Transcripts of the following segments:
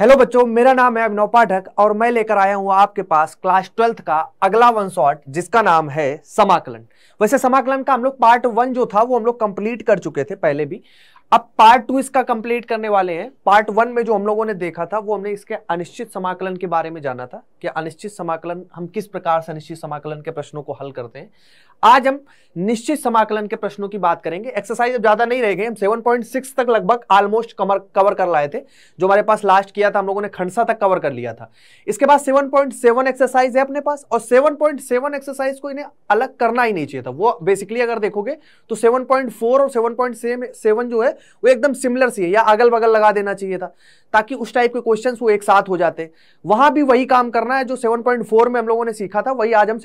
hello बच्चों मेरा नाम है अभिनव पाठक और मैं लेकर आया हूं आपके पास क्लास ट्वेल्थ का अगला वन शॉट जिसका नाम है समाकलन वैसे समाकलन का हम लोग पार्ट वन जो था वो हम लोग कंप्लीट कर चुके थे पहले भी अब पार्ट टू इसका कंप्लीट करने वाले हैं पार्ट वन में जो हम लोगों ने देखा था वो हमने इसके अनिश्चित समाकलन के बारे में जाना था कि अनिश्चित समाकलन हम किस प्रकार से अनिश्चित समाकलन के प्रश्नों को हल करते हैं आज हम निश्चित समाकलन के प्रश्नों की बात करेंगे एक्सरसाइज अब ज्यादा नहीं रह गई हम 7.6 तक लगभग ऑलमोस्ट कमर कवर कर लाए थे जो हमारे पास लास्ट किया था हम लोगों ने खंडसा तक कवर कर लिया था इसके बाद 7.7 एक्सरसाइज है अपने पास और 7.7 एक्सरसाइज को इन्हें अलग करना ही नहीं चाहिए था वो बेसिकली अगर देखोगे तो सेवन और सेवन जो है वो एकदम सिमिलर सी है या अगल बगल लगा देना चाहिए था ताकि उस टाइप के क्वेश्चन वो एक साथ हो जाते वहां भी वही काम करना है जो सेवन में हम लोगों ने सीखा था वही आज हम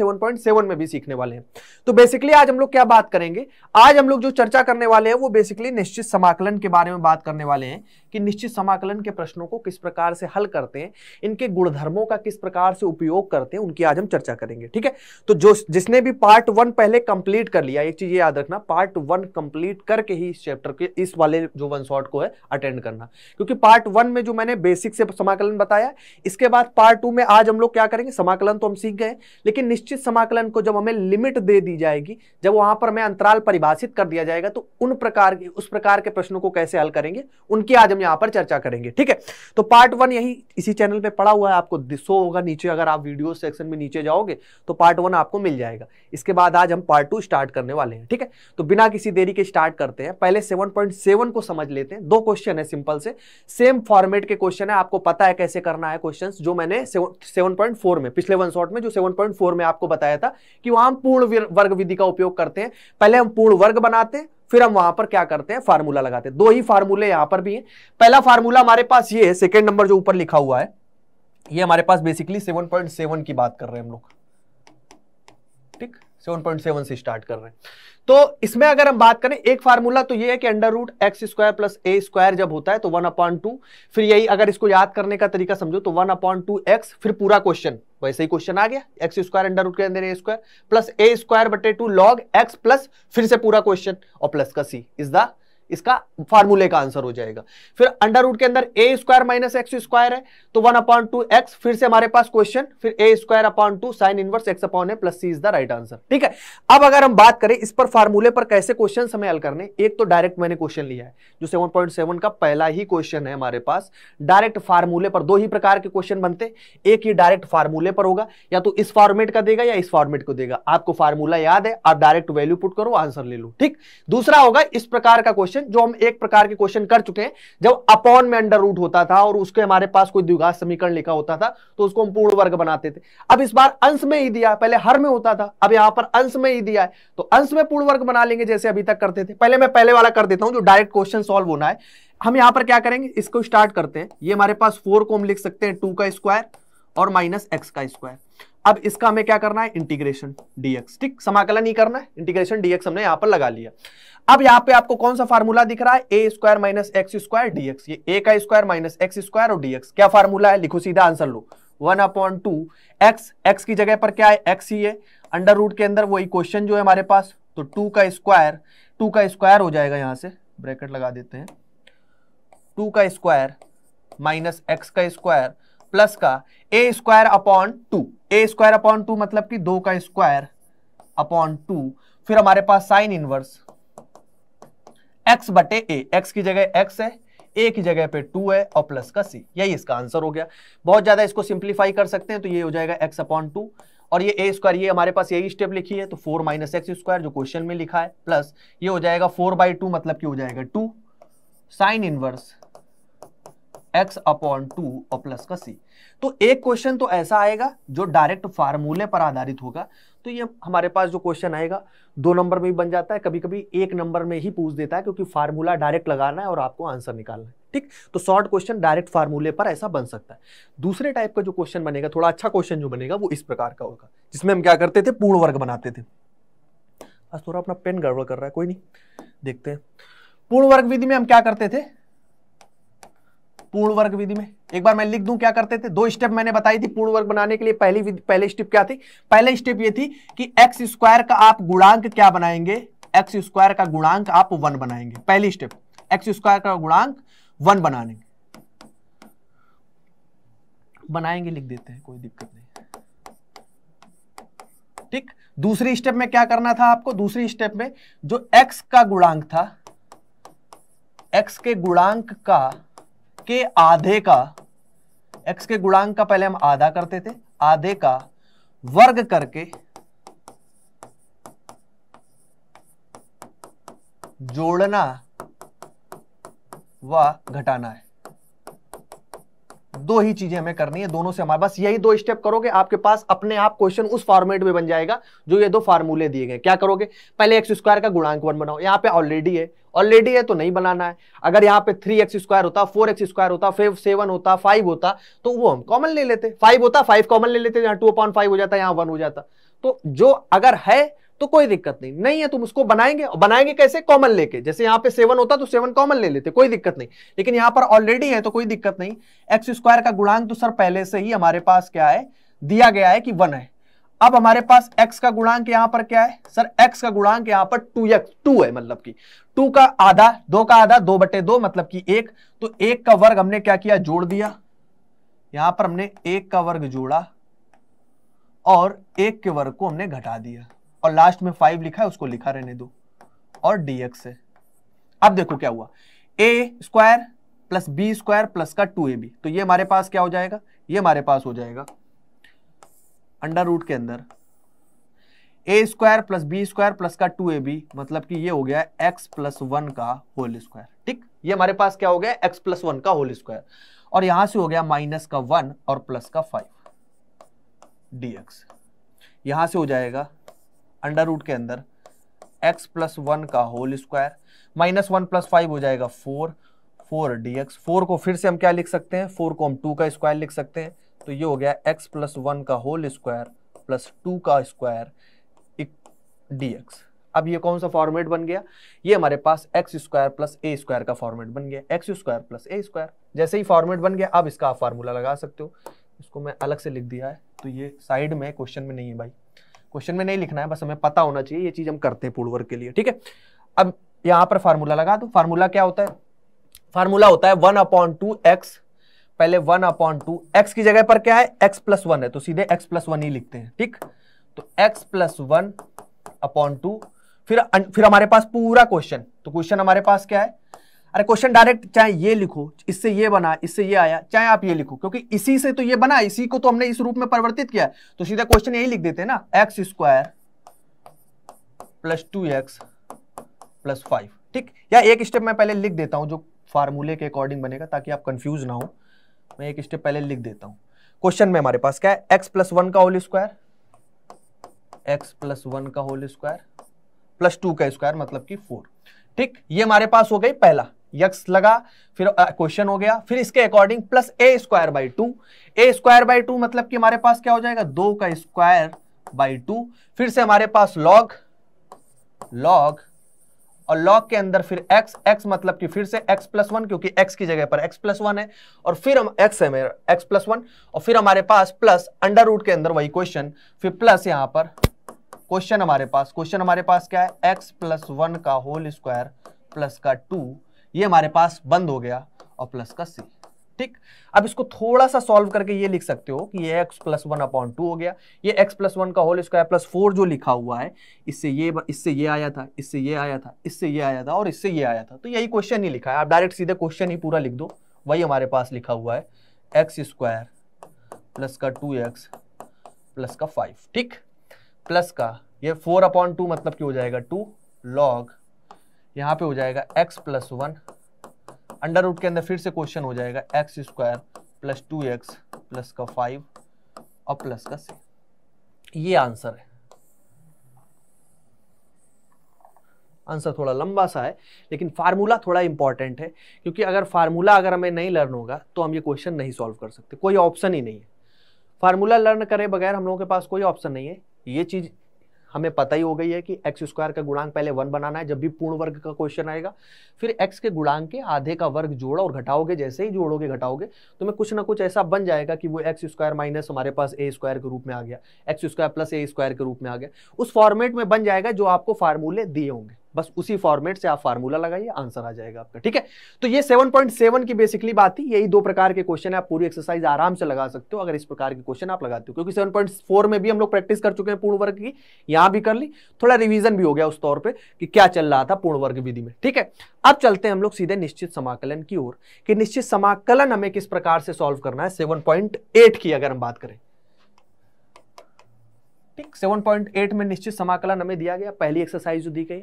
सेवन में भी सीखने वाले हैं तो बेसिकली आज हम लोग क्या बात करेंगे आज हम लोग जो चर्चा करने वाले हैं वो बेसिकली निश्चित समाकलन के बारे में बात करने वाले हैं कि निश्चित समाकलन के प्रश्नों को किस प्रकार से हल करते हैं इनके गुणधर्मों का किस प्रकार से उपयोग करते हैं उनकी आज हम चर्चा करेंगे ठीक है तो जो जिसने भी पार्ट वन पहले कंप्लीट कर लिया एक चीज याद रखना पार्ट वन कंप्लीट करके ही इस चैप्टर के इस वाले जो वन शॉट को है अटेंड करना क्योंकि पार्ट वन में जो मैंने बेसिक से समाकलन बताया इसके बाद पार्ट टू में आज हम लोग क्या करेंगे समाकलन तो हम सीख गए लेकिन निश्चित समाकलन को जब हमें लिमिट दे दी जाएगी जब वहां पर हमें अंतराल परिभाषित कर दिया जाएगा तो उन प्रकार उस प्रकार के प्रश्नों को कैसे हल करेंगे उनकी आज हम हम यहां पर चर्चा करेंगे ठीक है तो पार्ट वन यही इसी चैनल पे पड़ा हुआ है आपको दिसो होगा नीचे अगर आप वीडियो सेक्शन में नीचे जाओगे तो पार्ट वन आपको मिल जाएगा इसके बाद आज हम पार्ट टू स्टार्ट करने वाले हैं ठीक है तो बिना किसी देरी के स्टार्ट करते हैं पहले सेवन को समझ लेते हैं दो क्वेश्चन है सिंपल से सेम फॉर्मेट के क्वेश्चन है आपको पता है कैसे करना है क्वेश्चन जो मैंने सेवन में पिछले वन शॉट में जो सेवन में आपको बताया था कि वहां पूर्ण वर्ग विधि का उपयोग करते हैं पहले हम पूर्ण वर्ग बनाते हैं फिर हम वहां पर क्या करते हैं फार्मूला लगाते हैं दो ही फार्मूले यहां पर भी हैं पहला फार्मूला हमारे पास ये है सेकेंड नंबर जो ऊपर लिखा हुआ है ये हमारे पास बेसिकली 7.7 की बात कर रहे हैं हम लोग ठीक 7.7 से स्टार्ट कर रहे हैं तो इसमें अगर हम बात करें एक फार्मूला तो ये है कि under root x square plus a square जब होता है तो वन अपॉइंट टू फिर यही अगर इसको याद करने का तरीका समझो तो वन अपॉइंट टू एक्स फिर पूरा क्वेश्चन वैसे ही क्वेश्चन आ गया एक्स स्क्वायर अंडर रूट के अंदर a square plus a square बटे टू लॉग एक्स प्लस फिर से पूरा क्वेश्चन और प्लस का सी इज द इसका फार्मूले का आंसर हो जाएगा फिर अंडर रूट के अंदर a square minus x square है तो वन अपॉन टू एक्स फिर से हमारे पास क्वेश्चन फिर a square upon two sine inverse x upon है plus c is the right answer ठीक है अब अगर हम बात करें इस पर फार्मूले पर कैसे क्वेश्चन हमें हल करने एक तो डायरेक्ट मैंने क्वेश्चन लिया है जो सेवन सेवन का पहला ही क्वेश्चन है हमारे पास डायरेक्ट फार्मूले पर दो ही प्रकार के क्वेश्चन बनते एक ही डायरेक्ट फार्मूले पर होगा या तो इस फॉर्मेट का देगा या इस फॉर्मेट को देगा आपको फार्मूला याद है आप डायरेक्ट वैल्यू पुट करो आंसर ले लो ठीक दूसरा होगा इस प्रकार का क्वेश्चन क्वेश्चन जो हम एक प्रकार के क्वेश्चन कर चुके हैं जब अपॉन में अंडर रूट होता था और उसके हमारे पास कोई द्विघात समीकरण लिखा होता था तो उसको हम पूर्ण वर्ग बनाते थे अब इस बार अंश में ही दिया पहले हर में होता था अब यहां पर अंश में ही दिया है तो अंश में पूर्ण वर्ग बना लेंगे जैसे अभी तक करते थे पहले मैं पहले वाला कर देता हूं जो डायरेक्ट क्वेश्चन सोल्व होना है हम यहां पर क्या करेंगे इसको स्टार्ट करते हैं ये हमारे पास फोर को हम लिख सकते हैं टू का स्क्वायर और माइनस एक्स का स्क्वायर अब इसका हमें क्या करना है इंटीग्रेशन डीएक्स ठीक समाकलन ही करना है इंटीग्रेशन डीएक्स हमने यहां पर लगा लिया अब यहां पे आपको कौन सा फार्मूला दिख रहा है a square minus x square dx ये ए का स्क्वायर माइनस एक्स स्क्वायर और डीएक्स क्या फार्मूला है लिखो सीधा आंसर लो one upon two x x की जगह पर क्या है एक्स ही है अंडर रूट के अंदर वही क्वेश्चन जो है हमारे पास तो टू का स्क्वायर टू का स्क्वायर हो जाएगा यहां से ब्रैकेट लगा देते हैं टू का स्क्वायर माइनस एक्स का स्क्वायर प्लस का a square upon two a square upon two मतलब कि दो का स्क्वायर अपॉन टू फिर हमारे पास साइन इनवर्स एक्स बटे ए एक्स की जगह एक्स है ए की जगह पे टू है और प्लस का सी यही इसका आंसर हो गया बहुत ज्यादा इसको सिंप्लीफाई कर सकते हैं तो ये हो जाएगा एक्स अपॉन टू और ये ए स्क्वायर ये हमारे पास यही स्टेप लिखी है तो फोर माइनस एक्स स्क्वायर जो क्वेश्चन में लिखा है प्लस ये हो जाएगा फोर बाई टू मतलब कि हो जाएगा two sine inverse x upon two और प्लस का सी तो एक क्वेश्चन तो ऐसा आएगा जो डायरेक्ट फार्मूले पर आधारित होगा तो ये हमारे पास जो क्वेश्चन आएगा दो नंबर में भी बन जाता है कभी कभी एक नंबर में ही पूछ देता है क्योंकि फार्मूला डायरेक्ट लगाना है और आपको आंसर निकालना है ठीक तो शॉर्ट क्वेश्चन डायरेक्ट फार्मूले पर ऐसा बन सकता है दूसरे टाइप का जो क्वेश्चन बनेगा थोड़ा अच्छा क्वेश्चन जो बनेगा वो इस प्रकार का होगा जिसमें हम क्या करते थे पूर्ण वर्ग बनाते थे आज थोड़ा अपना पेन गड़बड़ कर रहा है कोई नहीं देखते हैं पूर्ण वर्ग विधि में हम क्या करते थे पूर्ण वर्ग विधि में एक बार मैं लिख दूं क्या करते थे दो स्टेप मैंने बताई थी पूर्ण वर्ग बनाने के लिए पहली पहले स्टेप क्या थी पहले स्टेप ये थी कि एक्स स्क्वायर का आप गुणांक क्या बनाएंगे एक्स स्क्वायर का गुणांक आप वन बनाएंगे पहली स्टेप एक्स स्क्वायर का गुणांक वन बनाने बनाएंगे लिख देते हैं कोई दिक्कत नहीं ठीक दूसरी स्टेप में क्या करना था आपको दूसरी स्टेप में जो एक्स का गुणांक था एक्स के गुणांक का के आधे का एक्स के गुणांक का पहले हम आधा करते थे आधे का वर्ग करके जोड़ना व घटाना है दो ही चीजें हमें करनी है दोनों से हमारे पास यही दो स्टेप करोगे आपके पास अपने आप क्वेश्चन उस फॉर्मेट में बन जाएगा जो ये दो फार्मूले दिए गए क्या करोगे पहले एक्स स्क्वायर का गुणांक वन बनाओ यहाँ पे ऑलरेडी है ऑलरेडी है तो नहीं बनाना है अगर यहाँ पे थ्री एक्स स्क्वायर होता फोर एक्स स्क्वायर होता फिव सेवन होता फाइव होता तो वो हम कॉमन ले लेते फाइव होता फाइव कॉमन ले लेते यहाँ टू पॉइंट फाइव हो जाता यहाँ वन हो जाता तो जो अगर है तो कोई दिक्कत नहीं नहीं है तुम उसको बनाएंगे और बनाएंगे कैसे कॉमन लेके जैसे यहां पे सेवन होता तो सेवन कॉमन ले लेते कोई दिक्कत नहीं लेकिन यहां पर ऑलरेडी है तो कोई दिक्कत नहीं एक्स स्क्वायर का गुणांक तो सर पहले से ही हमारे पास क्या है दिया गया है कि वन है अब हमारे पास x का गुणांक यहां पर क्या है सर x का गुणांक यहां पर टू एक्स टू है मतलब कि टू का आधा दो का आधा दो बटे दो मतलब कि एक तो एक का वर्ग हमने क्या किया जोड़ दिया यहां पर हमने एक का वर्ग जोड़ा और एक के वर्ग को हमने घटा दिया और लास्ट में फाइव लिखा है उसको लिखा रहने दो और dx है अब देखो क्या हुआ a square plus b square plus का टू ए बी तो ये हमारे पास क्या हो जाएगा ये हमारे पास हो जाएगा अंडर रूट के अंदर a square plus b square plus का टू ए बी मतलब कि ये हो गया x प्लस वन का होल स्क्वायर ठीक ये हमारे पास क्या हो गया x प्लस वन का होल स्क्वायर और यहां से हो गया माइनस का वन और प्लस का फाइव डीएक्स यहां से हो जाएगा अंडर रूट के अंदर एक्स प्लस वन का whole square minus one plus five हो जाएगा four four d x four को फिर से हम क्या लिख सकते हैं फोर को हम टू का स्क्वायर लिख सकते हैं तो ये हो गया एक्स प्लस वन का होल स्क्वायर प्लस टू का स्क्वायर डी एक्स अब ये कौन सा फॉर्मेट बन गया ये हमारे पास x square plus a square का फॉर्मेट बन गया x square plus a square जैसे ही फॉर्मेट बन गया अब इसका आप फार्मूला लगा सकते हो इसको मैं अलग से लिख दिया है तो ये साइड में क्वेश्चन में नहीं है भाई क्वेश्चन में नहीं लिखना है बस हमें पता होना चाहिए ये चीज हम करते हैं पूर्व वर्ग के लिए ठीक है अब यहां पर फार्मूला लगा दो फार्मूला क्या होता है फार्मूला होता है वन अपॉन टू एक्स पहले वन अपॉन टू एक्स की जगह पर क्या है एक्स प्लस वन है तो सीधे एक्स प्लस वन ही लिखते हैं ठीक तो x plus one upon two फिर फिर हमारे पास पूरा क्वेश्चन तो क्वेश्चन हमारे पास क्या है अरे क्वेश्चन डायरेक्ट चाहे ये लिखो इससे ये बना इससे ये आया चाहे आप ये लिखो क्योंकि इसी से तो ये बना इसी को तो हमने इस रूप में परिवर्तित किया तो सीधा क्वेश्चन यही लिख देते ना x square plus two x plus five ठीक या एक स्टेप मैं पहले लिख देता हूं जो फार्मूले के अकॉर्डिंग बनेगा ताकि आप कंफ्यूज ना हो मैं एक स्टेप पहले लिख देता हूँ क्वेश्चन में हमारे पास क्या है एक्स प्लस वन का whole square x plus one का होल स्क्वायर प्लस टू का स्क्वायर मतलब कि फोर ठीक ये हमारे पास हो गई पहला यक्स लगा फिर क्वेश्चन हो गया फिर इसके according plus a square by two a square by two मतलब कि हमारे पास क्या हो जाएगा दो का स्क्वायर बाई टू फिर से हमारे पास लॉग लॉग और लॉग के अंदर फिर x x मतलब कि फिर से x प्लस वन क्योंकि x की जगह पर x प्लस वन है और फिर हम x है मेरा x प्लस वन और फिर हमारे पास प्लस अंडर रूट के अंदर वही क्वेश्चन फिर प्लस यहां पर क्वेश्चन हमारे पास क्वेश्चन हमारे पास क्या है x प्लस वन का होल स्क्वायर प्लस का टू ये हमारे पास बंद हो गया और प्लस का सी ठीक अब इसको थोड़ा सा सॉल्व करके ये लिख सकते हो कि ये x plus one upon two हो गया ये एक्स प्लस वन का होल स्क्वायर प्लस फोर जो लिखा हुआ है इससे ये इससे ये आया था इससे ये आया था इससे ये आया था और इससे ये आया था तो यही क्वेश्चन ही लिखा है आप डायरेक्ट सीधे क्वेश्चन ही पूरा लिख दो वही हमारे पास लिखा हुआ है एक्स स्क्वायर प्लस का टू एक्स प्लस का फाइव ठीक प्लस का ये फोर अपॉन टू मतलब क्यों हो जाएगा टू लॉग यहाँ पे हो जाएगा x plus one under root के अंदर फिर से क्वेश्चन हो जाएगा x square plus two x plus का फाइव और प्लस का सिक्स ये आंसर है आंसर थोड़ा लंबा सा है लेकिन फार्मूला थोड़ा इंपॉर्टेंट है क्योंकि अगर फार्मूला अगर हमें नहीं लर्न होगा तो हम ये क्वेश्चन नहीं सॉल्व कर सकते कोई ऑप्शन ही नहीं है फार्मूला लर्न करे बगैर हम लोगों के पास कोई ऑप्शन नहीं है ये चीज़ हमें पता ही हो गई है कि एक्स स्क्वायर का गुणांक पहले वन बनाना है जब भी पूर्ण वर्ग का क्वेश्चन आएगा फिर एक्स के गुणांक के आधे का वर्ग जोड़ और घटाओगे जैसे ही जोड़ोगे घटाओगे तो मैं कुछ ना कुछ ऐसा बन जाएगा कि वो एक्स स्क्वायर माइनस हमारे पास ए स्क्वायर के रूप में आ गया x square plus a square के रूप में आ गया उस फॉर्मेट में बन जाएगा जो आपको फार्मूले दिए होंगे बस उसी फॉर्मेट से आप फार्मूला लगाइए आंसर आ जाएगा आपका ठीक है तो ये 7.7 की बेसिकली बात थी यही दो प्रकार के क्वेश्चन है आप पूरी एक्सरसाइज आराम से लगा सकते हो अगर इस प्रकार के क्वेश्चन आप लगाते हो क्योंकि 7.4 में भी हम लोग प्रैक्टिस कर चुके हैं पूर्ण वर्ग की यहां भी कर ली थोड़ा रिविजन भी हो गया उस तौर पर कि क्या चल रहा था पूर्ण वर्ग विधि में ठीक है अब चलते हैं हम लोग सीधे निश्चित समाकलन की ओर कि निश्चित समाकलन हमें किस प्रकार से सॉल्व करना है सेवन की अगर हम बात करें 7.8 में निश्चित समाकलन हमें दिया गया पहली एक्सरसाइज जो दी गई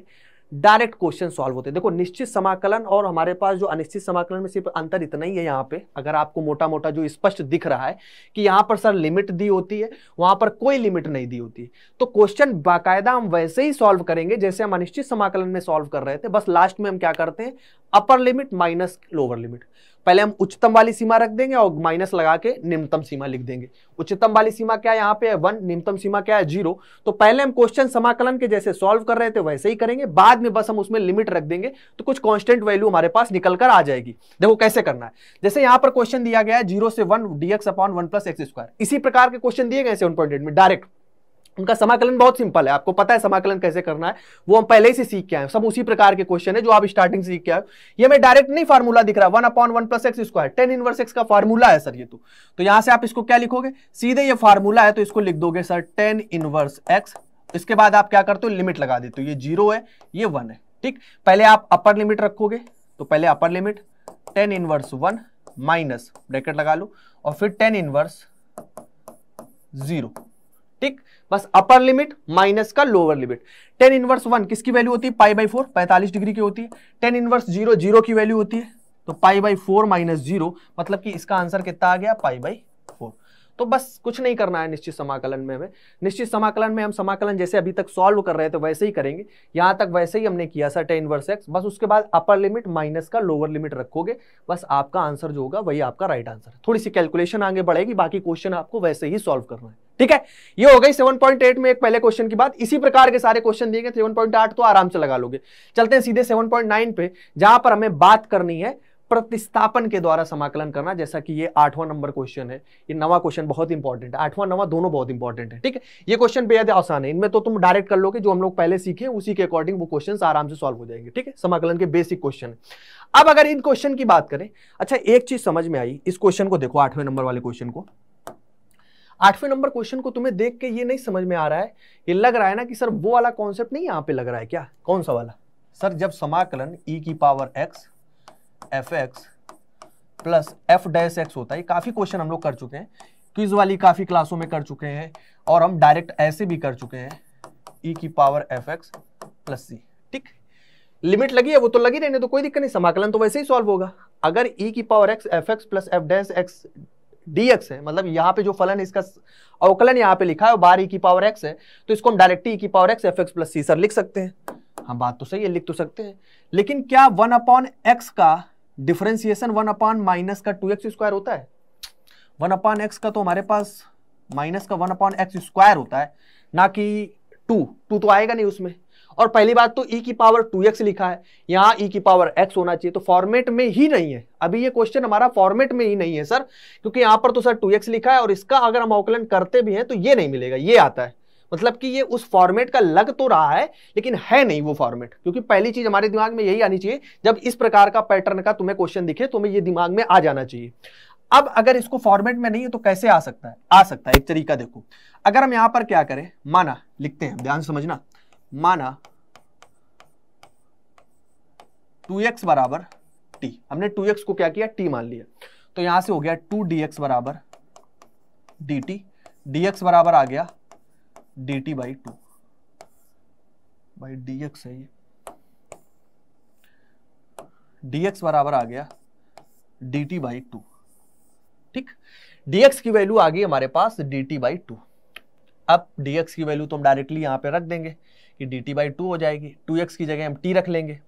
डायरेक्ट क्वेश्चन सॉल्व होते हैं देखो निश्चित समाकलन और हमारे पास जो अनिश्चित समाकलन में सिर्फ अंतर इतना ही है यहाँ पे अगर आपको मोटा मोटा जो स्पष्ट दिख रहा है कि यहाँ पर सर लिमिट दी होती है वहां पर कोई लिमिट नहीं दी होती तो क्वेश्चन बाकायदा हम वैसे ही सॉल्व करेंगे जैसे हम अनिश्चित समाकलन में सॉल्व कर रहे थे बस लास्ट में हम क्या करते हैं upper limit minus lower limit पहले हम उच्चतम वाली सीमा रख देंगे और माइनस लगा के निम्नतम सीमा लिख देंगे उच्चतम वाली सीमा क्या यहाँ पे है वन निम्नतम सीमा क्या है जीरो तो पहले हम क्वेश्चन समाकलन के जैसे सॉल्व कर रहे थे वैसे ही करेंगे बाद में बस हम उसमें लिमिट रख देंगे तो कुछ कॉन्स्टेंट वैल्यू हमारे पास निकल कर आ जाएगी देखो कैसे करना है जैसे यहाँ पर क्वेश्चन दिया गया है जीरो से one d x upon one plus x square इसी प्रकार के क्वेश्चन दिए गए वन पॉइंट में डायरेक्ट उनका समाकलन बहुत सिंपल है आपको पता है समाकलन कैसे करना है वो हम पहले से सीख के आए सब उसी प्रकार के क्वेश्चन है जो आप स्टार्टिंग सीख के आए ये मैं डायरेक्ट नहीं फार्मूला दिख रहा है one upon one plus x square tan inverse x का फार्मूला है सर ये तो तो यहां से आप इसको क्या लिखोगे सीधे ये फार्मूला है तो इसको लिख दोगे सर टेन इनवर्स एक्स इसके बाद आप क्या करते हो लिमिट लगा देते हो ये जीरो है ये वन है ठीक पहले आप अपर लिमिट रखोगे तो पहले upper limit tan inverse one minus bracket लगा लो और फिर टेन इनवर्स जीरो ठीक बस अपर लिमिट माइनस का lower limit tan inverse one किसकी वैल्यू होती है पाई बाई फोर पैंतालीस डिग्री की होती है टेन इनवर्स जीरो जीरो की वैल्यू होती है तो pi by four minus zero मतलब कि इसका आंसर कितना आ गया पाई बाई तो बस कुछ नहीं करना है निश्चित समाकलन में हमें निश्चित समाकलन में हम समाकलन जैसे अभी तक सॉल्व कर रहे थे वैसे ही करेंगे यहाँ तक वैसे ही हमने किया टेन इनवर्स एक्स बस उसके बाद अपर लिमिट माइनस का लोअर लिमिट रखोगे बस आपका आंसर जो होगा वही आपका राइट आंसर है थोड़ी सी कैलकुलेशन आगे बढ़ेगी बाकी क्वेश्चन आपको वैसे ही सॉल्व करना है ठीक है ये हो गई 7.8 में एक पहले क्वेश्चन की बात इसी प्रकार के सारे क्वेश्चन दिए गए 7.8 तो आराम से लगा लोगे चलते हैं सीधे 7.9 पे जहां पर हमें बात करनी है प्रतिस्थापन के द्वारा समाकलन करना जैसा कि ये आठवां नंबर क्वेश्चन है ये नवा क्वेश्चन बहुत इंपॉर्टेंट है आठवां नवा दोनों बहुत इंपॉर्टेंट है ठीक है ये क्वेश्चन बेहद आसान है इनमें तो तुम डायरेक्ट कर लोगे जो हम लोग पहले सीखे उसी के अकॉर्डिंग वो क्वेश्चन आराम से सॉल्व हो जाएंगे ठीक है समाकलन के बेसिक क्वेश्चन अब अगर इन क्वेश्चन की बात करें अच्छा एक चीज समझ में आई इस क्वेश्चन को देखो आठवें नंबर वाले क्वेश्चन को आठवें नंबर क्वेश्चन को तुम्हें देख के ये नहीं समझ में आ रहा है ये लग रहा है ना कि सर वो वाला कॉन्सेप्ट नहीं यहाँ पे लग रहा है क्या कौन सा वाला सर जब समाकलन e की power x f x plus f dash x होता है काफ़ी क्वेश्चन हम लोग कर चुके हैं क्विज वाली काफ़ी क्लासों में कर चुके हैं और हम डायरेक्ट ऐसे भी कर चुके हैं ई e की power f x plus c ठीक लिमिट लगी है वो तो लगी रहने तो कोई दिक्कत नहीं समाकलन तो वैसे ही सॉल्व होगा अगर ई e की power x f x plus f dash x d x है मतलब यहाँ पे जो फलन है इसका अवकलन यहाँ पे लिखा है बार ई e की पावर एक्स है तो इसको हम डायरेक्ट ई e की power x f x plus c sir लिख सकते हैं हाँ बात तो सही है लिख तो सकते हैं लेकिन क्या वन अपॉन एक्स का डिफ्रेंसिएशन वन अपॉन माइनस का टू एक्स स्क्वायर होता है वन अपॉन एक्स का तो हमारे पास माइनस का वन अपॉन एक्स स्क्वायर होता है ना कि टू टू तो आएगा नहीं उसमें और पहली बात तो e की पावर 2x लिखा है यहाँ e की पावर x होना चाहिए तो फॉर्मेट में ही नहीं है अभी ये क्वेश्चन हमारा फॉर्मेट में ही नहीं है सर क्योंकि यहाँ पर तो सर 2x लिखा है और इसका अगर हम अवकलन करते भी हैं तो ये नहीं मिलेगा ये आता है मतलब कि ये उस फॉर्मेट का लग तो रहा है लेकिन है नहीं वो फॉर्मेट क्योंकि पहली चीज हमारे दिमाग में यही आनी चाहिए जब इस प्रकार का पैटर्न का तुम्हें क्वेश्चन दिखे तुम्हें ये दिमाग में आ जाना चाहिए अब अगर इसको फॉर्मेट में नहीं है तो कैसे आ सकता है आ सकता है एक तरीका देखो अगर हम यहां पर क्या करें माना लिखते हैं ध्यान समझना माना टू एक्स बराबर टी हमने टू एक्स को क्या किया टी मान लिया तो यहां से हो गया टू डी एक्स बराबर डी टी डी एक्स बराबर आ गया d t by two by d x है ये डी एक्स बराबर आ गया डी टी बाई टू ठीक dx की वैल्यू आ गई हमारे पास डी टी बाई टू अब dx की वैल्यू तो हम डायरेक्टली यहां पे रख देंगे कि डी टी बाई टू हो जाएगी टू एक्स की जगह हम टी रख लेंगे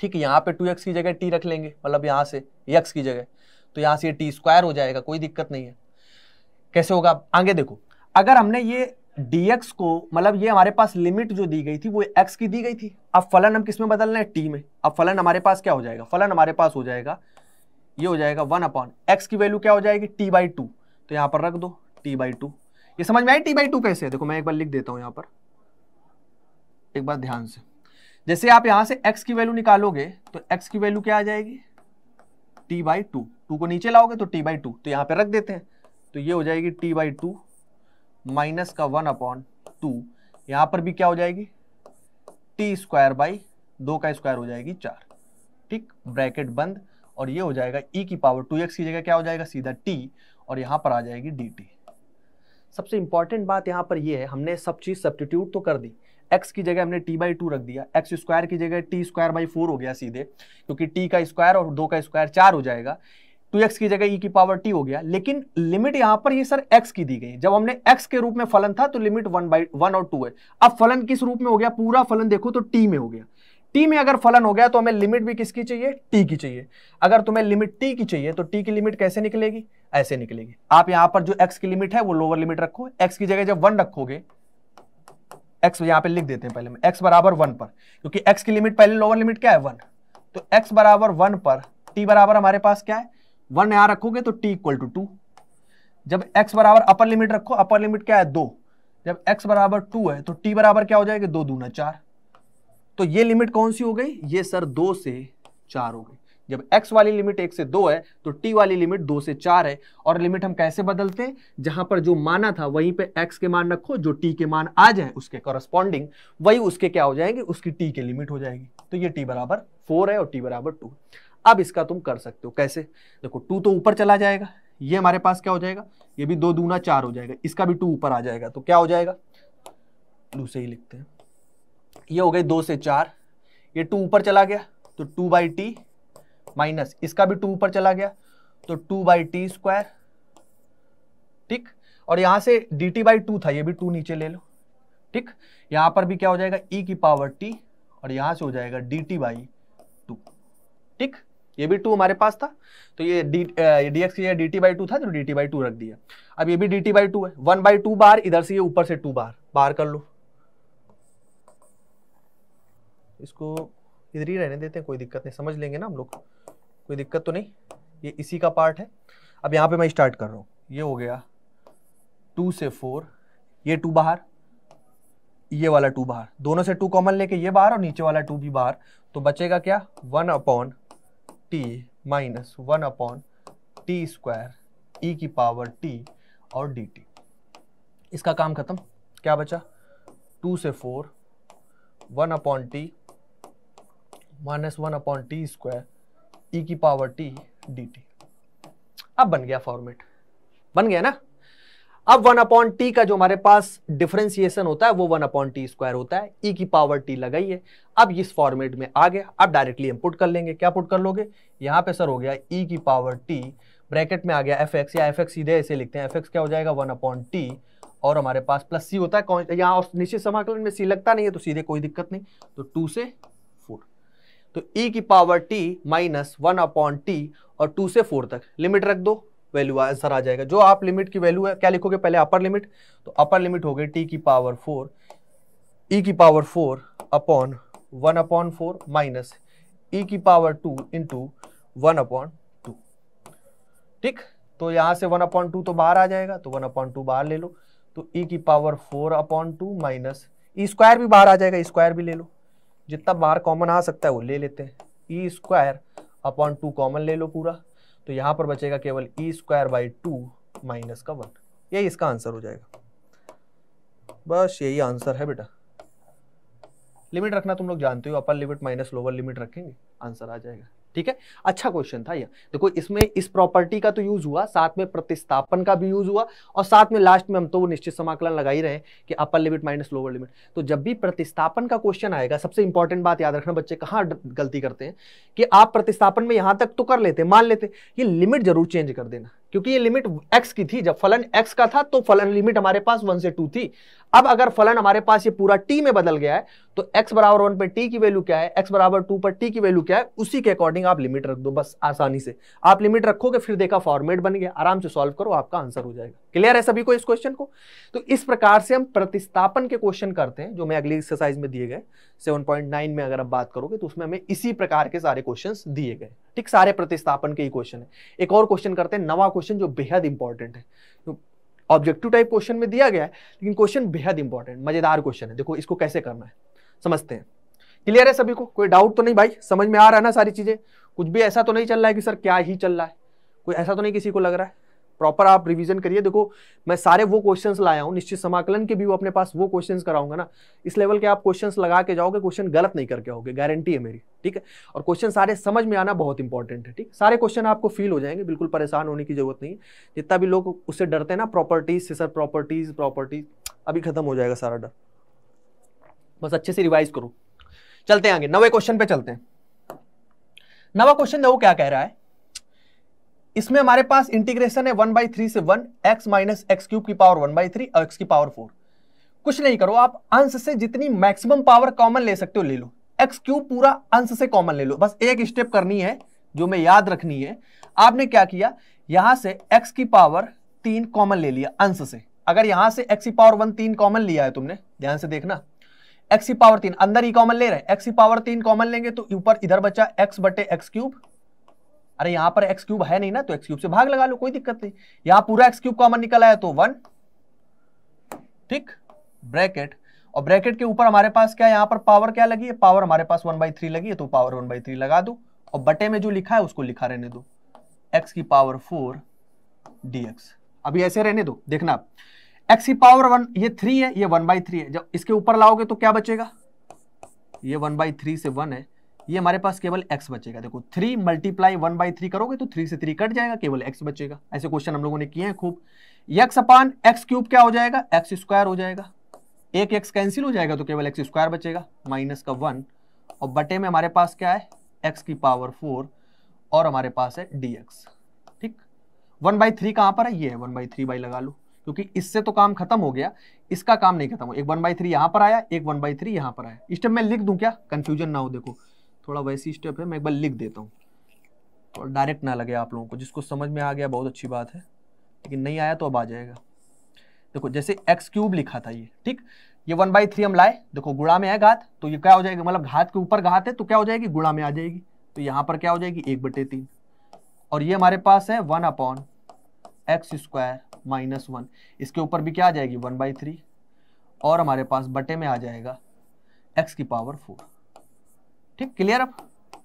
ठीक है यहाँ पे टू एक्स की जगह टी रख लेंगे मतलब यहां से एक्स की जगह तो यहां से टी स्क्वायर हो जाएगा कोई दिक्कत नहीं है कैसे होगा आगे देखो अगर हमने ये dx को मतलब ये हमारे पास लिमिट जो दी गई थी वो x की दी गई थी अब फलन हम किस में बदल रहे हैं t में अब फलन हमारे पास क्या हो जाएगा फलन हमारे पास हो जाएगा ये हो जाएगा वन अपॉन एक्स की वैल्यू क्या हो जाएगी टी बाई टू तो यहाँ पर रख दो टी बाई टू ये समझ में आई टी बाई टू कैसे है देखो मैं एक बार लिख देता हूँ यहाँ पर एक बार ध्यान से जैसे आप यहाँ से एक्स की वैल्यू निकालोगे तो एक्स की वैल्यू क्या आ जाएगी टी बाई टू टू को नीचे लाओगे तो टी बाई टू तो यहाँ पर रख देते हैं तो ये हो जाएगी टी बाई टू माइनस का वन अपॉन टू यहाँ पर भी क्या हो जाएगी टी स्क्वायर बाई दो का स्क्वायर हो जाएगी चार ठीक ब्रैकेट बंद और ये हो जाएगा e की पावर टू एक्स की जगह क्या हो जाएगा सीधा t और यहाँ पर आ जाएगी dt सबसे इंपॉर्टेंट बात यहाँ पर ये है हमने सब चीज़ सब्टीट्यूट तो कर दी x की जगह हमने t बाई टू रख दिया एक्स स्क्वायर की जगह टी स्क्वायर बाई फोर हो गया सीधे क्योंकि t का स्क्वायर और दो का स्क्वायर चार हो जाएगा टू तो एक्स की जगह ई e की पावर टी हो गया लेकिन लिमिट यहां पर ही सर एक्स की दी गई जब हमने एक्स के रूप में फलन था तो लिमिट वन बाई वन और टू है अब फलन किस रूप में हो गया पूरा फलन देखो तो टी में हो गया टी में अगर फलन हो गया तो हमें लिमिट भी किसकी चाहिए टी की चाहिए अगर तुम्हें लिमिट टी की चाहिए तो टी की लिमिट कैसे निकलेगी ऐसे निकलेगी आप यहां पर जो एक्स की लिमिट है वो लोअर लिमिट रखो एक्स की जगह जब वन रखोगे एक्स यहाँ पे लिख देते हैं पहले एक्स बराबर वन पर क्योंकि एक्स की लिमिट पहले लोअर लिमिट क्या है वन तो एक्स बराबर वन पर टी बराबर हमारे पास क्या है वन यहां रखोगे तो टी इक्वल टू टू जब एक्स बराबर अपर लिमिट रखो अपर लिमिट क्या है दो जब x बराबर टू है तो t बराबर क्या हो जाएगा दो दूना चार तो ये लिमिट कौन सी हो गई ये सर दो से चार हो गई जब x वाली लिमिट एक से दो है तो t वाली लिमिट दो से चार है और लिमिट हम कैसे बदलते हैं जहां पर जो माना था वहीं पे x के मान रखो जो t के मान आ जाए उसके कॉरेस्पॉन्डिंग वही उसके क्या हो जाएंगे उसकी t के लिमिट हो जाएगी तो ये t बराबर फोर है और t बराबर टू है अब इसका तुम कर सकते हो कैसे देखो टू तो ऊपर चला जाएगा ये हमारे पास क्या हो जाएगा ये भी दो दूना चार हो जाएगा इसका भी टू ऊपर आ जाएगा तो क्या हो जाएगा टू से ही लिखते हैं ये हो गए दो से चार ये टू ऊपर चला गया तो टू बाई टी माइनस इसका भी टू ऊपर चला गया तो टू बाई टी स्क्वायर ठीक और यहां से डी टी बाई टू था ये भी टू नीचे ले लो ठीक यहां पर भी क्या हो जाएगा ई e की पावर टी और यहां से हो जाएगा डी टी बाई टू ठीक ये भी टू हमारे पास था तो ये d x d t by two था तो डी टी बाई टू रख दिया अब ये भी डी टी बाई टू है वन बाई टू बार इधर से ये ऊपर से टू बार बार कर लो इसको इधर ही रहने देते हैं कोई दिक्कत नहीं समझ लेंगे ना हम लोग कोई दिक्कत तो नहीं ये इसी का पार्ट है अब यहाँ पे मैं स्टार्ट कर रहा हूँ ये हो गया टू से फोर ये टू बाहर ये वाला टू बाहर दोनों से टू कॉमन लेके ये बाहर और नीचे वाला टू भी बाहर तो बचेगा क्या one upon t minus one upon t square e की पावर टी और डी टी इसका काम खत्म क्या बचा टू से four one upon t minus one upon t square e की पावर टी डी टी अब बन गया फॉर्मेट बन गया ना अब वन अपॉन टी का जो हमारे पास डिफ्रेंसिएशन होता है वो वन अपॉन टी स्क्वायर होता है ई e की पावर टी लगाई है अब इस फॉर्मेट में आ गया अब डायरेक्टली हम पुट कर लेंगे क्या पुट कर लोगे यहाँ पे सर हो गया ई e की पावर टी ब्रैकेट में आ गया एफ एक्स या एफ एक्स सीधे ऐसे लिखते हैं एफ एक्स क्या हो जाएगा वन अपॉन टी और हमारे पास प्लस सी होता है कौन यहाँ निश्चित समाकलन में सी लगता नहीं है तो सीधे कोई दिक्कत नहीं तो टू से फोर तो ई e की power t minus one upon t और टू से फोर तक लिमिट रख दो वैल्यू आंसर आ जाएगा जो आप लिमिट की वैल्यू है क्या लिखोगे पहले अपर लिमिट तो अपर लिमिट हो गई टी की पावर फोर ई की power four upon one upon four minus e की power two into one upon two ठीक तो यहां से वन अपॉन टू तो बाहर आ जाएगा तो वन अपॉन टू बाहर ले लो तो ई e की power four upon two minus e square भी बाहर आ जाएगा स्क्वायर e भी ले लो जितना बाहर कॉमन आ सकता है वो ले लेते हैं e square upon two common ले लो पूरा तो यहाँ पर बचेगा केवल e square by two minus का वन यही इसका आंसर हो जाएगा बस यही आंसर है बेटा लिमिट रखना तुम लोग जानते हो upper limit minus lower limit रखेंगे आंसर आ जाएगा ठीक है अच्छा क्वेश्चन था यह देखो इसमें इस प्रॉपर्टी का तो यूज हुआ साथ में प्रतिस्थापन का भी यूज हुआ और साथ में लास्ट में हम तो वो निश्चित समाकलन लगा ही रहे कि upper limit minus lower limit तो जब भी प्रतिस्थापन का क्वेश्चन आएगा सबसे इंपॉर्टेंट बात याद रखना बच्चे कहाँ गलती करते हैं कि आप प्रतिस्थापन में यहाँ तक तो कर लेते मान लेते ये लिमिट जरूर चेंज कर देना क्योंकि ये लिमिट x की थी जब फलन x का था तो फलन लिमिट हमारे पास वन से टू थी अब अगर फलन हमारे पास ये पूरा t में बदल गया है तो x बराबर वन पर t की वैल्यू क्या है x बराबर टू पर t की वैल्यू क्या है उसी के अकॉर्डिंग आप लिमिट रख दो बस आसानी से आप लिमिट रखोगे फिर देखा फॉर्मेट बन गया आराम से सॉल्व करो आपका आंसर हो जाएगा क्लियर है सभी को इस क्वेश्चन को तो इस प्रकार से हम प्रतिस्थापन के क्वेश्चन करते हैं जो मैं अगली एक्सरसाइज में दिए गए सेवन में अगर आप बात करोगे तो उसमें हमें इसी प्रकार के सारे क्वेश्चन दिए गए ठीक सारे प्रतिस्थापन के ही क्वेश्चन है एक और क्वेश्चन करते हैं नवा क्वेश्चन जो बेहद इंपॉर्टेंट है ऑब्जेक्टिव टाइप क्वेश्चन में दिया गया है लेकिन क्वेश्चन बेहद इंपॉर्टेंट मजेदार क्वेश्चन है देखो इसको कैसे करना है समझते हैं क्लियर है सभी को कोई डाउट तो नहीं भाई समझ में आ रहा है ना सारी चीजें कुछ भी ऐसा तो नहीं चल रहा है कि सर क्या ही चल रहा है कोई ऐसा तो नहीं किसी को लग रहा है प्रॉपर आप रिवीजन करिए देखो मैं सारे वो क्वेश्चंस लाया हूँ निश्चित समाकलन के भी वो अपने पास वो क्वेश्चंस कराऊंगा ना इस लेवल के आप क्वेश्चंस लगा के जाओगे क्वेश्चन गलत नहीं करके आओगे गारंटी है मेरी ठीक है और क्वेश्चन सारे समझ में आना बहुत इंपॉर्टेंट है ठीक सारे क्वेश्चन आपको फील हो जाएंगे बिल्कुल परेशान होने की जरूरत नहीं जितना भी लोग उससे डरते हैं ना प्रॉपर्टीज से सर प्रॉपर्टीज प्रॉपर्टीज अभी खत्म हो जाएगा सारा डर बस अच्छे से रिवाइज करो चलते हैं आगे नवे क्वेश्चन पे चलते हैं नवा क्वेश्चन देखो क्या कह रहा है इसमें हमारे पास इंटीग्रेशन है वन बाई थ्री से one x minus x cube की पावर वन बाई थ्री और एक्स की पावर फोर कुछ नहीं करो आप अंश से जितनी मैक्सिमम पावर कॉमन ले सकते हो ले लो एक्स क्यूब पूरा अंश से कॉमन ले लो बस एक स्टेप करनी है जो मैं याद रखनी है आपने क्या किया यहां से एक्स की पावर तीन कॉमन ले लिया अंश से अगर यहां से एक्स की पावर वन तीन कॉमन लिया है तुमने ध्यान से देखना एक्स की पावर तीन अंदर ही कॉमन ले रहे हैं एक्स की पावर तीन कॉमन लेंगे तो ऊपर इधर बचा एक्स बटे एक्स क्यूब अरे यहां पर एक्स क्यूब है नहीं ना तो एक्स क्यूब से भाग लगा लो कोई दिक्कत नहीं यहां पूरा एक्स क्यूब कॉमन निकल आया तो वन ठीक ब्रैकेट और ब्रैकेट के ऊपर हमारे पास क्या यहां पर पावर क्या लगी है पावर हमारे पास वन बाई थ्री लगी है तो पावर वन बाई थ्री लगा दो और बटे में जो लिखा है उसको लिखा रहने दो एक्स की पावर फोर डी अभी ऐसे रहने दो देखना आप एक्स की पावर वन ये थ्री है ये वन बाई थ्री है जब इसके ऊपर लाओगे तो क्या बचेगा ये वन बाई थ्री से वन है ये हमारे पास केवल x बचेगा देखो three multiply one by three करोगे तो थ्री से थ्री कट जाएगा केवल x बचेगा ऐसे क्वेश्चन हम लोगों ने किए हैं खूब यक्स अपान एक्स क्यूब क्या हो जाएगा एक्स स्क्वायर हो जाएगा एक एक्स कैंसिल हो जाएगा तो केवल एक्स स्क्वायर बचेगा माइनस का वन और बटे में हमारे पास क्या है एक्स की पावर फोर और हमारे पास है डी ठीक वन बाई थ्री कहाँ पर है ये है वन बाई थ्री बाई लगा लो क्योंकि इससे तो काम खत्म हो गया इसका काम नहीं खत्म हो एक वन बाई थ्री यहाँ पर आया एक वन बाई थ्री यहाँ पर आया इस टाइम मैं लिख दूँ क्या कन्फ्यूजन ना हो देखो थोड़ा वैसी स्टेप है मैं एक बार लिख देता हूँ और डायरेक्ट ना लगे आप लोगों को जिसको समझ में आ गया बहुत अच्छी बात है लेकिन नहीं आया तो अब आ जाएगा देखो जैसे एक्स क्यूब लिखा था ये ठीक ये वन बाई थ्री हम लाए देखो गुड़ा में है घात तो ये क्या हो जाएगा मतलब घात के ऊपर घात है तो क्या हो जाएगी गुड़ा में आ जाएगी तो यहाँ पर क्या हो जाएगी एक बटे तीन और ये हमारे पास है one upon x square minus one इसके ऊपर भी क्या आ जाएगी वन बाई थ्री और हमारे पास बटे में आ जाएगा एक्स की पावर फोर ठीक क्लियर अब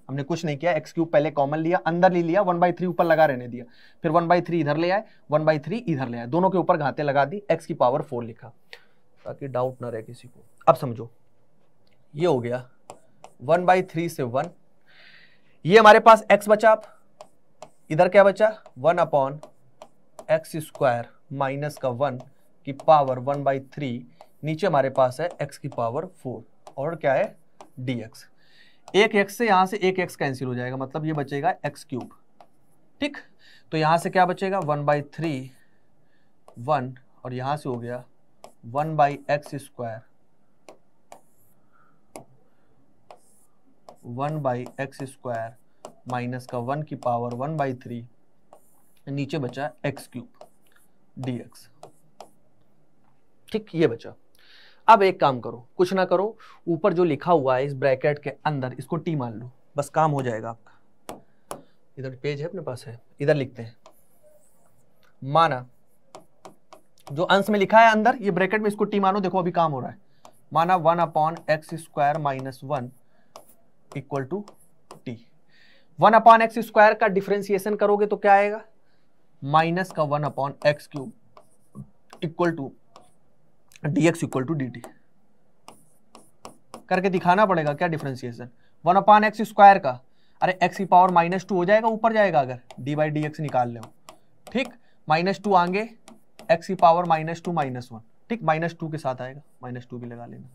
हमने कुछ नहीं किया एक्स क्यूब पहले कॉमन लिया अंदर ले लिया वन बाई थ्री ऊपर लगा रहने दिया फिर वन बाई थ्री इधर ले आए वन बाई थ्री इधर ले आए दोनों के ऊपर घाते लगा दी एक्स की पावर फोर लिखा ताकि डाउट ना रहे किसी को अब समझो ये हो गया वन बाई थ्री से वन ये हमारे पास एक्स बचा आप इधर क्या बचा one upon x square minus का वन की पावर वन बाई थ्री नीचे हमारे पास है एक्स की पावर फोर और क्या है डी एक्स एक एक्स से यहां से एक एक्स कैंसिल हो जाएगा मतलब ये बचेगा एक्स क्यूब ठीक तो यहां से क्या बचेगा वन बाई थ्री वन और यहां से हो गया one by x square one by x square minus का वन की पावर वन बाई थ्री नीचे बचा एक्स क्यूब डी एक्स ठीक ये बचा अब एक काम करो कुछ ना करो ऊपर जो लिखा हुआ है इस ब्रैकेट के अंदर इसको टी मान लो बस काम हो जाएगा आपका इधर पेज है अपने पास है इधर लिखते हैं माना जो अंश में लिखा है अंदर ये ब्रैकेट में इसको टी मानो देखो अभी काम हो रहा है माना one upon x square minus one equal to t one upon x square का डिफ्रेंसिएशन करोगे तो क्या आएगा माइनस का one upon x cube equal to d x equal to d t करके दिखाना पड़ेगा क्या differentiation one upon x square का अरे एक्स की पावर माइनस टू हो जाएगा ऊपर जाएगा अगर डी बाई डी एक्स निकाल लें ठीक माइनस टू आगे एक्स की power minus two minus one ठीक माइनस टू के साथ आएगा माइनस टू भी लगा लेना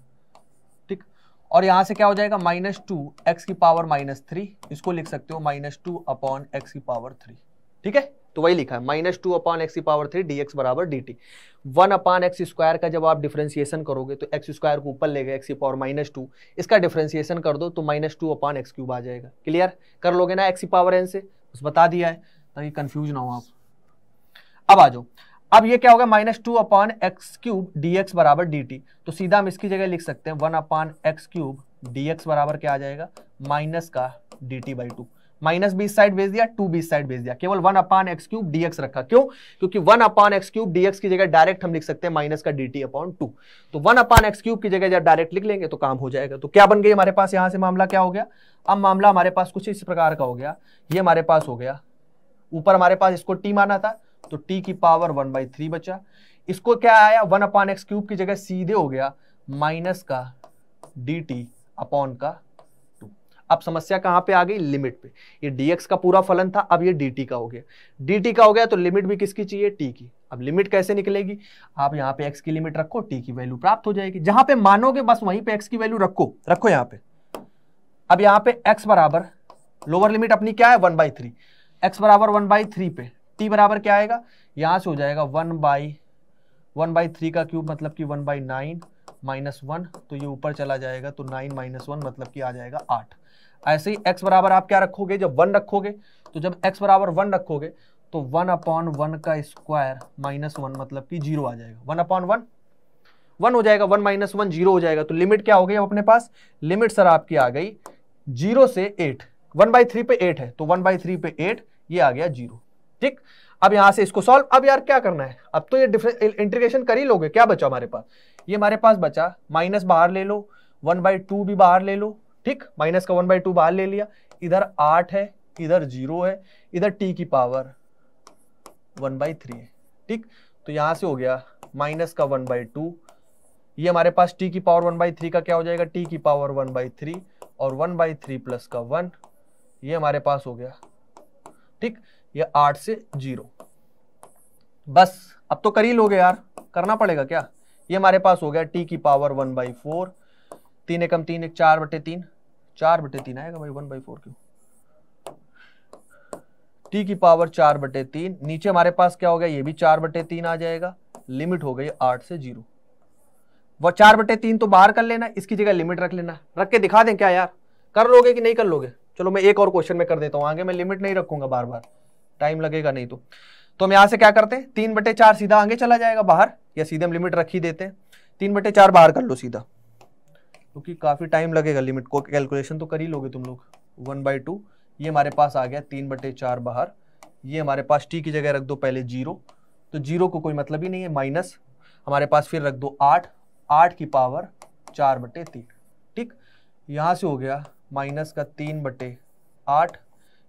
ठीक और यहाँ से क्या हो जाएगा माइनस टू एक्स की पावर माइनस थ्री इसको लिख सकते हो माइनस टू अपॉन एक्स की पावर थ्री ठीक है तो वही लिखा है माइनस टू अपॉन एक्स की पावर थ्री डी एक्स बराबर d t one upon x square का जब आप डिफ्रेंसिएशन करोगे तो एक्स स्क्वायर को ऊपर ले गए एक्स की पावर माइनस टू इसका डिफ्रेंसिएशन कर दो तो minus two upon x cube आ जाएगा क्लियर कर लोगे ना एक्स की पावर एन से बस बता दिया है ताकि कन्फ्यूज ना हो आप अब आ जाओ अब ये क्या होगा minus two upon x cube d x बराबर डी टी तो सीधा हम इसकी जगह लिख सकते हैं one upon x cube d x बराबर क्या आ जाएगा माइनस का d t by two minus बीस साइड भेज दिया टू बीस साइड भेज दिया केवल one upon x cube d x रखा क्यों क्योंकि one upon x cube d x की जगह डायरेक्ट हम लिख सकते हैं माइनस का डी टी अपॉन टू तो वन अपान एक्स क्यूब की जगह जब डायरेक्ट लिख लेंगे तो काम हो जाएगा तो क्या बन गई हमारे पास यहां से मामला क्या हो गया अब मामला हमारे पास कुछ इस प्रकार का हो गया ये हमारे पास हो गया ऊपर हमारे पास इसको टी माना था तो टी की पावर वन बाई थ्री बचा इसको क्या आया वन अपान एक्स क्यूब की जगह सीधे हो गया माइनस का डी टी अपॉन का अब समस्या कहाँ पे आ गई लिमिट पे ये dx का पूरा फलन था अब ये dt का हो गया dt का हो गया तो लिमिट भी किसकी चाहिए t की अब लिमिट कैसे निकलेगी आप यहाँ पे x की लिमिट रखो t की वैल्यू प्राप्त हो जाएगी जहां पे मानोगे बस वहीं पे x की वैल्यू रखो रखो यहाँ पे अब यहाँ पे x बराबर लोअर लिमिट अपनी क्या है वन बाई थ्री एक्स बराबर वन बाई थ्री पे टी बराबर क्या आएगा यहां से हो जाएगा one by one by three का क्यूब मतलब कि one by nine minus one तो ये ऊपर चला जाएगा तो नाइन माइनस वन मतलब कि आ जाएगा आठ ऐसे ही x बराबर आप क्या रखोगे जब वन रखोगे तो जब x बराबर वन रखोगे तो वन अपॉन वन का स्क्वायर माइनस वन मतलब कि जीरो आ जाएगा वन अपॉन वन वन हो जाएगा वन माइनस वन जीरो हो जाएगा तो लिमिट क्या हो गई अपने पास लिमिट सर आपकी आ गई जीरो से एट वन बाई थ्री पे एट है तो वन बाई थ्री पे एट ये आ गया जीरो ठीक अब यहां से इसको सॉल्व अब यार क्या करना है अब तो ये इंटीग्रेशन कर ही लोगे क्या बचा हमारे पास ये हमारे पास बचा माइनस बाहर ले लो वन बाई टू भी बाहर ले लो ठीक माइनस का वन बाई टू बाहर ले लिया इधर आठ है इधर जीरो है इधर टी की पावर वन बाई थ्री है ठीक तो यहां से हो गया माइनस का वन बाई टू ये हमारे पास टी की पावर वन बाई थ्री का क्या हो जाएगा टी की पावर वन बाई थ्री और वन बाई थ्री प्लस का वन ये हमारे पास हो गया ठीक ये आठ से जीरो बस अब तो कर ही लोगे यार करना पड़ेगा क्या ये हमारे पास हो गया टी की पावर वन बाई फोर तीन एकम तीन एक चार बटे तीन चार बटे तीन आएगा भाई वन बाई फोर क्यों टी की पावर चार बटे तीन नीचे हमारे पास क्या हो गया ये भी चार बटे तीन आ जाएगा लिमिट हो गई आठ से जीरो वह चार बटे तीन तो बाहर कर लेना इसकी जगह लिमिट रख लेना रख के दिखा दें क्या यार कर लोगे कि नहीं कर लोगे चलो मैं एक और क्वेश्चन में कर देता हूँ आगे मैं लिमिट नहीं रखूंगा बार बार टाइम लगेगा नहीं तो तो हम यहाँ से क्या करते हैं तीन बटे चार सीधा आगे चला जाएगा बाहर या सीधे हम लिमिट रख ही देते हैं तीन बटे चार बाहर कर लो सीधा क्योंकि तो काफ़ी टाइम लगेगा लिमिट को कैलकुलेशन तो कर ही लोगे तुम लोग वन बाई टू ये हमारे पास आ गया तीन बटे चार बाहर ये हमारे पास टी की जगह रख दो पहले जीरो तो जीरो को कोई मतलब ही नहीं है माइनस हमारे पास फिर रख दो आठ आठ की पावर चार बटे तीन ठीक यहाँ से हो गया माइनस का तीन बटे आठ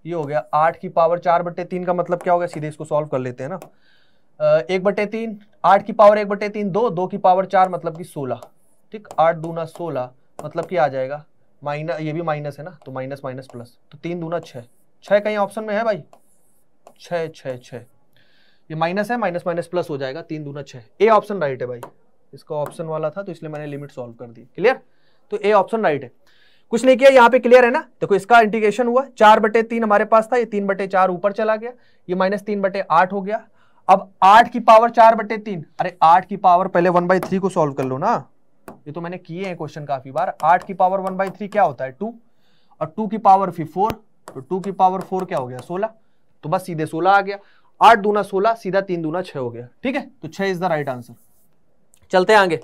ये हो गया आठ की पावर चार बटे तीन का मतलब क्या हो गया सीधे इसको सॉल्व कर लेते हैं ना एक बटे तीन आठ की पावर एक बटे तीन दो दो की पावर चार मतलब कि सोलह ठीक आठ दूना सोलह मतलब क्या आ जाएगा माइनस ये भी माइनस है ना तो माइनस माइनस प्लस तो तीन दूना छः छः कहीं ऑप्शन में है भाई छः छः छः ये माइनस है माइनस माइनस प्लस हो जाएगा तीन दूना छः ए ऑप्शन राइट है भाई इसका ऑप्शन वाला था तो इसलिए मैंने लिमिट सॉल्व कर दी क्लियर तो ए ऑप्शन राइट है कुछ नहीं किया यहाँ पे क्लियर है ना देखो इसका इंटीग्रेशन हुआ चार बटे तीन हमारे पास था ये तीन बटे चार ऊपर चला गया ये माइनस तीन बटे आठ हो गया अब आठ की पावर चार बटे तीन अरे आठ की पावर पहले वन बाई थ्री को सॉल्व कर लो ना ये तो मैंने किए हैं क्वेश्चन काफी बार आठ की पावर वन बाई थ्री क्या होता है टू और टू की पावर फिर फोर तो टू की पावर फोर क्या हो गया सोलह तो बस सीधे सोलह आ गया आठ दूना सोलह सीधा तीन दूना छह हो गया ठीक है तो छह इज द राइट आंसर चलते हैं आगे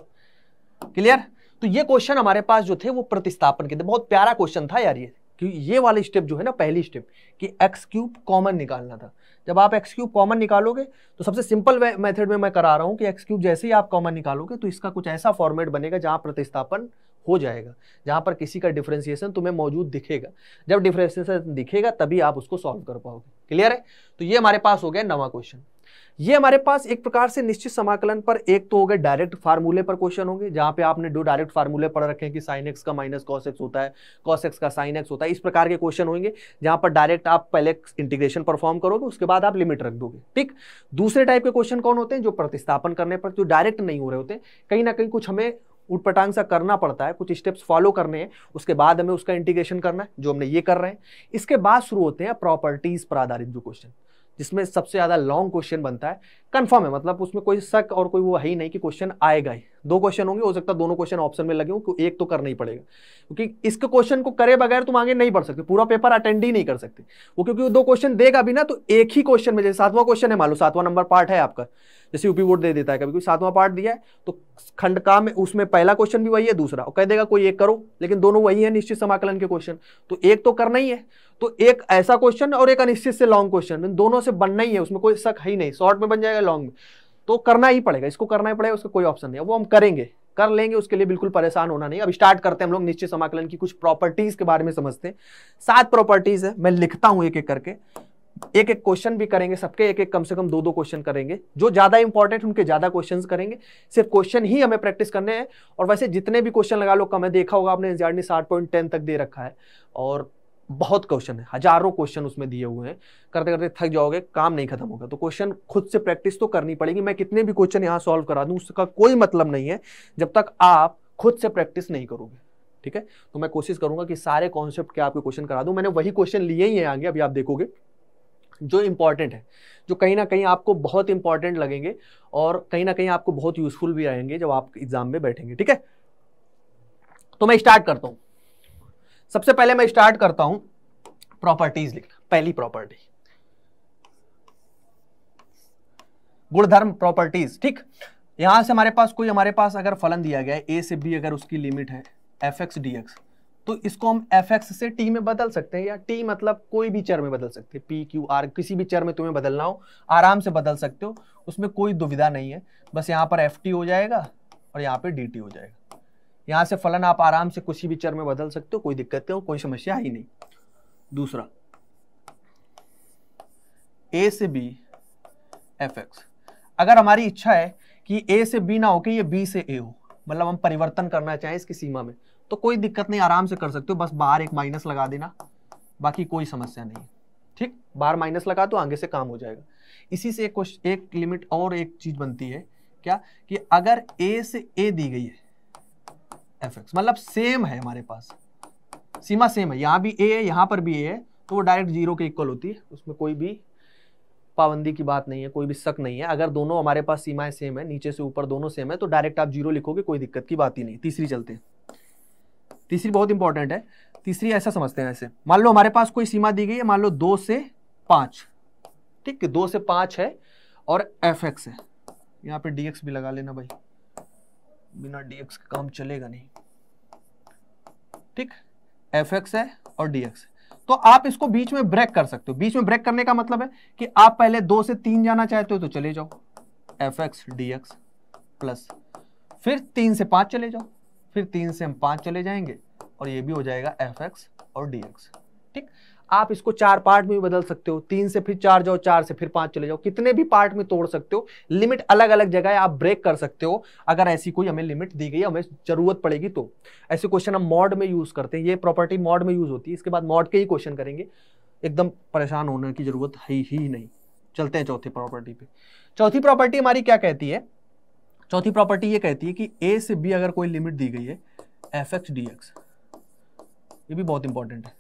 क्लियर तो ये क्वेश्चन हमारे पास जो थे वो प्रतिस्थापन के थे बहुत प्यारा क्वेश्चन था यार ये क्योंकि ये वाली स्टेप जो है ना पहली स्टेप कि एक्स क्यूब कॉमन निकालना था जब आप एक्स क्यूब कॉमन निकालोगे तो सबसे सिंपल मेथड में मैं करा रहा हूँ कि एक्स क्यूब जैसे ही आप कॉमन निकालोगे तो इसका कुछ ऐसा फॉर्मेट बनेगा जहाँ प्रतिस्थापन हो जाएगा जहाँ पर किसी का डिफ्रेंसिएशन तुम्हें मौजूद दिखेगा जब डिफ्रेंसिएशन दिखेगा तभी आप उसको सॉल्व कर पाओगे क्लियर है तो ये हमारे पास हो गया नवा क्वेश्चन ये हमारे पास एक प्रकार से निश्चित समाकलन पर एक तो हो गए डायरेक्ट फार्मूले पर क्वेश्चन होंगे जहां पे आपने दो डायरेक्ट फार्मूले पढ़ रखे हैं कि साइन एक्स का माइनस कॉस एक्स होता है कॉस एक्स का साइन एक्स होता है इस प्रकार के क्वेश्चन होंगे जहां पर डायरेक्ट आप पहले इंटीग्रेशन परफॉर्म करोगे उसके बाद आप लिमिट रख दोगे ठीक दूसरे टाइप के क्वेश्चन कौन होते हैं जो प्रतिस्थापन करने पर जो डायरेक्ट नहीं हो रहे होते कहीं ना कहीं कुछ हमें उठपटांग सा करना पड़ता है कुछ स्टेप्स फॉलो करने हैं उसके बाद हमें उसका इंटीग्रेशन करना है जो हमने ये कर रहे हैं इसके बाद शुरू होते हैं प्रॉपर्टीज़ पर आधारित जो क्वेश्चन जिसमें सबसे ज़्यादा लॉन्ग क्वेश्चन बनता है कंफर्म है मतलब उसमें कोई शक और कोई वो है ही नहीं कि क्वेश्चन आएगा ही दो क्वेश्चन होंगे हो सकता है दोनों क्वेश्चन ऑप्शन में लगे हों एक तो करना ही पड़ेगा क्योंकि इसके क्वेश्चन को करे बगैर तुम आगे नहीं बढ़ सकते पूरा पेपर अटेंड ही नहीं कर सकते वो क्योंकि वो दो क्वेश्चन देगा भी ना तो एक ही क्वेश्चन में जैसे सातवां क्वेश्चन है मान लो सातवां नंबर पार्ट है आपका जैसे यूपी बोर्ड दे देता है कभी कोई सातवां पार्ट दिया है तो खंड का में उसमें पहला क्वेश्चन भी वही है दूसरा कह देगा कोई एक करो लेकिन दोनों वही है निश्चित समाकलन के क्वेश्चन तो एक तो करना ही है तो एक ऐसा क्वेश्चन और एक अनिश्चित से लॉन्ग क्वेश्चन दोनों से बनना ही है उसमें कोई शक है ही नहीं शॉर्ट में बन जाएगा लॉन्ग में तो करना ही पड़ेगा इसको करना ही पड़ेगा उसका कोई ऑप्शन नहीं है वो हम करेंगे कर लेंगे उसके लिए बिल्कुल परेशान होना नहीं अब स्टार्ट करते हैं हम लोग निश्चित समाकलन की कुछ प्रॉपर्टीज के बारे में समझते हैं सात प्रॉपर्टीज है मैं लिखता हूं एक एक करके एक एक क्वेश्चन भी करेंगे सबके एक एक कम से कम दो दो क्वेश्चन करेंगे जो ज़्यादा इंपॉर्टेंट उनके ज़्यादा क्वेश्चन करेंगे सिर्फ क्वेश्चन ही हमें प्रैक्टिस करने हैं और वैसे जितने भी क्वेश्चन लगा लो कम है देखा होगा आपने एनसीआरटी साठ पॉइंट टेन तक दे रखा है और बहुत क्वेश्चन है हजारों क्वेश्चन उसमें दिए हुए हैं करते करते थक जाओगे काम नहीं खत्म होगा तो क्वेश्चन खुद से प्रैक्टिस तो करनी पड़ेगी मैं कितने भी क्वेश्चन यहाँ सॉल्व करा दूँ उसका कोई मतलब नहीं है जब तक आप खुद से प्रैक्टिस नहीं करोगे ठीक है तो मैं कोशिश करूंगा कि सारे कॉन्सेप्ट के आपके क्वेश्चन करा दूं मैंने वही क्वेश्चन लिए ही हैं आगे अभी आप देखोगे जो इम्पॉर्टेंट है जो कहीं ना कहीं आपको बहुत इंपॉर्टेंट लगेंगे और कहीं ना कहीं आपको बहुत यूजफुल भी रहेंगे जब आप एग्जाम में बैठेंगे ठीक है तो मैं स्टार्ट करता हूं सबसे पहले मैं स्टार्ट करता हूं प्रॉपर्टीज लिखना पहली प्रॉपर्टी गुणधर्म प्रॉपर्टीज ठीक यहां से हमारे पास कोई हमारे पास अगर फलन दिया गया ए से बी अगर उसकी लिमिट है एफ एक्स डी एक्स तो इसको हम एफ एक्स से टी में बदल सकते हैं या टी मतलब कोई भी चर में बदल सकते हैं पी क्यू आर किसी भी चर में तुम्हें बदलना हो आराम से बदल सकते हो उसमें कोई दुविधा नहीं है बस यहाँ पर एफ टी हो जाएगा और यहाँ पर डी टी हो जाएगा यहाँ से फलन आप आराम से किसी भी चर में बदल सकते हो कोई दिक्कत नहीं हो कोई समस्या ही नहीं दूसरा ए से बी एफ एक्स अगर हमारी इच्छा है कि ए से बी ना हो के ये बी से ए हो मतलब हम परिवर्तन करना चाहें इसकी सीमा में तो कोई दिक्कत नहीं आराम से कर सकते हो बस बाहर एक माइनस लगा देना बाकी कोई समस्या नहीं ठीक बाहर माइनस लगा तो आगे से काम हो जाएगा इसी से एक एक लिमिट और एक चीज बनती है क्या कि अगर ए से ए दी गई है एफ एक्स मतलब सेम है हमारे पास सीमा सेम है यहाँ भी ए है यहाँ पर भी ए है तो वो डायरेक्ट जीरो के इक्वल होती है उसमें कोई भी पाबंदी की बात नहीं है कोई भी शक नहीं है अगर दोनों हमारे पास सीमाएं सेम है नीचे से ऊपर दोनों सेम है तो डायरेक्ट आप जीरो लिखोगे कोई दिक्कत की बात ही नहीं तीसरी चलते हैं तीसरी बहुत इंपॉर्टेंट है तीसरी ऐसा समझते हैं ऐसे मान लो हमारे पास कोई सीमा दी गई है मान लो दो से पांच ठीक है दो से पांच है और एफ एक्स है यहाँ पे डीएक्स भी लगा लेना भाई बिना डीएक्स का काम चलेगा नहीं ठीक एफ एक्स है और डीएक्स तो आप इसको बीच में ब्रेक कर सकते हो बीच में ब्रेक करने का मतलब है कि आप पहले दो से तीन जाना चाहते हो तो चले जाओ एफ एक्स डीएक्स प्लस फिर तीन से पांच चले जाओ फिर तीन से हम पाँच चले जाएंगे और ये भी हो जाएगा एफ एक्स और डी एक्स ठीक आप इसको चार पार्ट में भी बदल सकते हो तीन से फिर चार जाओ चार से फिर पांच चले जाओ कितने भी पार्ट में तोड़ सकते हो लिमिट अलग अलग जगह आप ब्रेक कर सकते हो अगर ऐसी कोई हमें लिमिट दी गई हमें जरूरत पड़ेगी तो ऐसे क्वेश्चन हम मॉड में यूज़ करते हैं ये प्रॉपर्टी मॉड में यूज़ होती है इसके बाद मॉड के ही क्वेश्चन करेंगे एकदम परेशान होने की जरूरत है ही नहीं चलते हैं चौथी प्रॉपर्टी पे चौथी प्रॉपर्टी हमारी क्या कहती है चौथी प्रॉपर्टी ये कहती है कि ए से बी अगर कोई लिमिट दी गई है एफ एक्स डी एक्स ये भी बहुत इंपॉर्टेंट है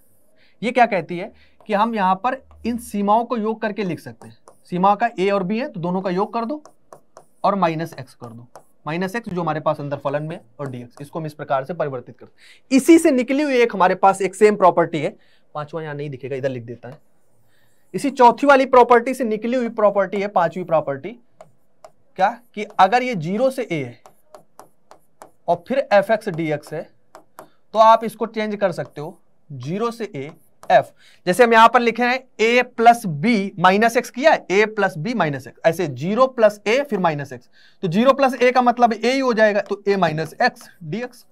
ये क्या कहती है कि हम यहाँ पर इन सीमाओं को योग करके लिख सकते हैं सीमा का ए और बी है तो दोनों का योग कर दो और माइनस एक्स कर दो माइनस एक्स जो हमारे पास अंदर फलन में और डीएक्स इसको हम इस प्रकार से परिवर्तित कर इसी से निकली हुई एक हमारे पास एक सेम प्रॉपर्टी है पांचवा यहाँ नहीं दिखेगा इधर लिख देता है इसी चौथी वाली प्रॉपर्टी से निकली हुई प्रॉपर्टी है पांचवी प्रॉपर्टी क्या कि अगर ये जीरो से ए है और फिर एफ एक्स डी एक्स है तो आप इसको चेंज कर सकते हो जीरो से ए एफ जैसे हम यहां पर लिखे हैं a plus b minus x किया a plus b minus x ऐसे जीरो प्लस ए फिर माइनस एक्स तो जीरो प्लस ए का मतलब ए ही हो जाएगा तो a minus x d x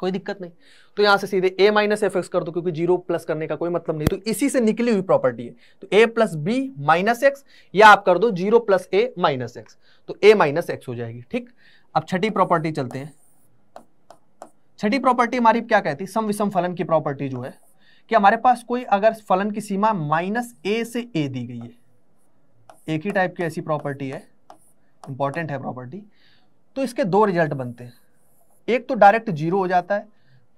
कोई दिक्कत नहीं तो यहाँ से सीधे a माइनस एफ एक्स कर दो क्योंकि जीरो प्लस करने का कोई मतलब नहीं तो इसी से निकली हुई प्रॉपर्टी है तो a plus b minus x या आप कर दो zero plus a minus x तो ए माइनस एक्स हो जाएगी ठीक अब छठी प्रॉपर्टी चलते हैं छठी प्रॉपर्टी हमारी क्या कहती है सम विषम फलन की प्रॉपर्टी जो है कि हमारे पास कोई अगर फलन की सीमा माइनस ए से ए दी गई है एक ही टाइप की ऐसी प्रॉपर्टी है इंपॉर्टेंट है प्रॉपर्टी तो इसके दो रिजल्ट बनते हैं एक तो डायरेक्ट जीरो हो जाता है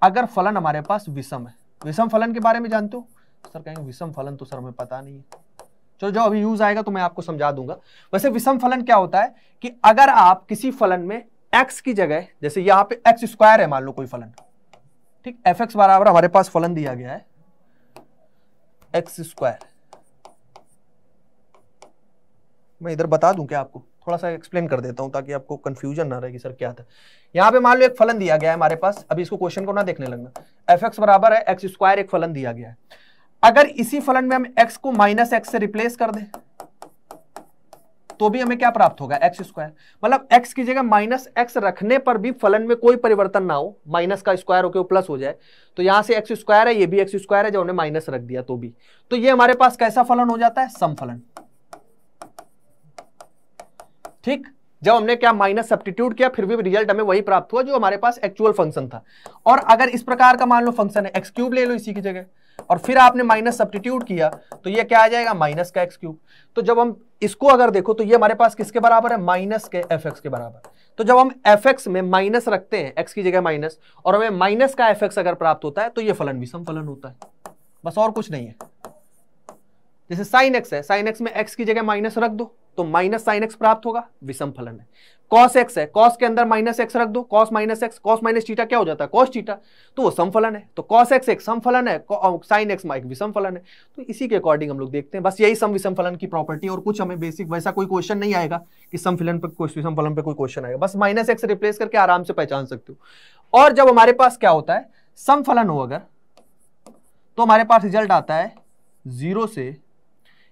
अगर फलन हमारे पास विषम है विषम फलन के बारे में जानते हो सर कहेंगे विषम फलन तो सर हमें पता नहीं है चलो जो अभी यूज आएगा तो मैं आपको समझा दूंगा वैसे विषम फलन क्या होता है कि अगर आप किसी फलन में एक्स की जगह जैसे यहां पे एक्स स्क्वायर है मान लो कोई फलन ठीक एफ एक्स बराबर हमारे पास फलन दिया गया है एक्स स्क्वायर मैं इधर बता दूं क्या आपको थोड़ा सा एक्सप्लेन कर देता हूँ ताकि आपको कंफ्यूजन ना रहे कि सर क्या था यहाँ पे मान लो एक फलन दिया गया है हमारे पास अभी इसको क्वेश्चन को ना देखने लगना एफ एक्स बराबर है एक्स स्क्वायर एक फलन दिया गया है अगर इसी फलन में हम एक्स को माइनस एक्स से रिप्लेस कर दे तो भी हमें क्या प्राप्त होगा एक्स स्क्वायर मतलब एक्स की जगह माइनस एक्स रखने पर भी फलन में कोई परिवर्तन ना हो माइनस का स्क्वायर होकर प्लस हो जाए तो यहां से एक्स स्क्वायर है ये भी एक्स स्क्वायर है जो हमने माइनस रख दिया तो भी तो ये हमारे पास कैसा फलन हो जाता है सम फलन ठीक जब हमने क्या माइनस सब्टीट्यूट किया फिर भी रिजल्ट हमें वही प्राप्त हुआ जो हमारे पास एक्चुअल फंक्शन था और अगर इस प्रकार का मान लो फंक्शन है एक्स क्यूब ले लो इसी की जगह और फिर आपने माइनस सब्टीट्यूट किया तो ये क्या आ जाएगा माइनस का एक्स क्यूब तो जब हम इसको अगर देखो तो ये हमारे पास किसके बराबर है माइनस के एफ के बराबर तो जब हम एफ में माइनस रखते हैं एक्स की जगह माइनस और हमें माइनस का एफ अगर प्राप्त होता है तो ये फलन भी फलन होता है बस और कुछ नहीं है जैसे साइन एक्स है साइन एक्स में एक्स की जगह माइनस रख दो तो माइनस साइन एक्स प्राप्त होगा विषम फलन है कॉस एक्स है कॉस के अंदर माइनस एक्स रख दो cos minus x cos minus theta क्या हो जाता है कॉस टीटा तो वो समफलन है तो कॉस एक्स एक समफलन है साइन एक्स माइक विषम फलन है तो इसी के अकॉर्डिंग हम लोग देखते हैं बस यही सम विषम फलन की प्रॉपर्टी और कुछ हमें बेसिक वैसा कोई क्वेश्चन नहीं आएगा कि सम फलन पर कुछ विषम फलन पर कोई क्वेश्चन आएगा बस माइनस एक्स रिप्लेस करके आराम से पहचान सकते हो और जब हमारे पास क्या होता है सम फलन हो अगर तो हमारे पास रिजल्ट आता है जीरो से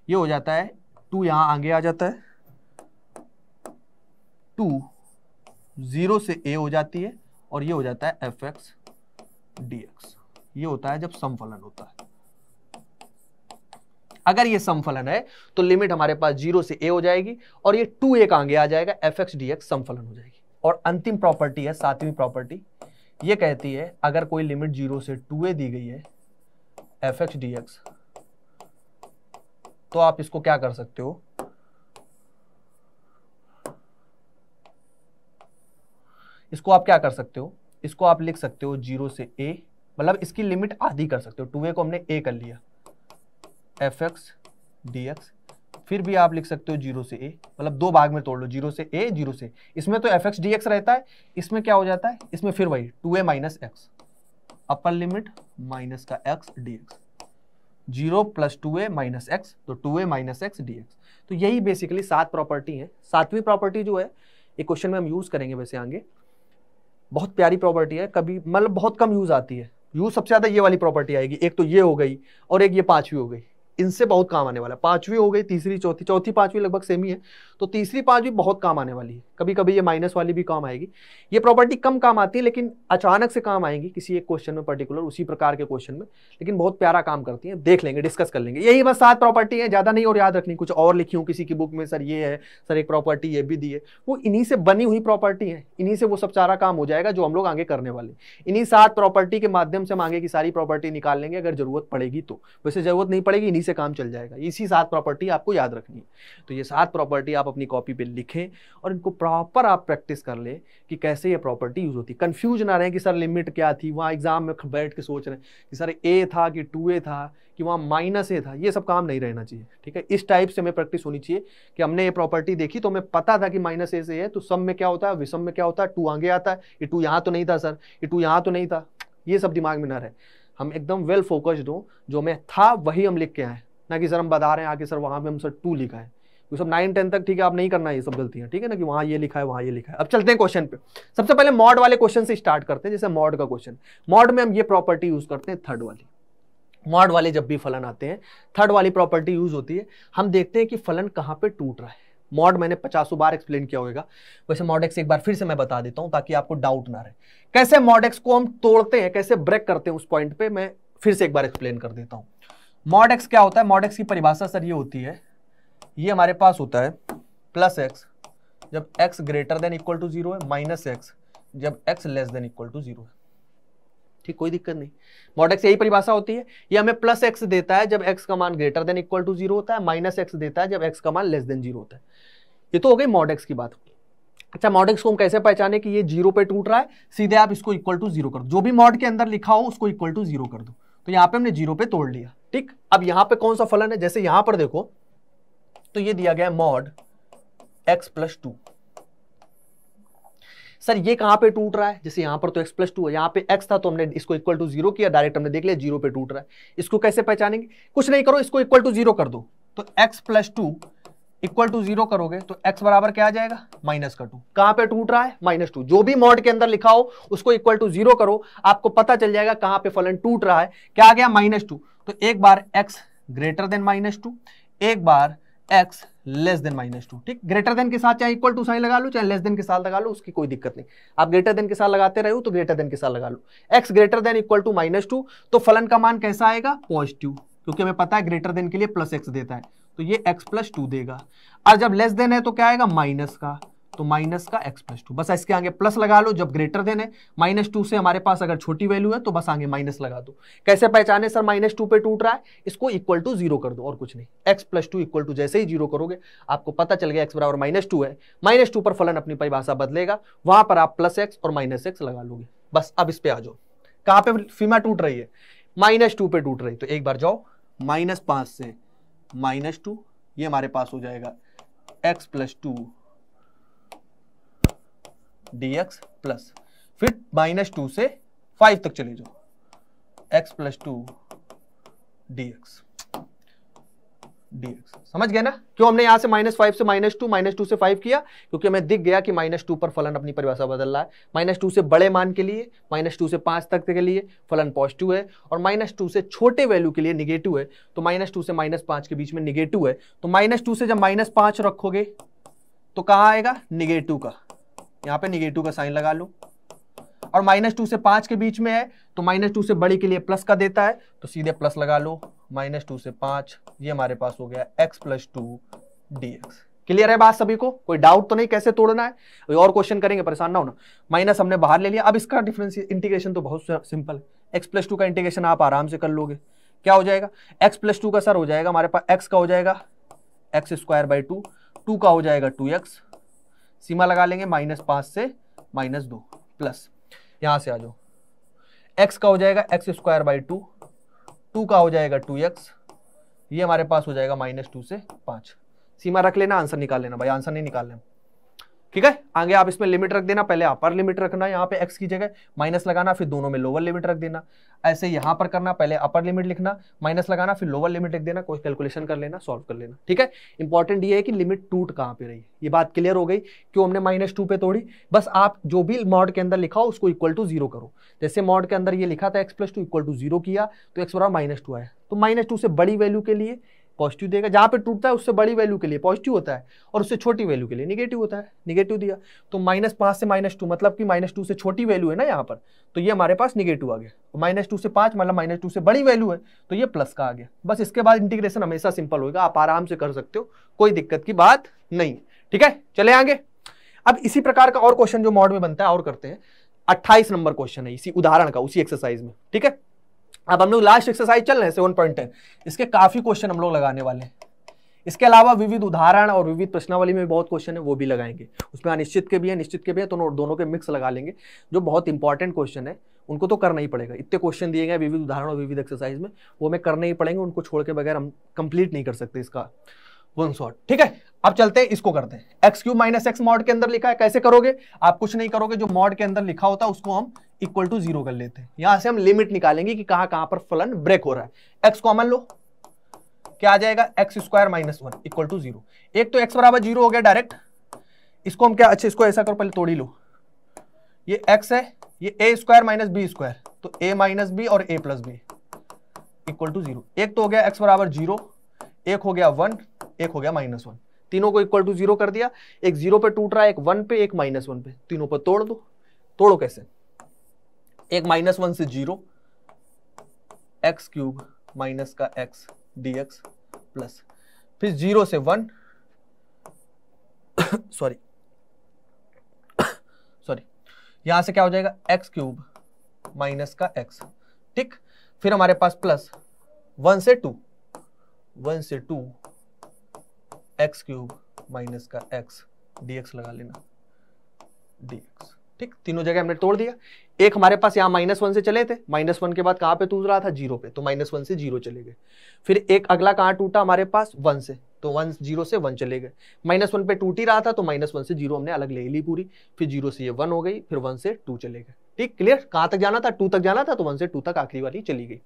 ये हो जाता है टू यहां आगे आ जाता है टू जीरो से ए हो जाती है और ये हो जाता है एफ एक्स डी एक्स ये होता है जब समफलन होता है अगर ये समफलन है तो लिमिट हमारे पास जीरो से ए हो जाएगी और ये टू एक आगे आ जाएगा एफ एक्स डी एक्स समफलन हो जाएगी और अंतिम प्रॉपर्टी है सातवीं प्रॉपर्टी ये कहती है अगर कोई लिमिट जीरो से टू ए दी गई है एफ एक्स डी एक्स तो आप इसको क्या कर सकते हो इसको आप क्या कर सकते हो इसको आप लिख सकते हो जीरो से ए मतलब इसकी लिमिट आधी कर सकते हो टू ए को हमने ए कर लिया एफ एक्स डी एक्स फिर भी आप लिख सकते हो जीरो से ए मतलब दो भाग में तोड़ लो जीरो से ए जीरो से इसमें तो एफ एक्स डी एक्स रहता है इसमें क्या हो जाता है इसमें फिर वही two a minus x upper limit minus का x d x zero plus two a minus x तो two a minus x d x तो यही बेसिकली सात प्रॉपर्टी है सातवीं प्रॉपर्टी जो है ये क्वेश्चन में हम यूज़ करेंगे वैसे आगे बहुत प्यारी प्रॉपर्टी है कभी मतलब बहुत कम यूज़ आती है यूज़ सबसे ज़्यादा ये वाली प्रॉपर्टी आएगी एक तो ये हो गई और एक ये पाँचवीं हो गई इनसे बहुत काम आने वाला है पांचवी हो गई तीसरी चौथी चौथी पांचवी लगभग सेम ही है तो तीसरी पांचवी बहुत काम आने वाली है कभी कभी ये माइनस वाली भी काम आएगी ये प्रॉपर्टी कम काम आती है लेकिन अचानक से काम आएंगी किसी एक क्वेश्चन में पर्टिकुलर उसी प्रकार के क्वेश्चन में लेकिन बहुत प्यारा काम करती है देख लेंगे डिस्कस कर लेंगे यही बस सात प्रॉपर्टी है ज़्यादा नहीं और याद रखनी कुछ और लिखी हूँ किसी की बुक में सर ये है सर एक प्रॉपर्टी ये भी दी है वो इन्हीं से बनी हुई प्रॉपर्टी है इन्हीं से वो सब सारा काम हो जाएगा जो हम लोग आगे करने वाले इन्हीं सात प्रॉपर्टी के माध्यम से हम आगे की सारी प्रॉपर्टी निकाल लेंगे अगर जरूरत पड़ेगी तो वैसे जरूरत नहीं पड़ेगी इन्हीं से काम चल जाएगा इसी सात प्रॉपर्टी आपको याद रखनी है तो ये सात प्रॉपर्टी आप अपनी कॉपी पे लिखें और इनको प्रॉपर आप प्रैक्टिस कर लें कि कैसे ये प्रॉपर्टी यूज़ होती है कन्फ्यूज ना रहें कि सर लिमिट क्या थी वहाँ एग्जाम में बैठ के सोच रहे हैं कि सर ए था कि टू ए था कि वहाँ माइनस ए था ये सब काम नहीं रहना चाहिए ठीक है इस टाइप से हमें प्रैक्टिस होनी चाहिए कि हमने ये प्रॉपर्टी देखी तो हमें पता था कि माइनस ए से है तो सम में क्या होता है विषम में क्या होता है टू आगे आता है ये टू यहाँ तो नहीं था सर ये टू यहाँ तो नहीं था ये सब दिमाग में ना रहे हम एकदम वेल फोकस्ड हों जो हमें था वही हम लिख के आए ना कि सर हम बता रहे हैं आके सर वहाँ पे हम सर टू लिखा है वो सब नाइन टेन तक ठीक है आप नहीं करना ये सब गलतियाँ ठीक है ना कि वहाँ ये लिखा है वहाँ ये लिखा है अब चलते हैं क्वेश्चन पे सबसे पहले मॉड वाले क्वेश्चन से स्टार्ट करते हैं जैसे मॉड का क्वेश्चन मॉड में हम ये प्रॉपर्टी यूज़ करते हैं थर्ड वाली मॉड वाले जब भी फलन आते हैं थर्ड वाली प्रॉपर्टी यूज होती है हम देखते हैं कि फलन कहाँ पे टूट रहा है मॉड मैंने पचासों बार एक्सप्लेन किया होगा वैसे मॉडेक्स एक बार फिर से मैं बता देता हूं ताकि आपको डाउट ना रहे कैसे मॉडेक्स को हम तोड़ते हैं कैसे ब्रेक करते हैं उस पॉइंट पे मैं फिर से एक बार एक्सप्लेन कर देता हूं मॉडेक्स क्या होता है मॉडेक्स की परिभाषा सर ये होती है ये हमारे पास होता है प्लस एक्स जब x greater than equal to zero है माइनस एक्स जब x less than equal to zero है ठीक कोई दिक्कत नहीं मॉड एक्स यही परिभाषा होती है ये हमें प्लस एक्स देता है जब एक्स का मान greater than equal to zero होता है माइनस एक्स देता है जब एक्स का मान लेस देन जीरो होता है ये तो हो गई मॉड एक्स की बात अच्छा मॉड एक्स को हम कैसे पहचाने कि ये जीरो पे टूट रहा है सीधे आप इसको इक्वल टू जीरो कर दो जो भी मॉड के अंदर लिखा हो उसको इक्वल टू जीरो कर दो तो यहाँ पे हमने जीरो पे तोड़ लिया ठीक अब यहाँ पे कौन सा फलन है जैसे यहाँ पर देखो तो ये दिया गया mod x plus two sir ये कहाँ पे टूट रहा है जैसे यहाँ पर तो एक्स प्लस टू है यहाँ पे एक्स था तो हमने इसको इक्वल टू जीरो किया डायरेक्ट हमने देख लिया जीरो पे टूट रहा है इसको कैसे पहचानेंगे कुछ नहीं करो इसको इक्वल टू जीरो कर दो तो x plus two equal to zero करोगे तो x बराबर क्या आ जाएगा माइनस का टू कहां पे टूट रहा है माइनस टू जो भी मॉड के अंदर लिखा हो उसको इक्वल टू जीरो करो आपको पता चल जाएगा कहां पे फलन टूट रहा है क्या आ गया माइनस टू तो एक बार x greater than minus two एक बार x less than minus two ठीक ग्रेटर देन के साथ चाहे इक्वल टू साइन लगा लो चाहे लेस देन के साथ लगा लो उसकी कोई दिक्कत नहीं आप ग्रेटर देन के साथ लगाते रहो तो ग्रेटर देन के साथ लगा लो x greater than equal to minus two तो फलन का मान कैसा आएगा पॉजिटिव क्योंकि हमें पता है ग्रेटर देन के लिए प्लस एक्स देता है तो ये एक्स प्लस टू देगा और जब लेस देन है तो क्या आएगा माइनस का तो माइनस का एक्स प्लस टू बस इसके आगे प्लस लगा लो जब ग्रेटर देन है माइनस टू से हमारे पास अगर छोटी वैल्यू है तो बस आगे माइनस लगा दो कैसे पहचाने सर माइनस टू पे टूट रहा है इसको इक्वल टू जीरो कर दो और कुछ नहीं x plus two equal to जैसे ही जीरो करोगे आपको पता चल गया एक्स बराबर माइनस टू है माइनस टू पर फलन अपनी परिभाषा बदलेगा वहां पर आप प्लस एक्स और माइनस एक्स लगा लोगे बस अब इस पर आ जाओ कहाँ पे फीमा टूट रही है माइनस टू पे टूट रही तो एक बार जाओ माइनस पांच से माइनस टू ये हमारे पास हो जाएगा x plus two d x plus फिर माइनस टू से फाइव तक चले जाओ x plus two d x dx समझ गए ना क्यों हमने यहां से माइनस फाइव से माइनस टू माइनस टू से फाइव किया क्योंकि हमें दिख गया कि माइनस टू पर फलन अपनी परिभाषा बदल रहा है माइनस टू से बड़े मान के लिए माइनस टू से पांच तक के लिए फलन पॉजिटिव है और माइनस टू से छोटे वैल्यू के लिए निगेटिव है तो माइनस टू से माइनस पांच के बीच में निगेटिव है तो माइनस टू से जब माइनस पांच रखोगे तो कहा आएगा निगेटिव का यहाँ पे निगेटिव का साइन लगा लो और माइनस टू से पांच के बीच में है तो माइनस टू से बड़ी के लिए प्लस का देता है तो सीधे प्लस लगा लो माइनस टू से पांच ये हमारे पास हो गया x plus two d x clear है बात सभी को कोई डाउट तो नहीं कैसे तोड़ना है और क्वेश्चन करेंगे परेशान ना होना माइनस हमने बाहर ले लिया अब इसका डिफरेंस इंटीग्रेशन तो बहुत सिंपल है एक्स प्लस टू का इंटीग्रेशन आप आराम से कर लोगे क्या हो जाएगा एक्स प्लस टू का सर हो जाएगा हमारे पास एक्स का हो जाएगा x square by two two का हो जाएगा टू एक्स सीमा लगा लेंगे माइनस पाँच से माइनस दो प्लस यहाँ से आ जाओ एक्स का हो जाएगा x square by two two का हो जाएगा टू एक्स ये हमारे पास हो जाएगा माइनस टू से पाँच सीमा रख लेना आंसर निकाल लेना भाई आंसर नहीं निकाल लेना ठीक है आगे आप इसमें लिमिट रख देना पहले अपर लिमिट रखना यहाँ पे एक्स की जगह माइनस लगाना फिर दोनों में लोअर लिमिट रख देना ऐसे यहां पर करना पहले अपर लिमिट लिखना माइनस लगाना फिर लोअर लिमिट रख देना कोई कैलकुलेशन कर लेना सॉल्व कर लेना ठीक है इंपॉर्टेंट ये है कि लिमिट टूट कहाँ पे रही ये बात क्लियर हो गई क्यों हमने माइनस टू पे तोड़ी बस आप जो भी मॉड के अंदर लिखा हो उसको इक्वल टू जीरो करो जैसे मॉड के अंदर ये लिखा था x plus two equal to zero किया तो एक्स बराबर माइनस टू आया तो माइनस टू से बड़ी वैल्यू के लिए पॉजिटिव देगा जहाँ पे टूटता है उससे बड़ी वैल्यू के लिए पॉजिटिव होता है और उससे छोटी वैल्यू के लिए निगेटिव होता है निगेटिव दिया तो माइनस पाँच से माइनस टू मतलब कि माइनस टू से छोटी वैल्यू है ना यहाँ पर तो ये हमारे पास निगेटिव आ गया माइनस तो टू से पाँच मतलब माइनस टू से बड़ी वैल्यू है तो ये प्लस का आ गया बस इसके बाद इंटीग्रेशन हमेशा सिंपल होगा आप आराम से कर सकते हो कोई दिक्कत की बात नहीं ठीक है चले आगे अब इसी प्रकार का और क्वेश्चन जो मॉड में बनता है और करते हैं अट्ठाईस नंबर क्वेश्चन है इसी उदाहरण का उसी एक्सरसाइज में ठीक है अब हम लोग लास्ट एक्सरसाइज चल रहे हैं सेवन पॉइंट टेन इसके काफ़ी क्वेश्चन हम लोग लगाने वाले हैं इसके अलावा विविध उदाहरण और विविध प्रश्नावली में बहुत क्वेश्चन है वो भी लगाएंगे उसमें अनिश्चित के भी है निश्चित के भी है तो दोनों के मिक्स लगा लेंगे जो बहुत इंपॉर्टेंट क्वेश्चन है उनको तो करना ही पड़ेगा इतने क्वेश्चन दिए गए विविध उदाहरण और विविध एक्सरसाइज में वो हमें करने ही पड़ेंगे उनको छोड़ के बगैर हम कंप्लीट नहीं कर सकते इसका वन शॉट ठीक है अब चलते हैं इसको करते हैं x cube minus x mod के अंदर लिखा है कैसे करोगे आप कुछ नहीं करोगे जो मॉड के अंदर लिखा होता है उसको हम इक्वल टू जीरो कर लेते हैं यहां से हम लिमिट निकालेंगे कि कहां कहां पर फलन ब्रेक हो रहा है एक्स कॉमन लो क्या आ जाएगा x square minus one equal to zero एक तो एक्स बराबर जीरो हो गया डायरेक्ट इसको हम क्या अच्छा इसको ऐसा करो पहले तोड़ी लो ये एक्स है ये a square minus b square तो ए माइनस बी और a plus b equal to zero एक तो हो गया एक्स बराबर जीरो एक हो गया वन एक हो गया माइनस वन तीनों को इक्वल टू जीरो कर दिया एक जीरो पे टूट रहा है एक वन पे एक माइनस वन पे तीनों पर तोड़ दो तोड़ो कैसे एक माइनस वन से जीरो एक्स क्यूब माइनस का एक्स डी एक्स प्लस फिर जीरो से वन सॉरी सॉरी यहां से क्या हो जाएगा एक्स क्यूब माइनस का एक्स ठीक फिर हमारे पास प्लस वन से टू वन से टू एक्स क्यूब माइनस का एक्स डीएक्स लगा लेना डीएक्स ठीक तीनों जगह हमने तोड़ दिया एक हमारे पास यहाँ माइनस वन से चले थे माइनस वन के बाद कहाँ पे टूट रहा था जीरो पे तो माइनस वन से जीरो चले गए फिर एक अगला कहाँ टूटा हमारे पास वन से तो वन जीरो से वन चले गए माइनस वन पे टूट ही रहा था तो माइनस वन से जीरो हमने अलग ले ली पूरी फिर जीरो से ये वन हो गई फिर वन से टू चले गए ठीक क्लियर कहाँ तक जाना था टू तक जाना था तो वन से टू तक आखिरी वाली चली गई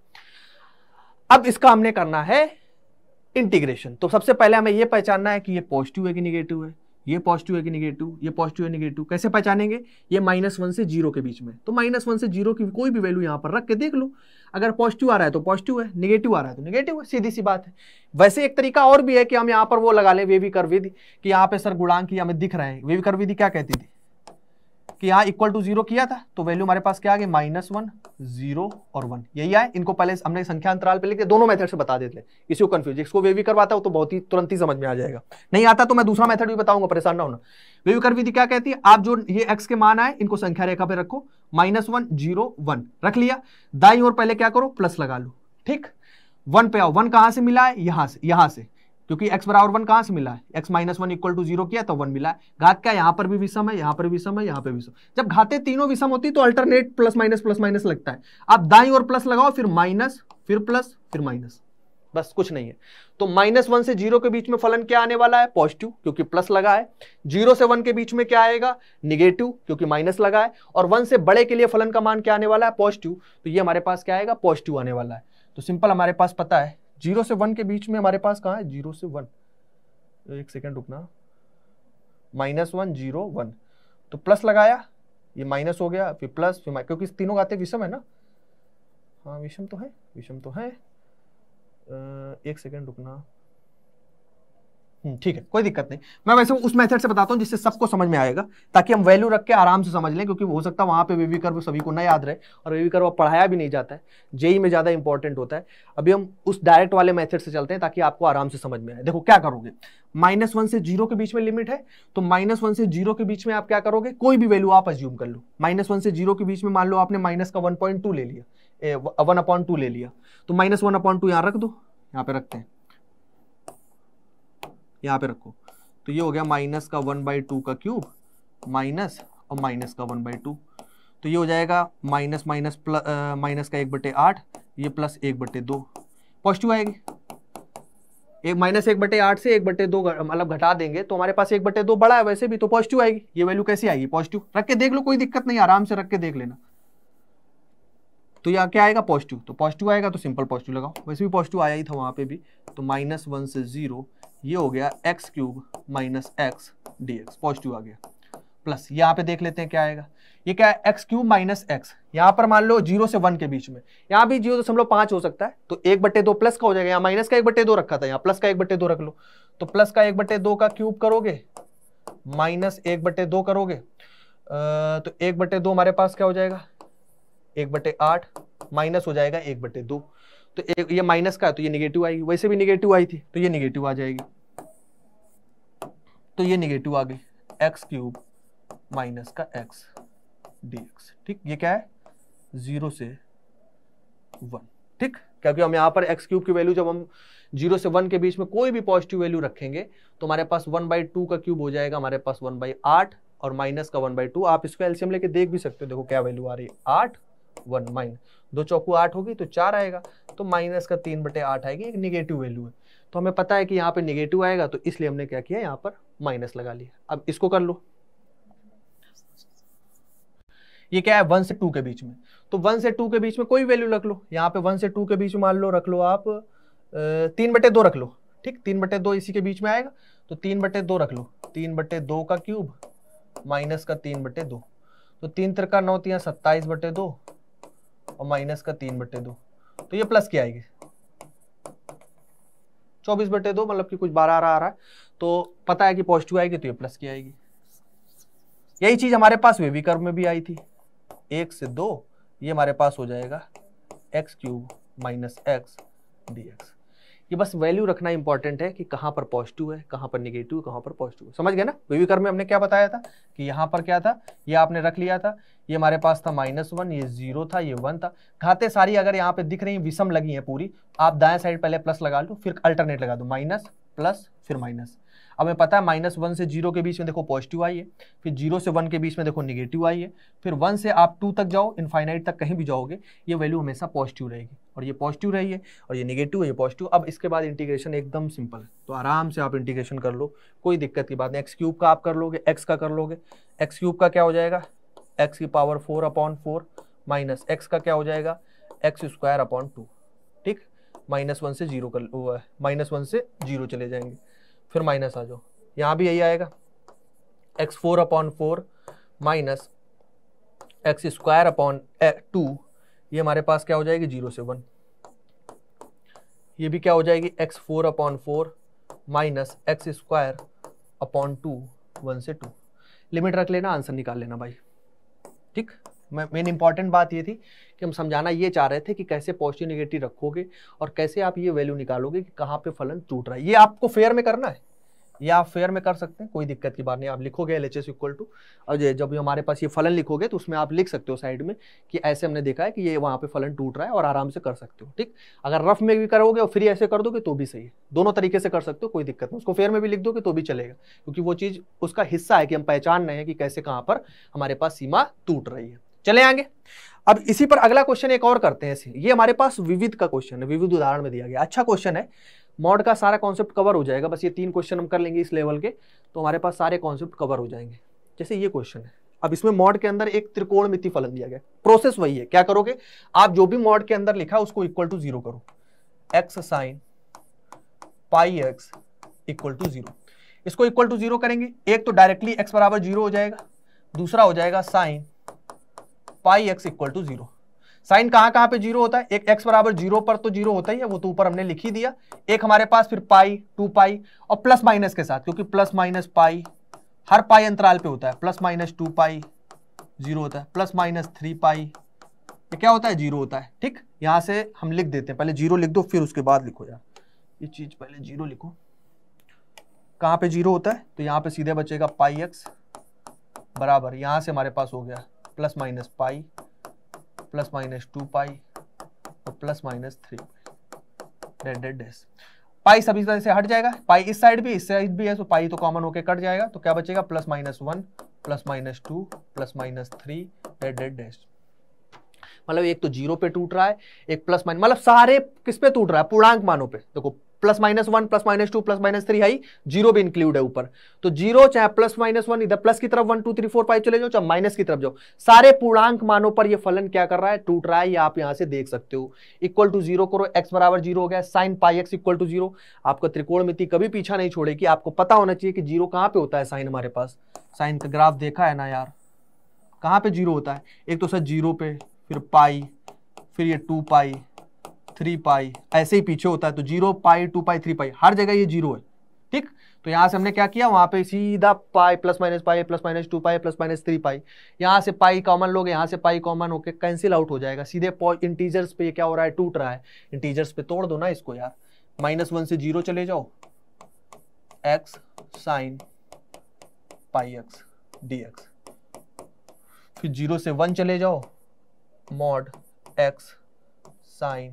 अब इसका हमने करना है इंटीग्रेशन तो सबसे पहले हमें यह पहचानना है कि ये पॉजिटिव है कि निगेटिव है ये पॉजिटिव है कि निगेटिव ये पॉजिटिव है निगेटिव कैसे पहचानेंगे ये माइनस वन से जीरो के बीच में तो माइनस वन से जीरो की कोई भी वैल्यू यहाँ पर रख के देख लो अगर पॉजिटिव आ रहा है तो पॉजिटिव है निगेटिव आ रहा है तो निगेटिव है सीधी सी बात है वैसे एक तरीका और भी है कि हम यहाँ पर वो लगा लें वेवी विधि कि यहाँ पे सर गुणांक ही हमें दिख रहे हैं वेवी विधि क्या कहती थी कि यहाँ इक्वल टू जीरो किया था तो वैल्यू हमारे पास क्या आ गई माइनस वन जीरो और वन यही आए इनको पहले हमने संख्या अंतराल पे लिखे दोनों मेथड से बता देते हैं किसी को कंफ्यूज इसको वे भी करवाता हूँ तो बहुत ही तुरंत ही समझ में आ जाएगा नहीं आता तो मैं दूसरा मेथड भी बताऊंगा परेशान ना होना वे कर विधि क्या कहती है आप जो ये एक्स के मान आए इनको संख्या रेखा पे रखो माइनस वन जीरो वन रख लिया दाई और पहले क्या करो प्लस लगा लो ठीक वन पे आओ वन कहां से मिला है यहां से यहां से क्योंकि x बराबर वन कहां से मिला है x minus one equal to zero किया तो वन मिला है घात क्या यहाँ पर भी विषम है यहाँ पर विषम है यहाँ भी विषम जब घाते तीनों विषम होती तो alternate plus minus plus minus लगता है आप दाई और प्लस लगाओ फिर माइनस फिर प्लस फिर माइनस बस कुछ नहीं है तो माइनस वन से जीरो के बीच में फलन क्या आने वाला है पॉजिटिव क्योंकि प्लस लगा है जीरो से वन के बीच में क्या आएगा निगेटिव क्योंकि माइनस लगा है और वन से बड़े के लिए फलन का मान क्या आने वाला है पॉजिटिव तो ये हमारे पास क्या आएगा पॉजिटिव आने वाला है तो सिंपल हमारे पास पता है जीरो से वन के बीच में हमारे पास कहाँ है जीरो से वन एक सेकेंड रुकना माइनस वन जीरो वन तो प्लस लगाया ये माइनस हो गया फिर प्लस फिर क्योंकि तीनों गाते विषम है ना हाँ विषम तो है विषम तो है एक सेकेंड रुकना हम्म, ठीक है कोई दिक्कत नहीं मैं वैसे उस मेथड से बताता हूँ जिससे सबको समझ में आएगा ताकि हम वैल्यू रख के आराम से समझ लें क्योंकि हो सकता है वहाँ पे वेवी कर्व सभी को ना याद रहे और वेवी कर्व पढ़ाया भी नहीं जाता है जेई e में ज़्यादा इंपॉर्टेंट होता है अभी हम उस डायरेक्ट वाले मेथड से चलते हैं ताकि आपको आराम से समझ में आए देखो क्या करोगे माइनस वन से जीरो के बीच में लिमिट है तो माइनस वन से जीरो के बीच में आप क्या करोगे कोई भी वैल्यू आप अज्यूम कर लो माइनस वन से जीरो के बीच में मान लो आपने माइनस का वन पॉइंट टू ले लिया वन अपॉइंट टू ले लिया तो माइनस वन अपॉइंट टू यहाँ रख दो यहाँ पे रखते हैं यहाँ पे रखो तो ये हो गया माइनस का वन बाई टू का क्यूब माइनस और माइनस का वन बाई टू तो ये हो जाएगा माइनस माइनस प्लस माइनस का एक बटे आठ ये प्लस एक बटे दो पॉजिटिव आएंगे एक माइनस एक बटे आठ से एक बटे दो मतलब घटा देंगे तो हमारे पास एक बटे दो बड़ा है वैसे भी तो पॉजिटिव आएगी ये वैल्यू कैसी आएगी पॉजिटिव रख के देख लो कोई दिक्कत नहीं आराम से रख के देख लेना तो यहाँ क्या आएगा पॉजिटिव तो पॉजिटिव आएगा तो सिंपल पॉजिटिव लगाओ वैसे भी पॉजिटिव आया ही था वहाँ पे भी तो माइनस वन से जीरो ये हो गया x cube minus x d x positive आ गया प्लस यहाँ पे देख लेते हैं क्या आएगा ये क्या है एक्स क्यूब माइनस एक्स यहाँ पर मान लो जीरो से वन के बीच में यहाँ भी जीरो दशमलव पांच हो सकता है तो एक बट्टे दो प्लस का हो जाएगा यहाँ माइनस का एक बट्टे दो रखा था यहाँ प्लस का एक बट्टे दो रख लो तो प्लस का एक बट्टे दो का क्यूब करोगे माइनस एक बट्टे दो करोगे तो एक बट्टे दो हमारे पास क्या हो जाएगा एक बट्टे आठ माइनस हो जाएगा एक बट्टे दो तो ए, ये माइनस का है तो ये निगेटिव आएगी वैसे भी निगेटिव आई थी तो ये निगेटिव आ जाएगी तो ये निगेटिव आ गई एक्स क्यूब माइनस का एक्स डी एक्स ठीक ये क्या है जीरो से वन ठीक क्योंकि हम यहाँ पर एक्स क्यूब की वैल्यू जब हम जीरो से वन के बीच में कोई भी पॉजिटिव वैल्यू रखेंगे तो हमारे पास वन बाई टू का क्यूब हो जाएगा हमारे पास वन बाई आठ और माइनस का वन बाई टू आप इसको एल्सियम लेके देख भी सकते हो देखो क्या वैल्यू आ रही है आठ वन माइनस दो चौकू आठ होगी तो चार आएगा तो माइनस का तीन बटे आठ आएगी एक निगेटिव वैल्यू है तो हमें पता है कि यहाँ पे निगेटिव आएगा तो इसलिए हमने क्या किया यहाँ पर माइनस लगा लिया अब इसको कर लो ये क्या है वन से टू के बीच में तो वन से टू के बीच में कोई वैल्यू रख लो यहाँ पे वन से टू के बीच में मान लो रख लो आप तीन बटे दो रख लो ठीक तीन बटे दो इसी के बीच में आएगा तो तीन बटे दो रख लो तीन बटे दो का क्यूब माइनस का तीन बटे दो तो तीन तरह का नौ तीन सत्ताईस बटे दो और माइनस का तीन बटे दो तो ये प्लस की आएगी चौबीस बटे दो मतलब कि कुछ बारह आ रहा है तो पता है कि पॉजिटिव आएगी तो ये प्लस की आएगी यही चीज हमारे पास वे भी में भी आई थी एक से दो ये हमारे पास हो जाएगा x cube minus x d x कि बस वैल्यू रखना इंपॉर्टेंट है कि कहाँ पर पॉजिटिव है कहाँ पर निगेटिव है कहाँ पर पॉजिटिव है समझ गए ना वीवी कर में हमने क्या बताया था कि यहाँ पर क्या था ये आपने रख लिया था ये हमारे पास था माइनस वन ये जीरो था ये वन था घाते सारी अगर यहाँ पे दिख रही है विषम लगी है पूरी आप दाएं साइड पहले प्लस लगा लो फिर अल्टरनेट लगा दो माइनस प्लस फिर माइनस अब हमें पता है माइनस वन से जीरो के बीच में देखो पॉजिटिव आई है फिर जीरो से वन के बीच में देखो निगेटिव आई है फिर वन से आप टू तक जाओ इनफाइनाइट तक कहीं भी जाओगे ये वैल्यू हमेशा पॉजिटिव रहेगी और ये पॉजिटिव रही है और ये निगेटिव है ये पॉजिटिव अब इसके बाद इंटीग्रेशन एकदम सिंपल है तो आराम से आप इंटीग्रेशन कर लो कोई दिक्कत की बात नहीं एक्स क्यूब का आप कर लोगे एक्स का कर लोगे एक्स क्यूब का क्या हो जाएगा एक्स की power four upon four minus x का क्या हो जाएगा एक्स स्क्वायर अपॉन टू ठीक माइनस वन से जीरो कर माइनस वन से जीरो चले जाएंगे फिर माइनस आ जाओ यहाँ भी यही आएगा x four upon four minus x square upon two ये हमारे पास क्या हो जाएगी जीरो से वन ये भी क्या हो जाएगी x four upon four minus x square upon two one से टू लिमिट रख लेना आंसर निकाल लेना भाई ठीक मेन इंपॉर्टेंट बात ये थी कि हम समझाना ये चाह रहे थे कि कैसे पॉजिटिव निगेटिव रखोगे और कैसे आप ये वैल्यू निकालोगे कि कहाँ पे फलन टूट रहा है ये आपको फेयर में करना है ये आप फेयर में कर सकते हैं कोई दिक्कत की बात नहीं आप लिखोगे L H S equal to और जब भी हमारे पास ये फलन लिखोगे तो उसमें आप लिख सकते हो साइड में कि ऐसे हमने देखा है कि ये वहाँ पे फलन टूट रहा है और आराम से कर सकते हो ठीक अगर रफ में भी करोगे और फ्री ऐसे कर दोगे तो भी सही है दोनों तरीके से कर सकते हो कोई दिक्कत नहीं उसको फेयर में भी लिख दोगे तो भी चलेगा क्योंकि वो चीज़ उसका हिस्सा है कि हम पहचान रहे हैं कि कैसे कहाँ पर हमारे पास सीमा टूट रही है चले आगे अब इसी पर अगला क्वेश्चन एक और करते हैं ये हमारे पास विविध का क्वेश्चन है विविध उदाहरण में दिया गया अच्छा क्वेश्चन है मॉड का सारा कॉन्सेप्ट कवर हो जाएगा बस ये तीन क्वेश्चन हम कर लेंगे इस लेवल के तो हमारे पास सारे कॉन्सेप्ट कवर हो जाएंगे जैसे ये क्वेश्चन है अब इसमें मॉड के अंदर एक त्रिकोण फलन दिया गया प्रोसेस वही है क्या करोगे आप जो भी मॉड के अंदर लिखा उसको इक्वल टू जीरो करो x sine pi x equal to zero इसको इक्वल टू जीरो करेंगे एक तो डायरेक्टली एक्स बराबर जीरो हो जाएगा दूसरा हो जाएगा sine pi x equal to zero sine कहाँ कहां पे जीरो होता है एक एक्स बराबर जीरो पर तो जीरो होता ही है वो तो ऊपर हमने लिख ही दिया एक हमारे पास फिर पाई टू पाई और प्लस माइनस के साथ क्योंकि प्लस माइनस पाई हर पाई अंतराल पे होता है plus minus two pi zero होता है प्लस माइनस थ्री पाई ये क्या होता है जीरो होता है ठीक यहां से हम लिख देते हैं पहले जीरो लिख दो फिर उसके बाद लिखो यार ये चीज़ पहले जीरो लिखो कहाँ पे जीरो होता है तो यहाँ पे सीधे बचेगा पाई एक्स बराबर यहां से हमारे पास हो गया plus minus pi plus minus two pi और प्लस माइनस थ्री पाई डेड पाई सभी से हट जाएगा पाई इस साइड भी इस साइड भी है तो पाई तो कॉमन होके कट जाएगा तो क्या बचेगा plus minus one plus minus two plus minus three डेड डेड डैश मतलब एक तो जीरो पे टूट रहा है एक प्लस माइनस मतलब सारे किस पे टूट रहा है पूर्णांक मानों पे देखो plus minus one plus minus two plus minus three हाई जीरो भी इंक्लूड है ऊपर तो जीरो चाहे प्लस माइनस वन इधर प्लस की तरफ one two three four five चले जाओ चाहे माइनस की तरफ जाओ सारे पूर्णांक मानों पर ये फलन क्या कर रहा है टूट रहा है ये आप यहां से देख सकते हो इक्वल टू जीरो करो एक्स बराबर जीरो हो गया sine pi x equal to zero आपको त्रिकोण मिति कभी पीछा नहीं छोड़ेगी आपको पता होना चाहिए कि जीरो कहाँ पे होता है साइन हमारे पास साइन का ग्राफ देखा है ना यार कहाँ पे जीरो होता है एक तो सर जीरो पे फिर पाई फिर ये टू पाई थ्री पाई ऐसे ही पीछे होता है तो zero pi two pi three pi हर जगह ये जीरो है ठीक तो यहां से हमने क्या किया वहां पे सीधा pi plus minus pi plus minus two pi plus minus three pi यहां से पाई कॉमन लोग यहां से पाई कॉमन होके कैंसिल आउट हो जाएगा सीधे इंटीजर्स पे क्या हो रहा है टूट रहा है इंटीजर्स पे तोड़ दो ना इसको यार माइनस वन से जीरो चले जाओ x sine pi x d x फिर जीरो से वन चले जाओ mod x sine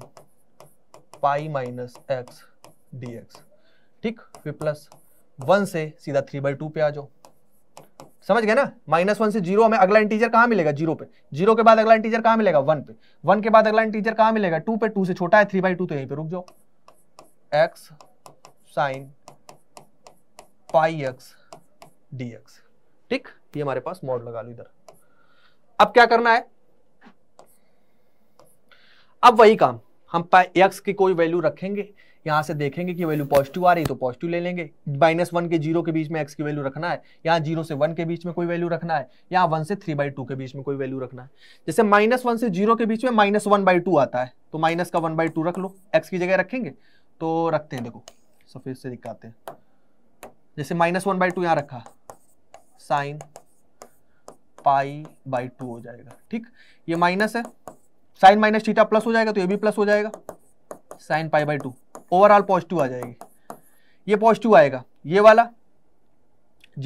pi minus x d x ठीक फिर प्लस वन से सीधा थ्री बाई टू पे आ जाओ समझ गए ना माइनस वन से जीरो हमें अगला इंटीजर कहाँ मिलेगा जीरो पे जीरो के बाद अगला इंटीजर कहाँ मिलेगा वन पे वन के बाद अगला इंटीजर कहाँ मिलेगा टू पे टू से छोटा है थ्री बाई टू तो यहीं पे रुक जाओ x sine pi x d x ठीक ये हमारे पास मॉड लगा लो इधर अब क्या करना है अब वही काम हम पाई एक्स की कोई वैल्यू रखेंगे यहाँ से देखेंगे कि वैल्यू पॉजिटिव आ रही है तो पॉजिटिव ले लेंगे माइनस वन के जीरो के बीच में एक्स की वैल्यू रखना है यहाँ जीरो से वन के बीच में कोई वैल्यू रखना है यहाँ वन से थ्री बाई टू के बीच में कोई वैल्यू रखना है जैसे माइनस वन से जीरो के बीच में माइनस वन बाई टू आता है तो माइनस का वन बाई टू रख लो एक्स की जगह रखेंगे तो रखते हैं देखो सफेद से दिखाते हैं जैसे माइनस वन बाई टू यहाँ रखा साइन पाई बाई टू हो जाएगा ठीक ये माइनस है साइन माइनस थीटा प्लस हो जाएगा तो ये भी प्लस हो जाएगा sine pi by two overall positive आ जाएगी ये पॉजिटिव आएगा ये वाला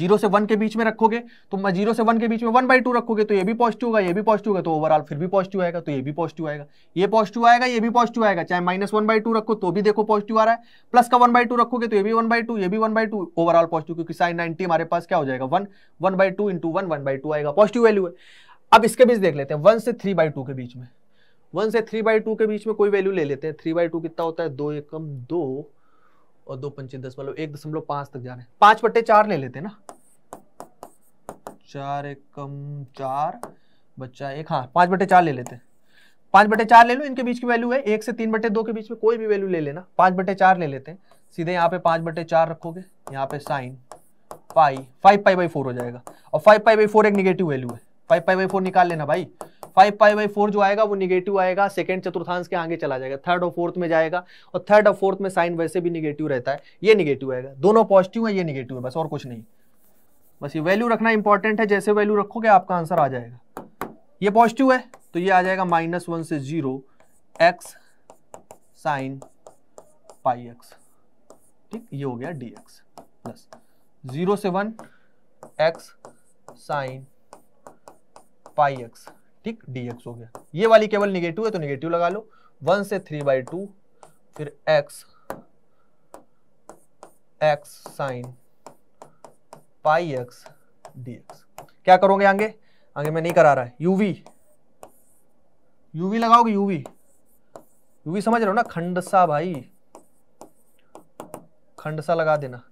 जीरो से वन के बीच में रखोगे तो मैं जीरो से वन के बीच में वन बाई टू रखोगे तो ये भी पॉजिटिव होगा ये भी पॉजिटिव होगा तो ओवरऑल फिर भी पॉजिटिव आएगा तो ये भी पॉजिटिव आएगा ये पॉजिटिव आएगा ये भी पॉजिटिव आएगा चाहे माइनस वन बाई टू रखो तो भी देखो पॉजिटिव आ रहा है प्लस का वन बाई टू रखोगे तो ये भी वन बाई टू ये भी one by two overall positive क्योंकि साइन नाइनटी हमारे पास क्या हो जाएगा one one by two into one one by two आएगा पॉजिटिव वैल्यू है अब इसके बीच देख लेते हैं वन से थ्री बाई टू के बीच में वन से थ्री बाई टू के बीच में कोई वैल्यू ले लेते हैं थ्री बाई टू कितना होता है दो एकम दो और दो पंचे दस मतलब एक दशमलव पांच तक जा रहे हैं पांच बट्टे चार ले लेते हैं ना चार एकम चार बच्चा एक हाँ पांच बटे चार ले लेते हैं पांच बटे चार ले लो इनके बीच की वैल्यू है एक से तीन बटे दो के बीच में कोई भी वैल्यू ले लेना पांच बटे चार ले लेते हैं सीधे यहाँ पे पांच बटे चार रखोगे यहाँ पे sine pi five pi by four हो जाएगा और फाइव पाई बाई फोर एक निगेटिव वैल्यू है फाइव पाई बाई फोर निकाल लेना भाई फाइव पाई बाई फोर जो आएगा वो निगेटिव आएगा सेकेंड चतुर्थांश के आगे चला जाएगा थर्ड और फोर्थ में जाएगा और थर्ड और फोर्थ में साइन वैसे भी निगेटिव रहता है ये निगेटिव आएगा दोनों पॉजिटिव है ये निगेटिव है बस और कुछ नहीं बस ये वैल्यू रखना इंपॉर्टेंट है जैसे वैल्यू रखोगे आपका आंसर आ जाएगा ये पॉजिटिव है तो ये आ जाएगा माइनस वन से zero x sine pi x ठीक ये हो गया डी एक्स प्लस जीरो से one x sine pi x ठीक dx हो गया ये वाली केवल निगेटिव है तो निगेटिव लगा लो वन से थ्री बाई टू फिर x x sine pi x dx क्या करोगे आगे आगे मैं नहीं करा रहा है uv uv लगाओगे uv uv समझ रहे हो ना खंडसा भाई खंडसा लगा देना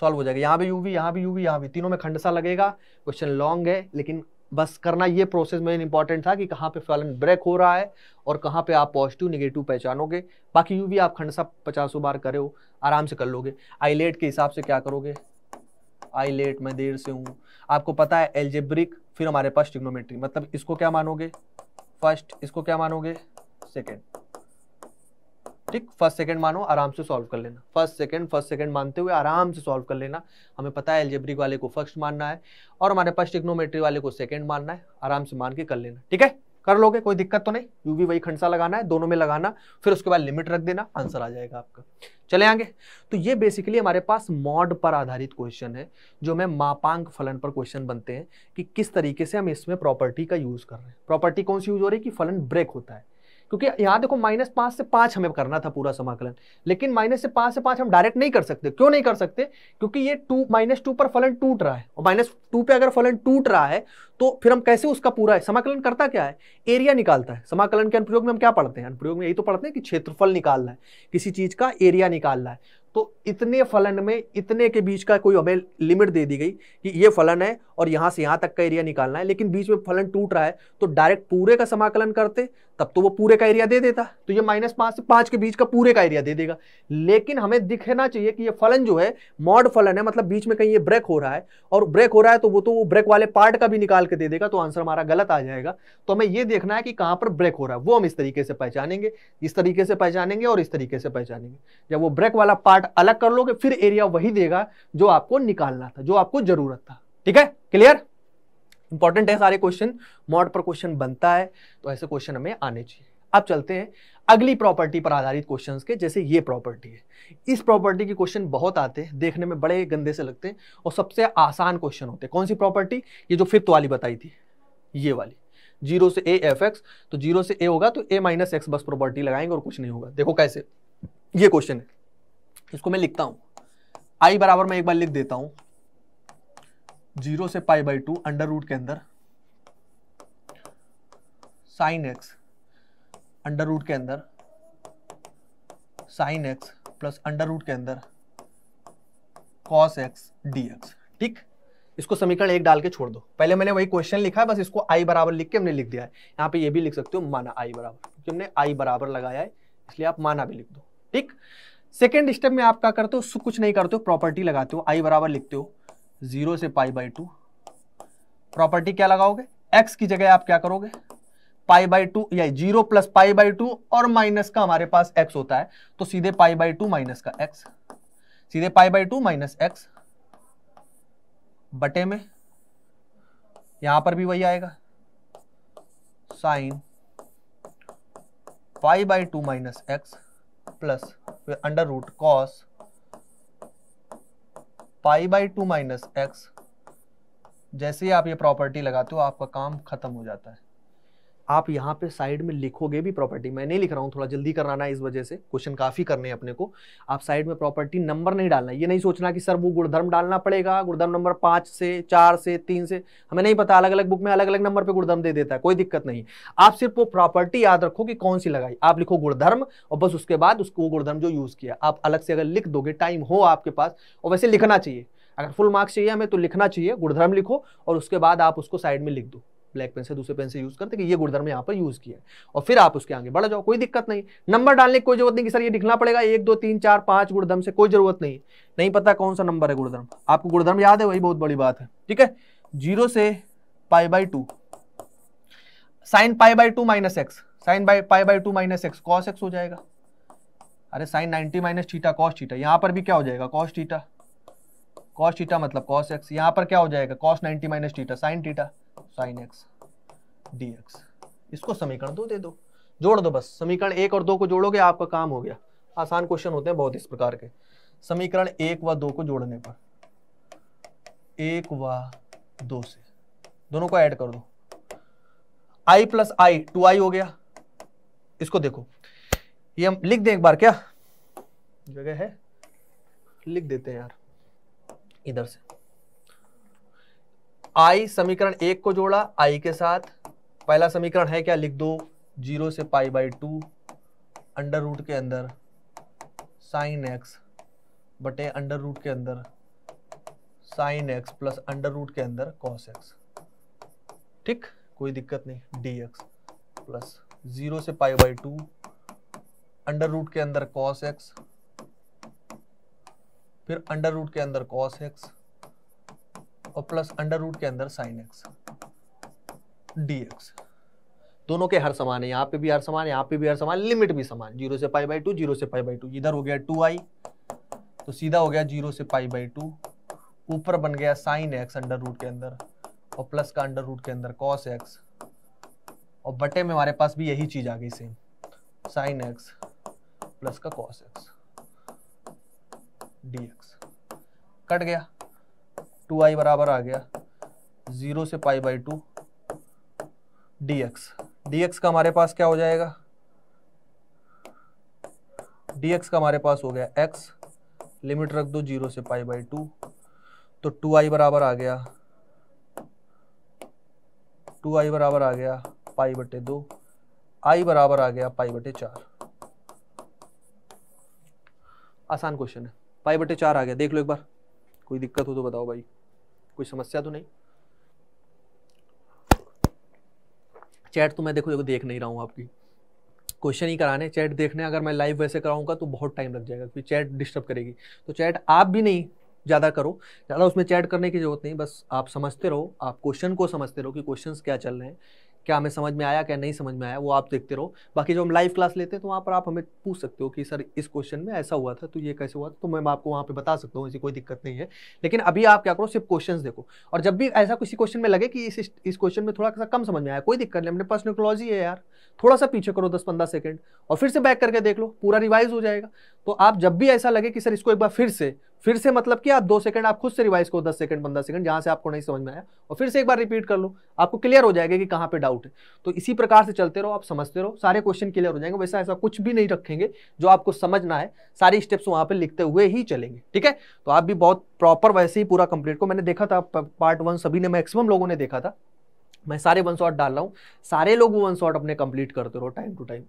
सॉल्व हो जाएगा यहाँ भी यूवी यहाँ भी यूवी यहाँ भी तीनों में खंडसा लगेगा क्वेश्चन लॉन्ग है लेकिन बस करना ये प्रोसेस में इंपॉर्टेंट था कि कहाँ पे फलन ब्रेक हो रहा है और कहाँ पे आप पॉजिटिव निगेटिव पहचानोगे बाकी यू भी आप खंडसा पचासों बार करे हो आराम से कर लोगे आईलेट के हिसाब से क्या करोगे आईलेट मैं देर से हूँ आपको पता है एलजेब्रिक फिर हमारे पास टिग्नोमेट्री मतलब इसको क्या मानोगे फर्स्ट इसको क्या मानोगे सेकेंड ठीक फर्स्ट सेकंड मानो आराम से सॉल्व कर लेना फर्स्ट सेकंड फर्स्ट सेकंड मानते हुए आराम से सॉल्व कर लेना हमें पता है एलजेब्रिक वाले को फर्स्ट मानना है और हमारे पास टिक्नोमेट्री वाले को सेकंड मानना है आराम से मान के कर लेना ठीक है कर लोगे कोई दिक्कत तो नहीं यू भी वही खंडसा लगाना है दोनों में लगाना फिर उसके बाद लिमिट रख देना आंसर आ जाएगा आपका चले आगे तो ये बेसिकली हमारे पास मॉड पर आधारित क्वेश्चन है जो हमें मापांक फलन पर क्वेश्चन बनते हैं कि किस तरीके से हम इसमें प्रॉपर्टी का यूज़ कर रहे हैं प्रॉपर्टी कौन सी यूज़ हो रही है कि फलन ब्रेक होता है क्योंकि यहाँ देखो माइनस पाँच से पाँच हमें करना था पूरा समाकलन लेकिन माइनस से पाँच से पाँच हम डायरेक्ट नहीं कर सकते क्यों नहीं कर सकते क्योंकि ये टू माइनस टू पर फलन टूट रहा है और माइनस टू पे अगर फलन टूट रहा है तो फिर हम कैसे उसका पूरा है समाकलन करता क्या है एरिया निकालता है समाकलन के अनुप्रयोग में हम क्या पढ़ते हैं अनुप्रयोग में यही तो पढ़ते हैं कि क्षेत्रफल निकालना है किसी चीज़ का एरिया निकालना है तो इतने फलन में इतने के बीच का कोई हमें लिमिट दे दी गई कि ये फलन है और यहाँ से यहाँ तक का एरिया निकालना है लेकिन बीच में फलन टूट रहा है तो डायरेक्ट पूरे का समाकलन करते तब तो वो पूरे का एरिया दे देता तो ये माइनस पाँच से पाँच के बीच का पूरे का एरिया दे देगा लेकिन हमें दिखना चाहिए कि ये फलन जो है मॉड फलन है मतलब बीच में कहीं ये ब्रेक हो रहा है और ब्रेक हो रहा है तो वो तो वो ब्रेक वाले पार्ट का भी निकाल के दे देगा तो आंसर हमारा गलत आ जाएगा तो हमें ये देखना है कि कहाँ पर ब्रेक हो रहा है वो हम इस तरीके से पहचानेंगे इस तरीके से पहचानेंगे और इस तरीके से पहचानेंगे जब वो ब्रेक वाला पार्ट पार्ट अलग कर लोगे फिर एरिया वही देगा जो आपको निकालना था जो आपको जरूरत था ठीक है क्लियर इंपॉर्टेंट है सारे क्वेश्चन मॉड पर क्वेश्चन बनता है तो ऐसे क्वेश्चन हमें आने चाहिए अब चलते हैं अगली प्रॉपर्टी पर आधारित क्वेश्चंस के जैसे ये प्रॉपर्टी है इस प्रॉपर्टी के क्वेश्चन बहुत आते हैं देखने में बड़े गंदे से लगते हैं और सबसे आसान क्वेश्चन होते हैं कौन सी प्रॉपर्टी ये जो फिफ्थ वाली बताई थी ये वाली जीरो से ए एफ एक्स तो जीरो से ए होगा तो ए माइनस एक्स बस प्रॉपर्टी लगाएंगे और कुछ नहीं होगा देखो कैसे ये क्वेश्चन है इसको मैं लिखता हूं आई बराबर मैं एक बार लिख देता हूं जीरो से pi by two under root के अंदर साइन एक्स अंडर रूट के अंदर sine x plus under root के अंदर कॉस एक्स डी एक्स ठीक इसको समीकरण एक डाल के छोड़ दो पहले मैंने वही क्वेश्चन लिखा है बस इसको आई बराबर लिख के हमने लिख दिया है यहाँ पे ये भी लिख सकते हो माना आई बराबर क्योंकि हमने आई बराबर लगाया है इसलिए आप माना भी लिख दो ठीक सेकेंड स्टेप में आप क्या करते हो कुछ नहीं करते हो प्रॉपर्टी लगाते हो आई बराबर लिखते हो जीरो से पाई बाई टू प्रॉपर्टी क्या लगाओगे एक्स की जगह आप क्या करोगे पाई बाई टू या zero plus pi by two और माइनस का हमारे पास एक्स होता है तो सीधे पाई बाई टू माइनस का एक्स सीधे pi by two minus x बटे में यहां पर भी वही आएगा sine pi by two minus x plus under root cos pi by two minus x जैसे ही आप ये प्रॉपर्टी लगाते हो आपका काम खत्म हो जाता है आप यहाँ पे साइड में लिखोगे भी प्रॉपर्टी मैं नहीं लिख रहा हूँ थोड़ा जल्दी कराना है इस वजह से क्वेश्चन काफ़ी करने हैं अपने को आप साइड में प्रॉपर्टी नंबर नहीं डालना ये नहीं सोचना कि सर वो गुणधर्म डालना पड़ेगा गुणधर्म नंबर पाँच से चार से तीन से हमें नहीं पता अलग अलग बुक में अलग अलग नंबर पर गुणधर्म दे देता है कोई दिक्कत नहीं आप सिर्फ वो प्रॉपर्टी याद रखो कि कौन सी लगाई आप लिखो गुणधर्म और बस उसके बाद उसको गुणधर्म जो यूज़ किया आप अलग से अगर लिख दोगे टाइम हो आपके पास और वैसे लिखना चाहिए अगर फुल मार्क्स चाहिए हमें तो लिखना चाहिए गुणधर्म लिखो और उसके बाद आप उसको साइड में लिख दो ब्लैक पेन से दूसरे पेन से यूज करते कि ये गुणधर्म यहाँ पर यूज किया है और फिर आप उसके आगे बढ़ जाओ कोई दिक्कत नहीं नंबर डालने की कोई जरूरत नहीं कि सर ये लिखना पड़ेगा एक दो तीन चार पांच गुणधर्म से कोई जरूरत नहीं नहीं पता कौन सा नंबर है गुणधर्म आपको गुणधर्म याद है वही बहुत बड़ी बात है ठीक है जीरो से pi by two sine pi by two minus x sine by pi by two minus x cos x हो जाएगा अरे sine ninety minus theta cos theta यहाँ पर भी क्या हो जाएगा कॉस थीटा कॉस थीटा मतलब कॉस एक्स यहाँ पर क्या हो जाएगा cos ninety minus theta sine theta sine x d x इसको समीकरण दो तो दे दो जोड़ दो बस समीकरण एक और दो को जोड़ोगे आपका काम हो गया आसान क्वेश्चन होते हैं बहुत इस प्रकार के समीकरण एक व दो को जोड़ने पर एक व दो से दोनों को ऐड कर दो आई प्लस आई टू आई हो गया इसको देखो ये हम लिख दें एक बार क्या जगह है लिख देते हैं यार इधर से आई समीकरण एक को जोड़ा आई के साथ पहला समीकरण है क्या लिख दो जीरो से pi by two under root के अंदर साइन एक्स बटे अंडर रूट के अंदर sine x plus under root के अंदर कॉस एक्स ठीक कोई दिक्कत नहीं डी एक्स प्लस जीरो से pi by two under root के अंदर कॉस एक्स फिर अंडर रूट के अंदर कॉस एक्स और प्लस अंडर रूट के अंदर साइन एक्स डी एक्स दोनों के हर समान है यहाँ पे भी हर समान यहाँ पे भी हर समान लिमिट भी समान जीरो से पाई बाई टू जीरो से पाई बाई टू इधर हो गया टू आई तो सीधा हो गया जीरो से पाई बाई टू ऊपर बन गया साइन एक्स अंडर रूट के अंदर और प्लस का अंडर रूट के अंदर कॉस एक्स और बटे में हमारे पास भी यही चीज आ गई सेम साइन एक्स प्लस का cos x d x cut गया टू आई बराबर आ गया ज़ीरो से pi by two d x d x का हमारे पास क्या हो जाएगा डी एक्स का हमारे पास हो गया एक्स लिमिट रख दो जीरो से पाई बाई टू तो टू आई बराबर आ गया टू आई बराबर आ गया पाई बटे दो आई बराबर आ गया पाई बटे चार आसान क्वेश्चन है पाई बटे चार आ गया देख लो एक बार कोई दिक्कत हो तो बताओ भाई कोई समस्या तो नहीं चैट तो मैं देखो देखो देख नहीं रहा हूँ आपकी क्वेश्चन ही कराने चैट देखने अगर मैं लाइव वैसे कराऊंगा तो बहुत टाइम लग जाएगा क्योंकि चैट डिस्टर्ब करेगी तो चैट आप भी नहीं ज़्यादा करो ज़्यादा उसमें चैट करने की ज़रूरत नहीं बस आप समझते रहो आप क्वेश्चन को समझते रहो कि क्वेश्चंस क्या चल रहे हैं क्या हमें समझ में आया क्या नहीं समझ में आया वो आप देखते रहो बाकी जब हम लाइव क्लास लेते हैं तो वहाँ पर आप हमें पूछ सकते हो कि सर इस क्वेश्चन में ऐसा हुआ था तो ये कैसे हुआ था तो मैं आपको वहाँ पर बता सकता हूँ ऐसी कोई दिक्कत नहीं है लेकिन अभी आप क्या करो सिर्फ क्वेश्चन देखो और जब भी ऐसा किसी क्वेश्चन में लगे कि इस इस क्वेश्चन में थोड़ा सा कम समझ में आया कोई दिक्कत नहीं हमने पर्सनिकोलॉजी है यार थोड़ा सा पीछे करो दस पंद्रह सेकेंड और फिर से बैक करके देख लो पूरा रिवाइज हो जाएगा तो आप जब भी ऐसा लगे कि सर इसको एक बार फिर से फिर से मतलब कि आप दो सेकंड आप खुद से रिवाइज करो दस सेकंड पंद्रह सेकंड जहां से आपको नहीं समझ में आया और फिर से एक बार रिपीट कर लो आपको क्लियर हो जाएगा कि कहाँ पे डाउट है तो इसी प्रकार से चलते रहो आप समझते रहो सारे क्वेश्चन क्लियर हो जाएंगे वैसा ऐसा कुछ भी नहीं रखेंगे जो आपको समझना है सारे स्टेप्स वहाँ पर लिखते हुए ही चलेंगे ठीक है तो आप भी बहुत प्रॉपर वैसे ही पूरा कंप्लीट को मैंने देखा था पार्ट वन सभी ने मैक्सिमम लोगों ने देखा था मैं सारे वन शॉट डाल रहा हूँ सारे लोग वो वन शॉट अपने कंप्लीट करते रहो टाइम टू टाइम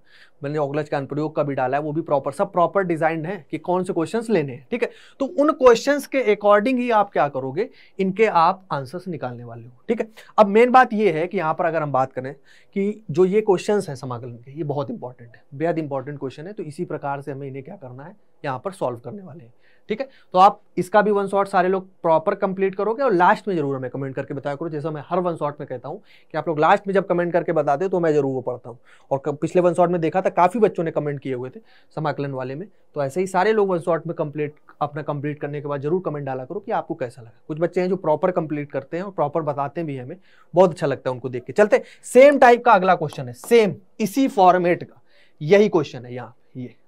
मैंने ऑगलच का अनुप्रयोग का भी डाला है वो भी प्रॉपर सब प्रॉपर डिजाइन है कि कौन से क्वेश्चन लेने हैं ठीक है तो उन क्वेश्चन के अकॉर्डिंग ही आप क्या करोगे इनके आप आंसर्स निकालने वाले हो ठीक है अब मेन बात ये है कि यहाँ पर अगर हम बात करें कि जो ये क्वेश्चन है समागलन के ये बहुत इंपॉर्टेंट है बेहद इंपॉर्टेंट क्वेश्चन है तो इसी प्रकार से हमें इन्हें क्या करना है यहाँ पर सॉल्व करने वाले हैं ठीक है तो आप इसका भी वन शॉट सारे लोग प्रॉपर कंप्लीट करोगे और लास्ट में जरूर हमें कमेंट करके बताया करो जैसा मैं हर वन शॉट में कहता हूँ कि आप लोग लास्ट में जब कमेंट करके बताते हो तो मैं जरूर वो पढ़ता हूँ और पिछले वन शॉट में देखा था काफ़ी बच्चों ने कमेंट किए हुए थे समाकलन वाले में तो ऐसे ही सारे लोग वन शॉट में कंप्लीट अपना कंप्लीट करने के बाद जरूर कमेंट डाला करो कि आपको कैसा लगा कुछ बच्चे हैं जो प्रॉपर कंप्लीट करते हैं और प्रॉपर बताते भी हमें बहुत अच्छा लगता है उनको देख के चलते सेम टाइप का अगला क्वेश्चन है सेम इसी फॉर्मेट का यही क्वेश्चन है यहाँ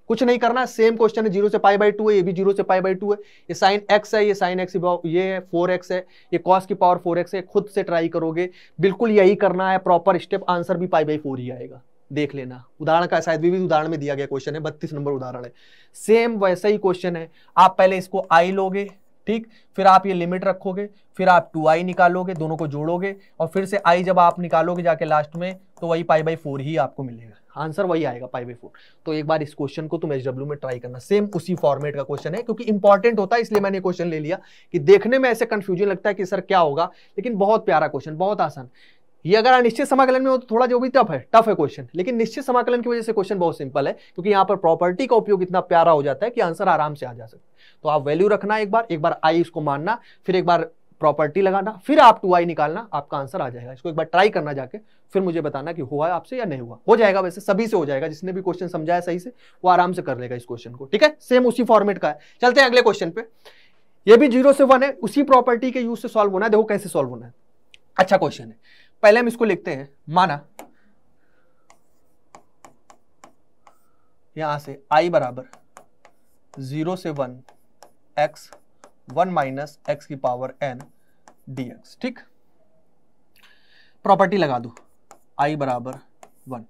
कुछ नहीं करना सेम क्वेश्चन है जीरो से पाई बाई टू है ये भी जीरो से पाई बाई टू है ये साइन एक्स है ये साइन एक्स ये है फोर एक्स है ये कॉस की पावर फोर एक्स है खुद से ट्राई करोगे बिल्कुल यही करना है प्रॉपर स्टेप आंसर भी पाई बाई फोर ही आएगा देख लेना उदाहरण का शायद विविध भी उदाहरण में दिया गया क्वेश्चन है बत्तीस नंबर उदाहरण है सेम वैसा ही क्वेश्चन है आप पहले इसको आई लोगे ठीक फिर आप ये लिमिट रखोगे फिर आप टू आई निकालोगे दोनों को जोड़ोगे और फिर से आई जब आप निकालोगे जाके लास्ट में तो वही पाई बाई फोर ही आपको मिलेगा आंसर वही आएगा पाई बाई फोर तो एक बार इस क्वेश्चन को तुम एच डब्ल्यू में ट्राई करना सेम उसी फॉर्मेट का क्वेश्चन है क्योंकि इंपॉर्टेंट होता है इसलिए मैंने क्वेश्चन ले लिया कि देखने में ऐसे कंफ्यूजन लगता है कि सर क्या होगा लेकिन बहुत प्यारा क्वेश्चन बहुत आसान ये अगर अनिश्चित समाकलन में हो तो थोड़ा जो भी टफ है टफ है क्वेश्चन लेकिन निश्चित समाकलन की वजह से क्वेश्चन बहुत सिंपल है क्योंकि यहाँ पर प्रॉपर्टी का उपयोग इतना प्यारा हो जाता है कि आंसर आराम से आ जा सकता है तो आप वैल्यू रखना एक बार एक बार आई इसको मानना फिर एक बार प्रॉपर्टी लगाना फिर आप टू आई निकालना आपका आंसर आ जाएगा इसको एक बार ट्राई करना जाके फिर मुझे बताना कि हुआ आपसे या नहीं हुआ हो जाएगा वैसे सभी से हो जाएगा जिसने भी क्वेश्चन समझाया सही से वो आराम से कर लेगा इस क्वेश्चन को ठीक है सेम उसी फॉर्मेट का है चलते हैं अगले क्वेश्चन पे ये भी जीरो से वन है उसी प्रॉपर्टी के यूज से सॉल्व होना है देखो कैसे सॉल्व होना है अच्छा क्वेश्चन है पहले हम इसको लिखते हैं माना यहां से आई बराबर जीरो से one x one minus x की पावर एन डी ठीक प्रॉपर्टी लगा दो आई बराबर वन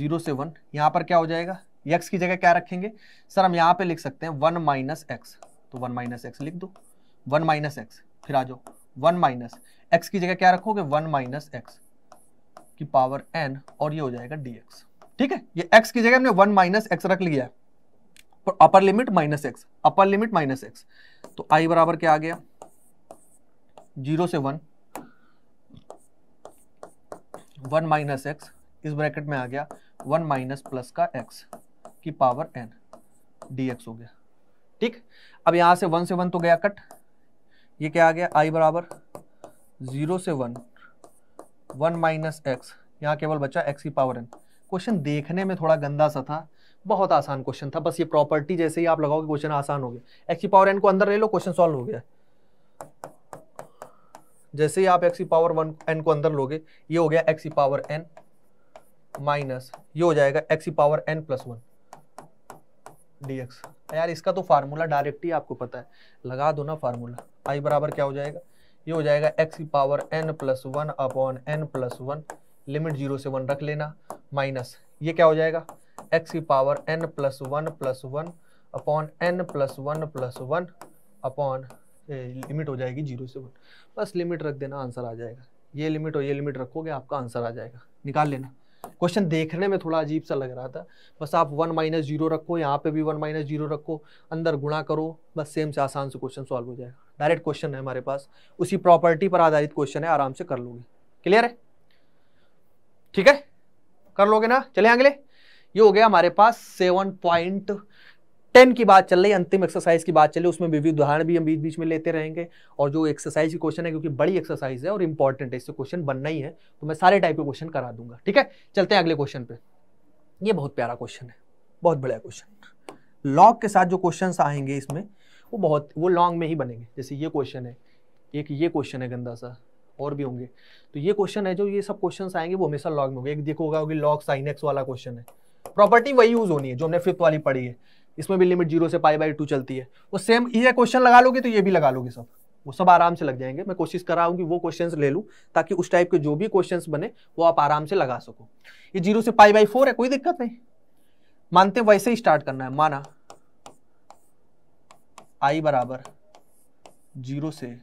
जीरो से वन यहां पर क्या हो जाएगा एक्स की जगह क्या रखेंगे सर हम यहां पे लिख सकते हैं वन माइनस एक्स तो वन माइनस एक्स लिख दो वन माइनस एक्स फिर आ जाओ वन माइनस एक्स की जगह क्या रखोगे वन माइनस एक्स की पावर एन और ये हो जाएगा डी एक्स ठीक है ये x की जगह हमने वन माइनस एक्स रख लिया है upper limit minus x upper limit minus x तो आई बराबर क्या आ गया जीरो से वन वन माइनस एक्स इस ब्रैकेट में आ गया वन माइनस प्लस का एक्स की पावर एन डी एक्स हो गया ठीक अब यहां से वन से वन तो गया कट ये क्या आ गया आई बराबर जीरो से वन वन माइनस एक्स यहां केवल बचा एक्स की पावर एन क्वेश्चन देखने में थोड़ा गंदा सा था बहुत आसान क्वेश्चन था बस ये प्रॉपर्टी जैसे ही आप लगाओगे क्वेश्चन आसान हो गया एक्स की पावर एन को अंदर ले लो क्वेश्चन सॉल्व हो गया जैसे ही आप एक्स की पावर वन एन को अंदर लोगे ये हो गया एक्स की पावर एन माइनस ये हो जाएगा एक्स की power n plus one d x यार इसका तो फार्मूला डायरेक्ट ही आपको पता है लगा दो ना फार्मूला आई बराबर क्या हो जाएगा ये हो जाएगा एक्स की power n plus one upon n plus one limit zero से वन रख लेना माइनस ये क्या हो जाएगा एक्स की power n plus one plus one upon n plus one plus one upon limit हो जाएगी जीरो से वन बस लिमिट रख देना आंसर आ जाएगा ये लिमिट और ये लिमिट रखोगे आपका आंसर आ जाएगा निकाल लेना क्वेश्चन देखने में थोड़ा अजीब सा लग रहा था बस आप वन माइनस जीरो रखो यहाँ पे भी वन माइनस जीरो रखो अंदर गुणा करो बस सेम से आसान से क्वेश्चन सॉल्व हो जाएगा डायरेक्ट क्वेश्चन है हमारे पास उसी प्रॉपर्टी पर आधारित क्वेश्चन है आराम से कर लोगे क्लियर है ठीक है कर लोगे ना चले अगले ये हो गया हमारे पास सेवन पॉइंट टेन की बात चल रही अंतिम एक्सरसाइज की बात चल रही उसमें विविध उदाहरण भी हम बीच बीच में लेते रहेंगे और जो एक्सरसाइज की क्वेश्चन है क्योंकि बड़ी एक्सरसाइज है और इंपॉर्टेंट है इससे क्वेश्चन बनना ही है तो मैं सारे टाइप के क्वेश्चन करा दूंगा ठीक है चलते हैं अगले क्वेश्चन पे ये बहुत प्यारा क्वेश्चन है बहुत बढ़िया क्वेश्चन लॉग के साथ जो क्वेश्चन आएंगे इसमें वो बहुत वो लॉन्ग में ही बनेंगे जैसे ये क्वेश्चन है एक ये क्वेश्चन है गंदा सा और भी होंगे तो ये क्वेश्चन है जो ये सब क्वेश्चन आएंगे वो हमेशा लॉग में होंगे एक देखो होगा लॉग साइन एक्स वाला क्वेश्चन है प्रॉपर्टी वही यूज होनी है जो हमने फिफ्थ वाली पढ़ी है इसमें भी लिमिट जीरो से पाई बाई टू चलती है वो सेम ये क्वेश्चन लगा लोगे तो ये भी लगा लोगे सब वो सब आराम से लग जाएंगे मैं कोशिश कर रहा हूँ कि वो क्वेश्चंस ले लूँ ताकि उस टाइप के जो भी क्वेश्चंस बने वो आप आराम से लगा सको ये जीरो से पाई बाई फोर है कोई दिक्कत नहीं मानते हैं वैसे ही स्टार्ट करना है माना आई बराबर जीरो से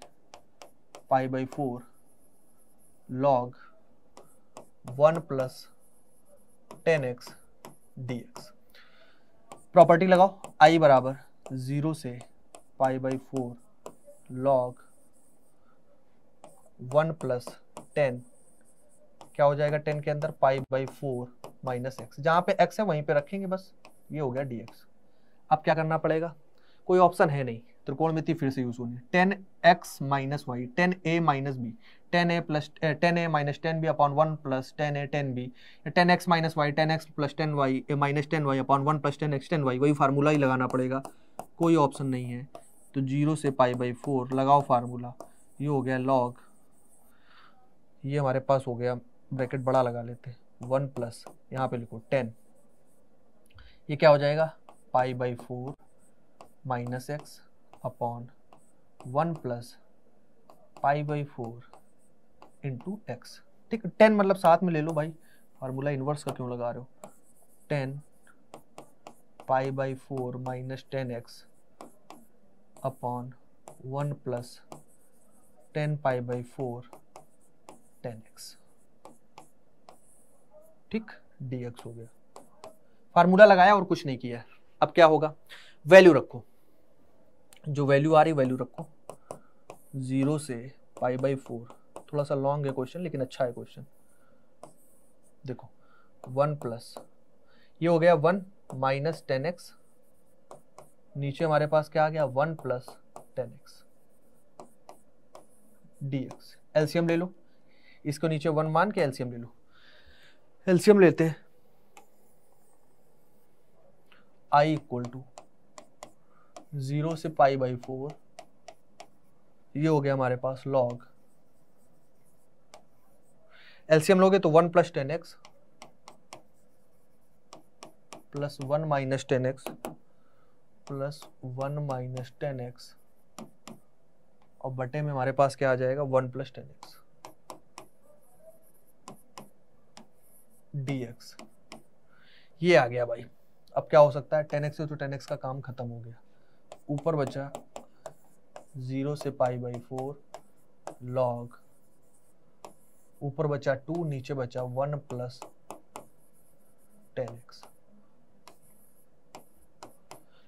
pi by four log one plus tan x d x property लगाओ आई बराबर जीरो से pi by four log 1 plus tan क्या हो जाएगा टेन के अंदर pi by four minus x जहां पे एक्स है वहीं पे रखेंगे बस ये हो गया dx अब क्या करना पड़ेगा कोई ऑप्शन है नहीं त्रिकोणमिति फिर से यूज होनी है tan x minus y tan a minus b tan a plus tan a minus tan b upon one plus tan a tan b tan x minus y tan x plus tan y a minus tan y upon one plus tan x tan y वही formula ही लगाना पड़ेगा कोई option नहीं है तो zero से pi by four लगाओ फार्मूला ये हो गया लॉग ये हमारे पास हो गया ब्रैकेट बड़ा लगा लेते हैं वन प्लस यहाँ पे लिखो टेन ये क्या हो जाएगा pi by four minus x upon one plus pi by four into x ठीक है टेन मतलब साथ में ले लो भाई फार्मूला इन्वर्स का क्यों लगा रहे हो tan pi by four minus tan x upon one plus tan pi by four tan x ठीक डी एक्स हो गया फार्मूला लगाया और कुछ नहीं किया अब क्या होगा वैल्यू रखो जो वैल्यू आ रही वैल्यू रखो जीरो से पाई बाई फोर थोड़ा सा लॉन्ग है क्वेश्चन लेकिन अच्छा है क्वेश्चन देखो वन प्लस ये हो गया वन माइनस टेन एक्स नीचे हमारे पास क्या आ गया one plus tan x d x LCM ले लो इसको नीचे वन मान के एल्सियम ले लो एल्सियम लेते हैं आई इक्वल टू जीरो से पाई बाई फोर ये हो गया हमारे पास लॉग एलसीएम लोगे तो one plus tan x plus one minus tan x plus one minus tan x और बटे में हमारे पास क्या आ जाएगा one plus tan x d x ये आ गया भाई अब क्या हो सकता है टेन एक्स तो टेन एक्स का काम खत्म हो गया ऊपर बचा जीरो से पाई बाई फोर लॉग ऊपर बचा टू नीचे बचा one plus tan x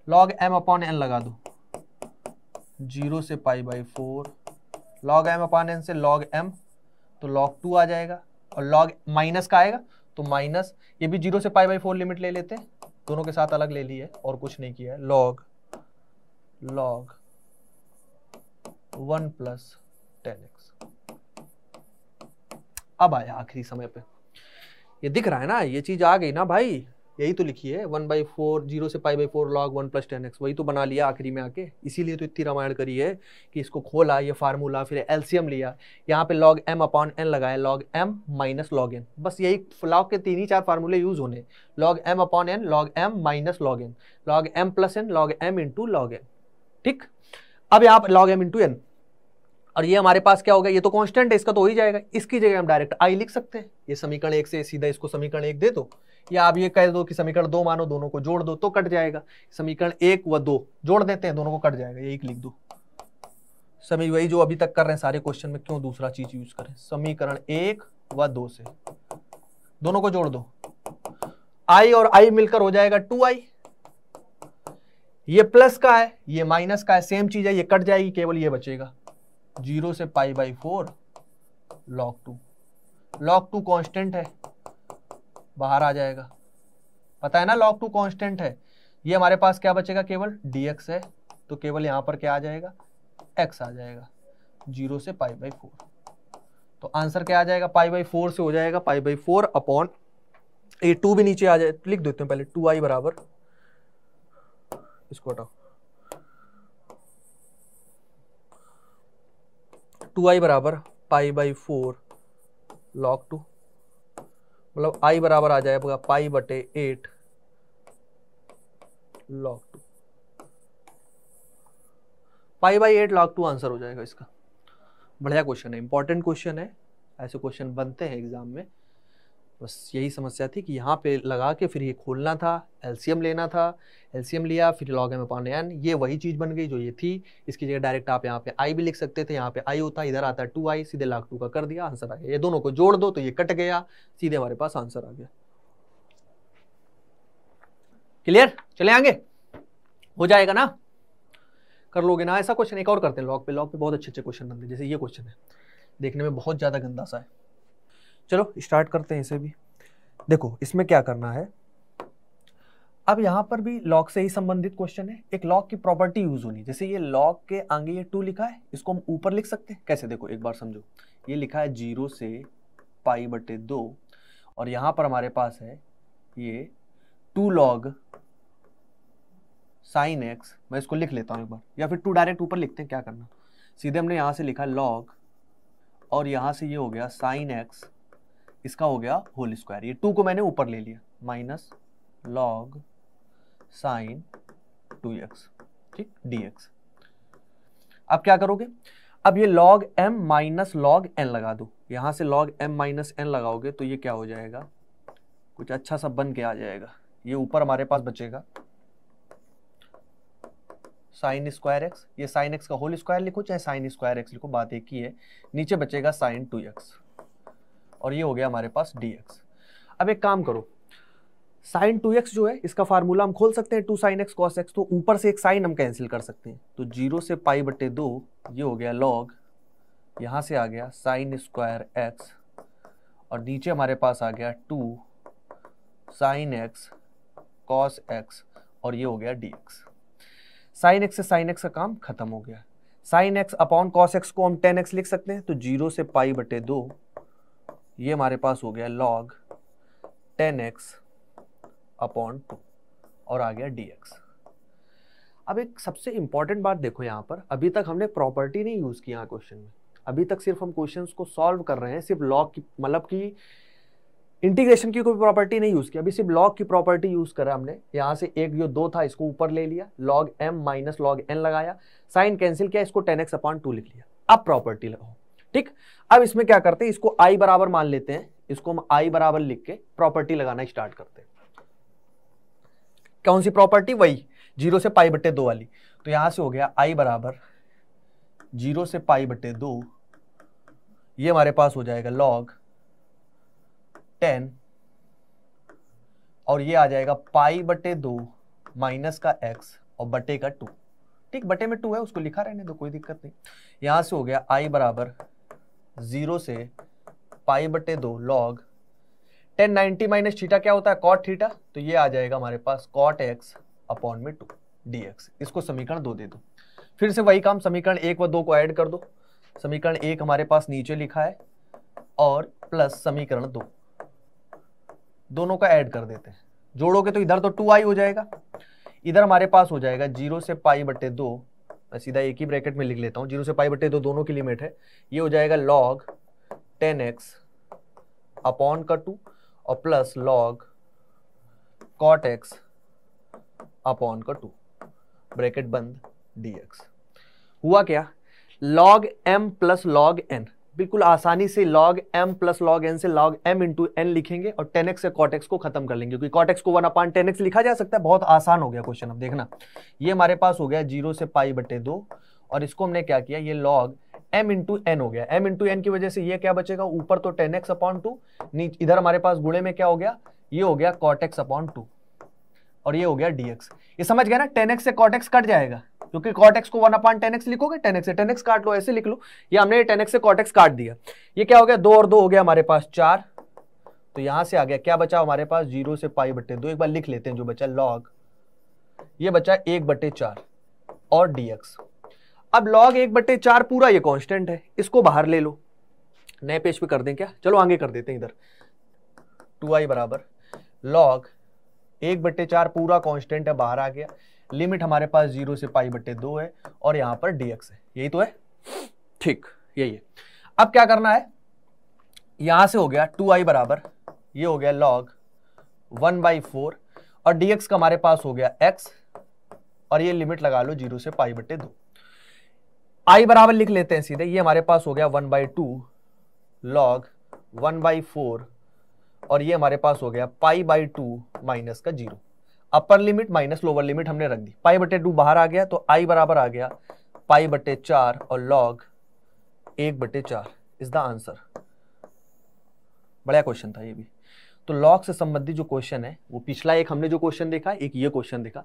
log m upon n लगा दो जीरो से pi by four log m upon n से लॉग एम तो लॉग टू आ जाएगा और लॉग माइनस का आएगा तो माइनस ये भी जीरो से पाई बाई फोर लिमिट ले लेते हैं दोनों के साथ अलग ले लिए और कुछ नहीं किया है log log one plus tan x अब आया आखिरी समय पे ये दिख रहा है ना ये चीज़ आ गई ना भाई यही तो लिखी है वन बाई फोर जीरो से five by four log one plus tan x वही तो बना लिया आखिरी में आके इसीलिए तो इतनी रामायण करी है कि इसको खोला ये फार्मूला फिर एलसीएम लिया यहाँ पे लॉग एम अपॉन एन लगाया log m minus log n बस यही लॉग के तीन ही चार फार्मूले यूज होने log m upon n log m minus log n log m plus n log m into log n ठीक अब यहाँ पर लॉग एम इंटू एन और ये हमारे पास क्या होगा ये तो कॉन्स्टेंट है इसका तो हो ही जाएगा इसकी जगह हम डायरेक्ट आई लिख सकते हैं ये समीकरण एक से सीधा इसको समीकरण एक दे दो या आप ये कह दो कि समीकरण दो मानो दोनों को जोड़ दो तो कट जाएगा समीकरण एक व दो जोड़ देते हैं दोनों को कट जाएगा ये एक लिख दो समी वही जो अभी तक कर रहे हैं सारे क्वेश्चन में क्यों दूसरा चीज यूज करें समीकरण एक व दो से दोनों को जोड़ दो आई और आई मिलकर हो जाएगा टू आई ये प्लस का है ये माइनस का है सेम चीज है ये कट जाएगी केवल ये बचेगा जीरो से pi by four log two log two constant है बाहर आ जाएगा पता है ना लॉक टू कांस्टेंट है ये हमारे पास क्या बचेगा केवल एक्स है तो केवल यहाँ पर क्या आ जाएगा एक्स आ जाएगा जीरो से पाई बाई फोर तो आंसर क्या आ जाएगा पाई बाई फोर से हो जाएगा pi by four upon a two भी नीचे आ जाए लिख देते हैं पहले टू आई बराबर इसको हटाओ टू आई बराबर pi by four log two मतलब आई बराबर आ जाएगा पाई बटे eight log two pi by eight log two answer हो जाएगा इसका बढ़िया क्वेश्चन है इंपॉर्टेंट क्वेश्चन है ऐसे क्वेश्चन बनते हैं एग्जाम में बस यही समस्या थी कि यहाँ पे लगा के फिर ये खोलना था एलसीएम लेना था एलसीएम लिया फिर लॉग एम अपॉन एन ये वही चीज़ बन गई जो ये थी इसकी जगह डायरेक्ट आप यहाँ पे आई भी लिख सकते थे यहाँ पे आई होता इधर आता है टू आई सीधे लाख टू का कर दिया आंसर आ गया ये दोनों को जोड़ दो तो ये कट गया सीधे हमारे पास आंसर आ गया क्लियर चले आगे हो जाएगा ना कर लोगे ना ऐसा क्वेश्चन एक और करते हैं लॉक पे लॉग पे बहुत अच्छे अच्छे क्वेश्चन बनते हैं जैसे ये क्वेश्चन है देखने में बहुत ज़्यादा गंदा सा है चलो स्टार्ट करते हैं इसे भी देखो इसमें क्या करना है अब यहाँ पर भी लॉक से ही संबंधित क्वेश्चन है एक लॉक की प्रॉपर्टी यूज होनी जैसे ये लॉक के आगे ये टू लिखा है इसको हम ऊपर लिख सकते हैं कैसे देखो एक बार समझो ये लिखा है जीरो से पाई बटे दो और यहाँ पर हमारे पास है ये टू लॉग साइन एक्स मैं इसको लिख लेता हूँ एक बार या फिर टू डायरेक्ट ऊपर लिखते हैं क्या करना सीधे हमने यहाँ से लिखा लॉग और यहाँ से ये हो गया साइन एक्स इसका हो गया होल स्क्वायर ये टू को मैंने ऊपर ले लिया minus log sine two x ठीक डी एक्स अब क्या करोगे अब ये log m minus log n लगा दो यहां से लॉग एम माइनस एन लगाओगे तो ये क्या हो जाएगा कुछ अच्छा सा बन के आ जाएगा ये ऊपर हमारे पास बचेगा साइन स्क्वायर एक्स ये साइन एक्स का होल स्क्वायर लिखो चाहे साइन स्क्वायर एक्स लिखो बात एक ही है नीचे बचेगा साइन टू एक्स और ये हो गया हमारे पास डी एक्स अब एक काम करो साइन टू एक्स जो है इसका फार्मूला हम खोल सकते हैं two sine x cos x तो ऊपर से एक साइन हम कैंसिल कर सकते हैं तो जीरो से पाई बटे दो ये हो गया लॉग यहाँ से आ गया साइन स्क्वायर एक्स और नीचे हमारे पास आ गया two sine x cos x और ये हो गया डी एक्स साइन एक्स से साइन एक्स का काम खत्म हो गया sine x upon cos x को हम टेन एक्स लिख सकते हैं तो जीरो से पाई बटे दो ये हमारे पास हो गया log tan x upon two और आ गया dx अब एक सबसे इंपॉर्टेंट बात देखो यहाँ पर अभी तक हमने प्रॉपर्टी नहीं यूज़ किया क्वेश्चन में अभी तक सिर्फ हम क्वेश्चन को सॉल्व कर रहे हैं सिर्फ लॉग की मतलब कि इंटीग्रेशन की कोई प्रॉपर्टी नहीं यूज़ की अभी सिर्फ लॉग की प्रॉपर्टी यूज़ करा हमने यहाँ से एक जो दो था इसको ऊपर ले लिया log m minus log n लगाया साइन कैंसिल किया इसको टेन एक्स अपॉन टू लिख लिया अब प्रॉपर्टी लगाओ ठीक अब इसमें क्या करते हैं इसको आई बराबर मान लेते हैं इसको हम आई बराबर लिख के प्रॉपर्टी लगाना स्टार्ट करते हैं कौन सी प्रॉपर्टी वही जीरो से पाई बट्टे दो वाली तो यहां से हो गया आई बराबर जीरो से पाई बट्टे दो ये हमारे पास हो जाएगा लॉग टेन और ये आ जाएगा पाई बटे दो माइनस का एक्स और बटे का टू ठीक बटे में टू है उसको लिखा रहने दो कोई दिक्कत नहीं यहां से हो गया आई बराबर जीरो से पाई बटे दो log tan ninety minus theta क्या होता है कॉट थीटा तो ये आ जाएगा हमारे पास कॉट एक्स अपॉन में टू डी एक्स इसको समीकरण दो दे दो फिर से वही काम समीकरण एक व दो को ऐड कर दो समीकरण एक हमारे पास नीचे लिखा है और प्लस समीकरण दो दोनों का ऐड कर देते हैं जोड़ोगे तो इधर तो टू आई हो जाएगा इधर हमारे पास हो जाएगा जीरो से पाई बटे दो मैं सीधा एक ही ब्रैकेट में लिख लेता हूँ जीरो से पाई बटे दो दोनों की लिमिट है ये हो जाएगा लॉग टेन एक्स अपॉन का टू और plus log cot x upon का टू ब्रैकेट बंद डी एक्स हुआ क्या log m plus log n बिल्कुल आसानी से log m plus log n से लॉग एम इंटू एन लिखेंगे और टेन एक्स या कॉटेक्स को खत्म कर लेंगे क्योंकि कॉटेक्स को वन अपान टेन एक्स लिखा जा सकता है बहुत आसान हो गया क्वेश्चन अब देखना ये हमारे पास हो गया जीरो से पाई बटे दो और इसको हमने क्या किया ये लॉग एम इंटू एन हो गया एम इंटू एन की वजह से ये क्या बचेगा ऊपर तो टेन एक्स अपॉन टू इधर हमारे पास गुड़े में क्या हो गया ये हो गया कॉटेक्स अपॉन टू और ये हो गया डीएक्स ये समझ गया ना टेन एक्स से कॉटेक्स कट जाएगा क्योंकि कॉटेक्स को वन अपॉन टेन एक्स लिखोगे टेन एक्स टेन एक्स काट लो ऐसे लिख लो ये हमने टेन एक्स से कॉटेक्स काट दिया ये क्या हो गया दो और दो हो गया हमारे पास चार तो यहां से आ गया क्या बचा हमारे पास जीरो से पाई बटे दो एक बार लिख लेते हैं जो बचा लॉग ये बचा एक बटे चार और डीएक्स अब लॉग एक बटे चार पूरा ये कांस्टेंट है इसको बाहर ले लो नए पेज पे कर दें क्या चलो आगे कर देते हैं इधर टू आई बराबर लॉग एक बटे चार पूरा कांस्टेंट है बाहर आ गया लिमिट हमारे पास जीरो से पाई बट्टे दो है और यहां पर dx है यही तो है ठीक यही है अब क्या करना है यहां से हो गया टू आई बराबर ये हो गया लॉग वन बाई फोर और dx का हमारे पास हो गया एक्स और ये लिमिट लगा लो जीरो से पाई बट्टे दो आई बराबर लिख लेते हैं सीधे ये हमारे पास हो गया one by two log one by four और ये हमारे पास हो गया पाई बाई टू माइनस का zero upper limit minus lower limit हमने रख दी पाई बटे टू बाहर आ गया तो आई बराबर आ गया पाई बटे चार और लॉग एक बटे चार इज द आंसर बढ़िया क्वेश्चन था ये भी तो लॉग से संबंधित जो क्वेश्चन है वो पिछला एक हमने जो क्वेश्चन देखा एक ये क्वेश्चन देखा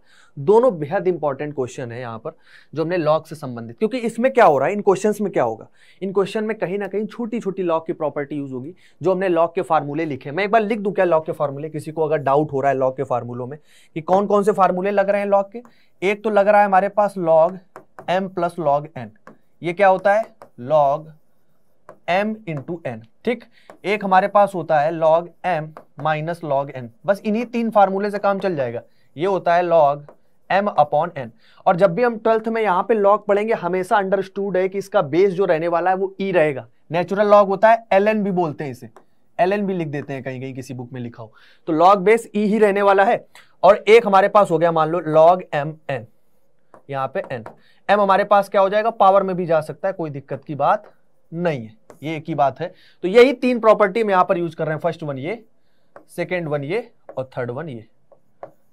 दोनों बेहद इंपॉर्टेंट क्वेश्चन है यहाँ पर जो हमने लॉग से संबंधित क्योंकि इसमें क्या हो रहा है इन क्वेश्चंस में क्या होगा इन क्वेश्चन में कहीं ना कहीं छोटी छोटी लॉग की प्रॉपर्टी यूज होगी जो हमने लॉग के फार्मूले लिखे मैं एक बार लिख दूँ क्या लॉग के फार्मूले किसी को अगर डाउट हो रहा है लॉग के फार्मूलों में कि कौन कौन से फार्मूले लग रहे हैं लॉग के एक तो लग रहा है हमारे पास log m plus log n ये क्या होता है लॉग एम इंटू एन ठीक एक हमारे पास होता है log m minus log n बस इन्हीं तीन फार्मूले से काम चल जाएगा ये होता है लॉग एम अपॉन एन और जब भी हम ट्वेल्थ में यहाँ पे लॉग पढ़ेंगे हमेशा अंडरस्टूड है कि इसका बेस जो रहने वाला है वो ई e रहेगा नेचुरल लॉग होता है एल भी बोलते हैं इसे एल भी लिख देते हैं कहीं कहीं किसी बुक में लिखा हो तो लॉग बेस ई e ही रहने वाला है और एक हमारे पास हो गया मान लो लॉग एम एन यहाँ पे एन एम हमारे पास क्या हो जाएगा पावर में भी जा सकता है कोई दिक्कत की बात नहीं है ये एक ही बात है तो यही तीन प्रॉपर्टी हम यहां पर यूज कर रहे हैं फर्स्ट वन ये सेकेंड वन ये और थर्ड वन ये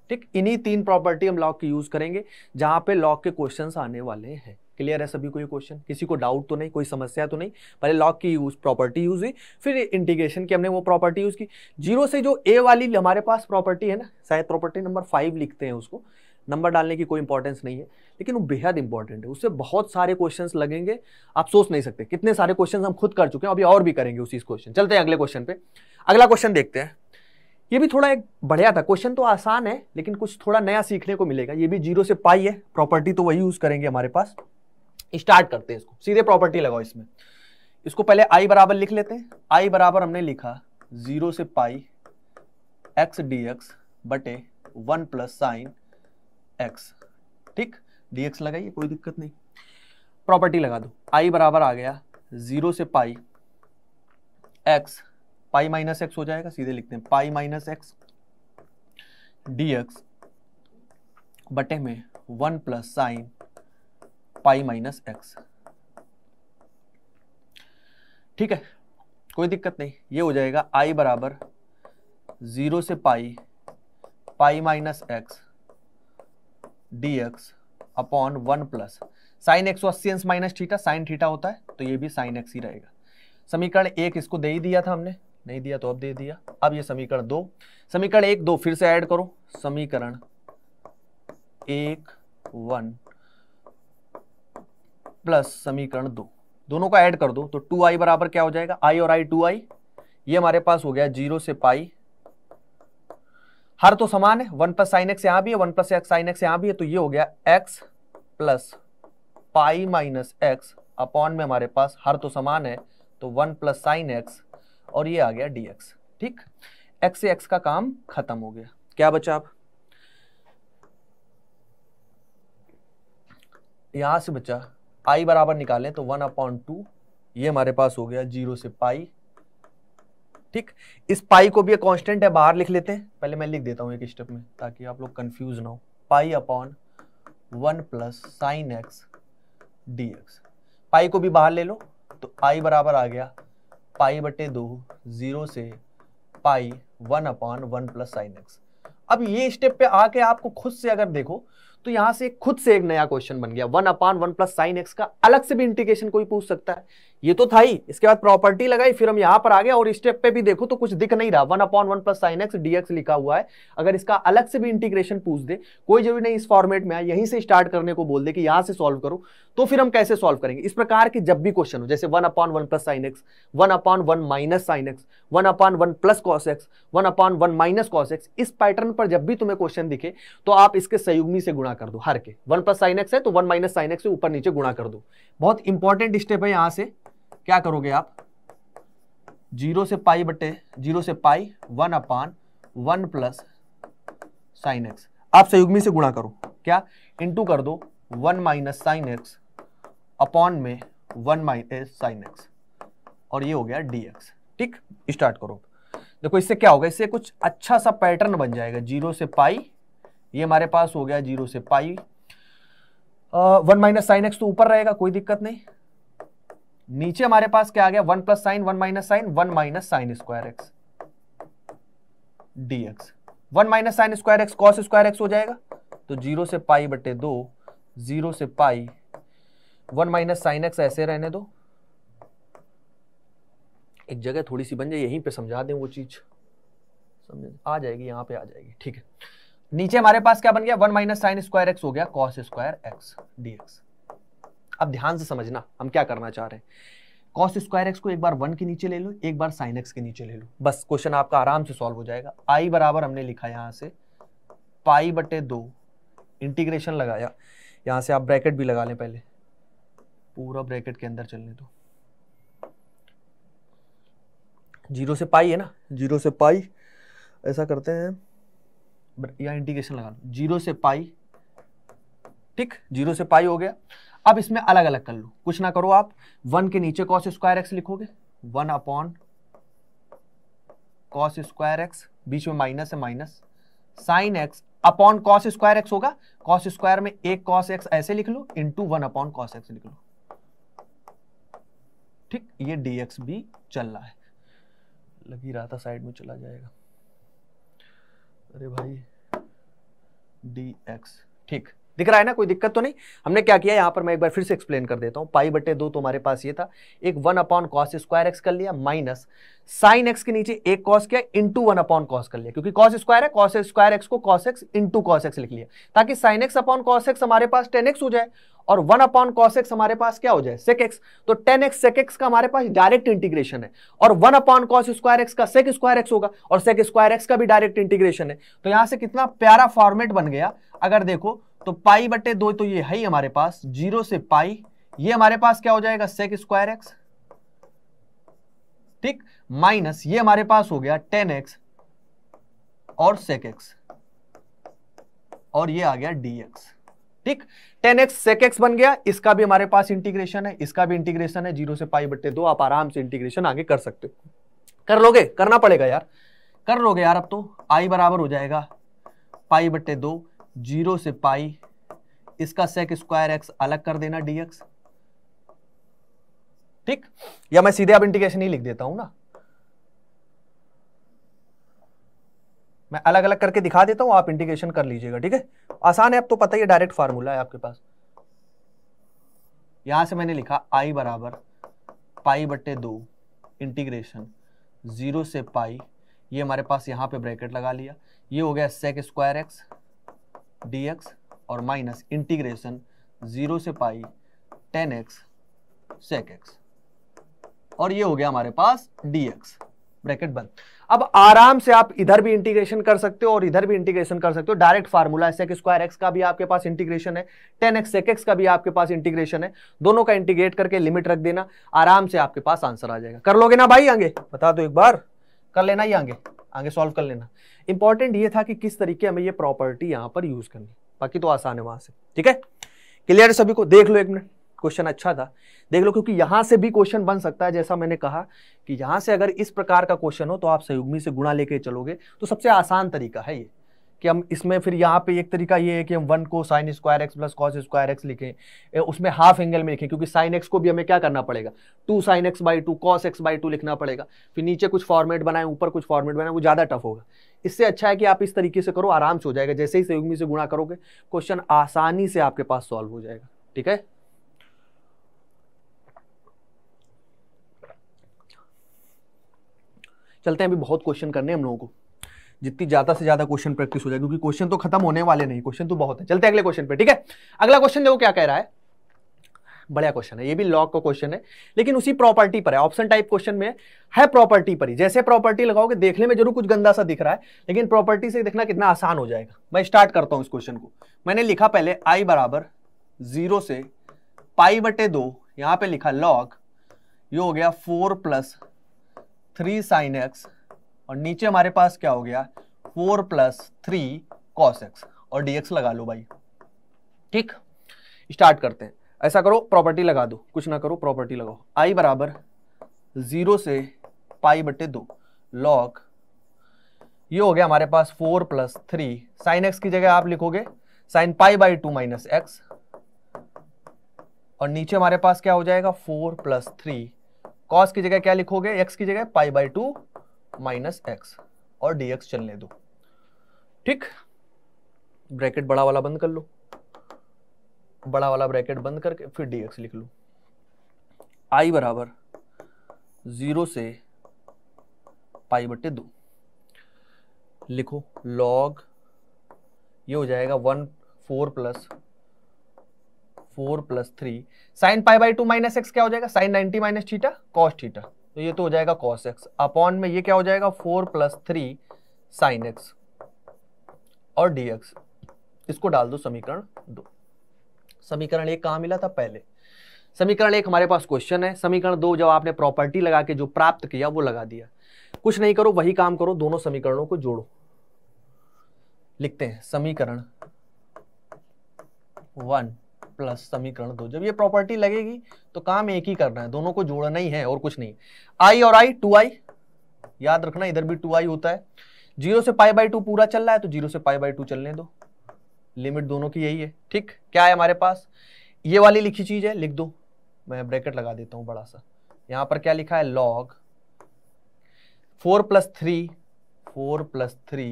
ठीक इन्हीं तीन प्रॉपर्टी हम लॉक के यूज करेंगे जहां पे लॉक के क्वेश्चन आने वाले हैं क्लियर है सभी को ये क्वेश्चन किसी को डाउट तो नहीं कोई समस्या तो नहीं पहले लॉक की यूज प्रॉपर्टी यूज हुई फिर इंटीग्रेशन की हमने वो प्रॉपर्टी यूज की जीरो से जो ए वाली हमारे पास प्रॉपर्टी है ना शायद प्रॉपर्टी नंबर फाइव लिखते हैं उसको नंबर डालने की कोई इंपॉर्टेंस नहीं है लेकिन वो बेहद इंपॉर्टेंट है उससे बहुत सारे क्वेश्चन लगेंगे आप सोच नहीं सकते कितने सारे क्वेश्चन हम खुद कर चुके हैं अभी और भी करेंगे उसी क्वेश्चन चलते हैं अगले क्वेश्चन पे अगला क्वेश्चन देखते हैं ये भी थोड़ा एक बढ़िया था क्वेश्चन तो आसान है लेकिन कुछ थोड़ा नया सीखने को मिलेगा ये भी जीरो से पाई है प्रॉपर्टी तो वही यूज़ करेंगे हमारे पास स्टार्ट करते हैं इसको सीधे प्रॉपर्टी लगाओ इसमें इसको पहले आई बराबर लिख लेते हैं आई बराबर हमने लिखा जीरो से पाई एक्स डी एक्स बटे वन प्लस साइन एक्स ठीक एक्स लगाइए कोई दिक्कत नहीं प्रॉपर्टी लगा दो आई बराबर आ गया जीरो से pi x pi minus x हो जाएगा सीधे लिखते हैं pi minus x d x बटे में one plus sine pi minus x ठीक है कोई दिक्कत नहीं ये हो जाएगा आई बराबर जीरो से pi pi minus x d x upon one plus sine x अस्सी अंश माइनस थीटा साइन थीटा होता है तो ये भी साइन एक्स ही रहेगा समीकरण एक इसको दे ही दिया था हमने नहीं दिया तो अब दे दिया अब ये समीकरण दो समीकरण एक दो फिर से ऐड करो समीकरण एक वन प्लस समीकरण दो दोनों का ऐड कर दो तो टू आई बराबर क्या हो जाएगा आई और आई टू आई ये हमारे पास हो गया जीरो से पाई हर तो समान है वन प्लस साइन एक्स यहां भी है one plus x sine x यहां भी है तो ये हो गया x plus pi minus x upon में हमारे पास हर तो समान है तो वन प्लस साइन एक्स और ये आ गया डी एक्स ठीक एक्स से एक्स का काम खत्म हो गया क्या बचा आप यहां से बचा आई बराबर निकालें तो वन अपॉन टू ये हमारे पास हो गया जीरो से पाई ठीक इस पाई को भी एक कांस्टेंट है बाहर लिख लेते हैं पहले मैं लिख देता हूँ एक स्टेप में ताकि आप लोग कंफ्यूज ना हो pi upon one plus sine x d x pi को भी बाहर ले लो तो आई बराबर आ गया पाई बटे दो जीरो से pi one upon one plus sine x अब ये स्टेप पे आके आपको खुद से अगर देखो तो यहां से खुद से एक नया क्वेश्चन बन गया one upon one plus sine x का अलग से भी इंटीग्रेशन कोई पूछ सकता है ये तो था ही इसके बाद प्रॉपर्टी लगाई फिर हम यहां पर आ गए और स्टेप पे भी देखो तो कुछ दिख नहीं रहा one upon one plus sine x d x लिखा हुआ है अगर इसका अलग से भी इंटीग्रेशन पूछ दे कोई जरूरी नहीं इस फॉर्मेट में आए यहीं से स्टार्ट करने को बोल दे कि यहां से सॉल्व करो तो फिर हम कैसे सॉल्व करेंगे इस प्रकार के जब भी क्वेश्चन हो जैसे one upon one plus sine x one upon one minus sine x one upon one plus cos x one upon one minus cos x इस पैटर्न पर जब भी तुम्हें क्वेश्चन दिखे तो आप इसके संयुग्मी से गुणा कर दो हर के वन प्लस साइन एक्स है तो वन माइनस साइन एक्स से ऊपर नीचे गुणा कर दो बहुत इंपॉर्टेंट स्टेप है यहां से क्या करोगे आप जीरो से पाई बटे जीरो से pi one upon one plus sine x आप संयुग्मी से गुणा करो क्या इंटू कर दो one minus sine x upon में वन माइनस साइन एक्स और ये हो गया डी एक्स ठीक स्टार्ट करो देखो इससे क्या होगा इससे कुछ अच्छा सा पैटर्न बन जाएगा जीरो से पाई ये हमारे पास हो गया जीरो से pi one minus sine x तो ऊपर रहेगा कोई दिक्कत नहीं नीचे हमारे पास क्या आ गया one plus sine one minus sine one minus sine square x d x one minus sine square x cos square x हो जाएगा तो जीरो से पाई बटे दो जीरो से pi one minus sine x ऐसे रहने दो एक जगह थोड़ी सी बन जाए यहीं पे समझा दें वो चीज समझ आ जाएगी यहां पे आ जाएगी ठीक है नीचे हमारे पास क्या बन गया one minus sine square x हो गया cos square x d x अब ध्यान से समझना हम क्या करना चाह रहे हैं कॉस स्क्वायर एक्स को एक बार वन के नीचे ले लो एक बार साइन एक्स के नीचे ले लो बस क्वेश्चन आपका आराम से सॉल्व हो जाएगा आई बराबर हमने लिखा यहाँ से पाई बटे दो इंटीग्रेशन लगाया यहाँ से आप ब्रैकेट भी लगा लें पहले पूरा ब्रैकेट के अंदर चलने दो जीरो से पाई है ना जीरो से पाई ऐसा करते हैं या इंटीग्रेशन लगा लो जीरो से पाई ठीक जीरो से पाई हो गया अब इसमें अलग अलग कर लो कुछ ना करो आप वन के नीचे कॉस स्क्वायर एक्स लिखोगे one upon cos square x बीच में माइनस है minus sine x upon cos square x होगा कॉस स्क्वायर में एक कॉस एक्स ऐसे लिख लो into one upon cos x लिख लो ठीक ये एक्स भी चल रहा है लग ही रहा था साइड में चला जाएगा अरे भाई एक्स ठीक दिख रहा है ना कोई दिक्कत तो नहीं हमने क्या किया यहाँ पर मैं एक बार फिर से एक्सप्लेन कर देता हूँ पाई बटे दो तो हमारे पास ये था एक one upon cos square x कर लिया माइनस साइन एक्स के नीचे एक कॉस किया इंटू वन अपॉन कॉस कर लिया क्योंकि कॉस स्क्वायर है कॉस स्क्वायर एक्स को cos x into cos x लिख लिया ताकि sine x upon cos x हमारे पास टेन एक्स हो जाए और वन अपॉन कॉस एक्स हमारे पास क्या हो जाए सेक एक्स तो टेन एक्स सेक एक्स का हमारे पास डायरेक्ट इंटीग्रेशन है और one upon cos square x का सेक स्क्वायर एक्स होगा और सेक स्क्वायर एक्स का भी डायरेक्ट इंटीग्रेशन है तो यहां से कितना प्यारा फॉर्मेट बन गया अगर देखो तो पाई बटे दो तो ये है ही हमारे पास जीरो से पाई ये हमारे पास क्या हो जाएगा सेक स्क्वायर एक्स ठीक माइनस ये हमारे पास हो गया टेन एक्स और सेक एक्स और ये आ गया डी एक्स ठीक टेन एक्स सेक एक्स बन गया इसका भी हमारे पास इंटीग्रेशन है इसका भी इंटीग्रेशन है जीरो से पाई बट्टे दो आप आराम से इंटीग्रेशन आगे कर सकते हो कर लोगे करना पड़ेगा यार कर लोगे यार अब तो आई बराबर हो जाएगा पाई बट्टे दो जीरो से पाई इसका सेक स्क्वायर एक्स अलग कर देना डीएक्स ठीक या मैं सीधे अब इंटीग्रेशन ही लिख देता हूं ना मैं अलग अलग करके दिखा देता हूं आप इंटीग्रेशन कर लीजिएगा ठीक है आसान है अब तो पता ही डायरेक्ट फार्मूला है आपके पास यहां से मैंने लिखा आई बराबर पाई बट्टे दो इंटीग्रेशन जीरो से पाई ये हमारे पास यहां पे ब्रैकेट लगा लिया ये हो गया सेक स्क्वायर एक्स dx और माइनस इंटीग्रेशन जीरो से pi tan x sec x और ये हो गया हमारे पास dx ब्रैकेट बंद अब आराम से आप इधर भी इंटीग्रेशन कर सकते हो और इधर भी इंटीग्रेशन कर सकते हो direct formula sec square x का भी आपके पास इंटीग्रेशन है टेन एक्स सेक एक्स का भी आपके पास इंटीग्रेशन है दोनों का इंटीग्रेट करके लिमिट रख देना आराम से आपके पास आंसर आ जाएगा कर लोगे ना भाई आगे बता दो एक बार कर लेना ही आगे आगे सॉल्व कर लेना इंपॉर्टेंट ये था कि किस तरीके हमें ये प्रॉपर्टी यहाँ पर यूज करनी बाकी तो आसान है वहां से ठीक है क्लियर सभी को देख लो एक मिनट क्वेश्चन अच्छा था देख लो क्योंकि यहां से भी क्वेश्चन बन सकता है जैसा मैंने कहा कि यहां से अगर इस प्रकार का क्वेश्चन हो तो आप सहयोगी से गुणा लेके चलोगे तो सबसे आसान तरीका है ये कि हम इसमें फिर यहाँ पे एक तरीका ये है कि हम वन को sine square x plus cos square x लिखें उसमें हाफ एंगल में लिखें क्योंकि साइन एक्स को भी हमें क्या करना पड़ेगा two sine x by two cos x by two लिखना पड़ेगा फिर नीचे कुछ फॉर्मेट बनाए ऊपर कुछ फॉर्मेट बनाए वो ज़्यादा टफ होगा इससे अच्छा है कि आप इस तरीके से करो आराम से हो जाएगा जैसे ही संयुग्मी से गुणा करोगे क्वेश्चन आसानी से आपके पास सॉल्व हो जाएगा ठीक है चलते हैं अभी बहुत क्वेश्चन करने हम लोगों को जितनी ज्यादा से ज्यादा क्वेश्चन प्रैक्टिस हो जाए क्योंकि क्वेश्चन तो खत्म होने वाले नहीं क्वेश्चन तो बहुत है चलते अगले क्वेश्चन पे ठीक है अगला क्वेश्चन देखो क्या कह रहा है बढ़िया क्वेश्चन है ये भी लॉक का क्वेश्चन है लेकिन उसी प्रॉपर्टी पर है ऑप्शन टाइप क्वेश्चन में है प्रॉपर्टी पर ही जैसे प्रॉपर्टी लगाओगे देखने में जरूर कुछ गंदा सा दिख रहा है लेकिन प्रॉपर्टी से देखना कितना आसान हो जाएगा मैं स्टार्ट करता हूँ इस क्वेश्चन को मैंने लिखा पहले आई बराबर जीरो से पाई बटे दो यहाँ पे लिखा लॉग ये हो गया four plus three sine x और नीचे हमारे पास क्या हो गया four plus three cos x और डीएक्स लगा लो भाई ठीक स्टार्ट करते हैं ऐसा करो प्रॉपर्टी लगा दो कुछ ना करो प्रॉपर्टी लगाओ आई बराबर जीरो से पाई बटे दो लॉक ये हो गया हमारे पास four plus three sine x की जगह आप लिखोगे sine pi by two minus x और नीचे हमारे पास क्या हो जाएगा फोर प्लस थ्री कॉस की जगह क्या लिखोगे एक्स की जगह pi by two minus x और डीएक्स चलने दो ठीक ब्रैकेट बड़ा वाला बंद कर लो बड़ा वाला ब्रैकेट बंद करके फिर डीएक्स लिख लो आई बराबर जीरो से पाई बटे दो लिखो लॉग ये हो जाएगा one four plus four plus three sine pi by two minus x क्या हो जाएगा sine ninety minus theta cos theta तो ये तो हो जाएगा कॉस एक्स अपॉन में ये क्या हो जाएगा four plus three sine x और डी एक्स इसको डाल दो समीकरण दो समीकरण एक कहा मिला था पहले समीकरण एक हमारे पास क्वेश्चन है समीकरण दो जब आपने प्रॉपर्टी लगा के जो प्राप्त किया वो लगा दिया कुछ नहीं करो वही काम करो दोनों समीकरणों को जोड़ो लिखते हैं समीकरण वन प्लस समीकरण दो जब ये प्रॉपर्टी लगेगी तो काम एक ही करना है दोनों को जोड़ना ही है और कुछ नहीं आई और आई टू आई याद रखना इधर भी टू आई होता है जीरो से पाई बाई टू पूरा चल रहा है तो जीरो से पाई बाई टू चलने दो लिमिट दोनों की यही है ठीक क्या है हमारे पास ये वाली लिखी चीज है लिख दो मैं ब्रैकेट लगा देता हूं बड़ा सा यहां पर क्या लिखा है log four plus three four plus three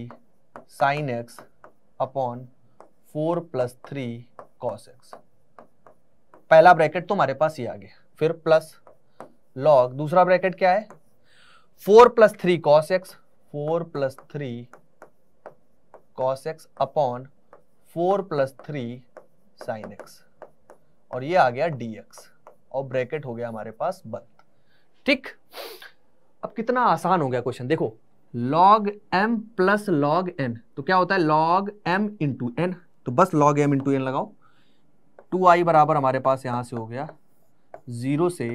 sine x upon four plus three cos x पहला ब्रैकेट तो हमारे पास ये आ गया फिर प्लस लॉग दूसरा ब्रैकेट क्या है four plus three cos x four plus three cos x upon four plus three sine x और ये आ गया डी एक्स और ब्रैकेट हो गया हमारे पास बंद ठीक अब कितना आसान हो गया क्वेश्चन देखो log m plus log n तो क्या होता है log m इंटू एन तो बस log m इंटू एन लगाओ टू आई बराबर हमारे पास यहाँ से हो गया ज़ीरो से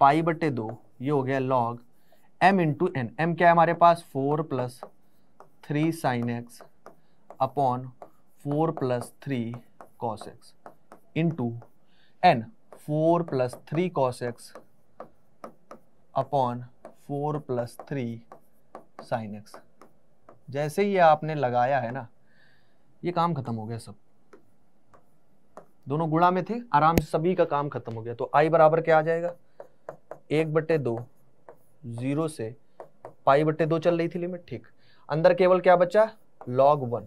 पाई बटे दो ये हो गया log m into n m क्या है हमारे पास four plus three sine x upon four plus three cos x into n four plus three cos x upon four plus three sine x जैसे ही आपने लगाया है ना ये काम ख़त्म हो गया सब दोनों गुणा में थे आराम से सभी का काम खत्म हो गया तो आई बराबर क्या आ जाएगा एक बट्टे दो जीरो से पाई बटे दो चल रही थी लिमिट ठीक अंदर केवल क्या बचा लॉग वन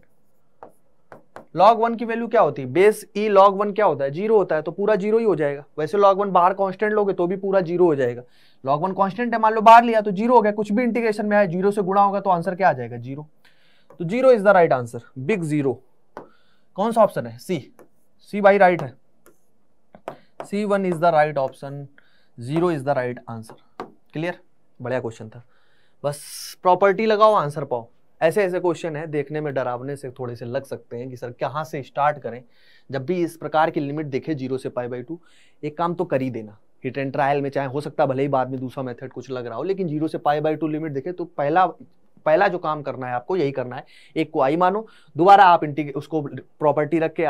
लॉग वन की वैल्यू क्या होती है बेस ई लॉग वन क्या होता है जीरो होता है तो पूरा जीरो ही हो जाएगा वैसे लॉग वन बाहर कांस्टेंट लोगे तो भी पूरा जीरो हो जाएगा लॉग वन कांस्टेंट है मान लो बाहर लिया तो जीरो हो गया कुछ भी इंटीग्रेशन में आया जीरो से गुणा होगा तो आंसर क्या आ जाएगा जीरो तो zero is the right answer big zero कौन सा ऑप्शन है सी सी बाई राइट है C one is the right option zero is the right answer clear बढ़िया क्वेश्चन था बस प्रॉपर्टी लगाओ आंसर पाओ ऐसे ऐसे क्वेश्चन है देखने में डरावने से थोड़े से लग सकते हैं कि सर कहाँ से स्टार्ट करें जब भी इस प्रकार की लिमिट देखे जीरो से पाई बाई टू एक काम तो कर ही देना हिट एंड ट्रायल में चाहे हो सकता है भले ही बाद में दूसरा मेथड कुछ लग रहा हो लेकिन जीरो से पाई बाई टू लिमिट देखे तो पहला पहला जो काम करना है आपको यही करना है एक को आई मानो दोबारा आप इंटीग्रे उसको प्रॉपर्टी रख के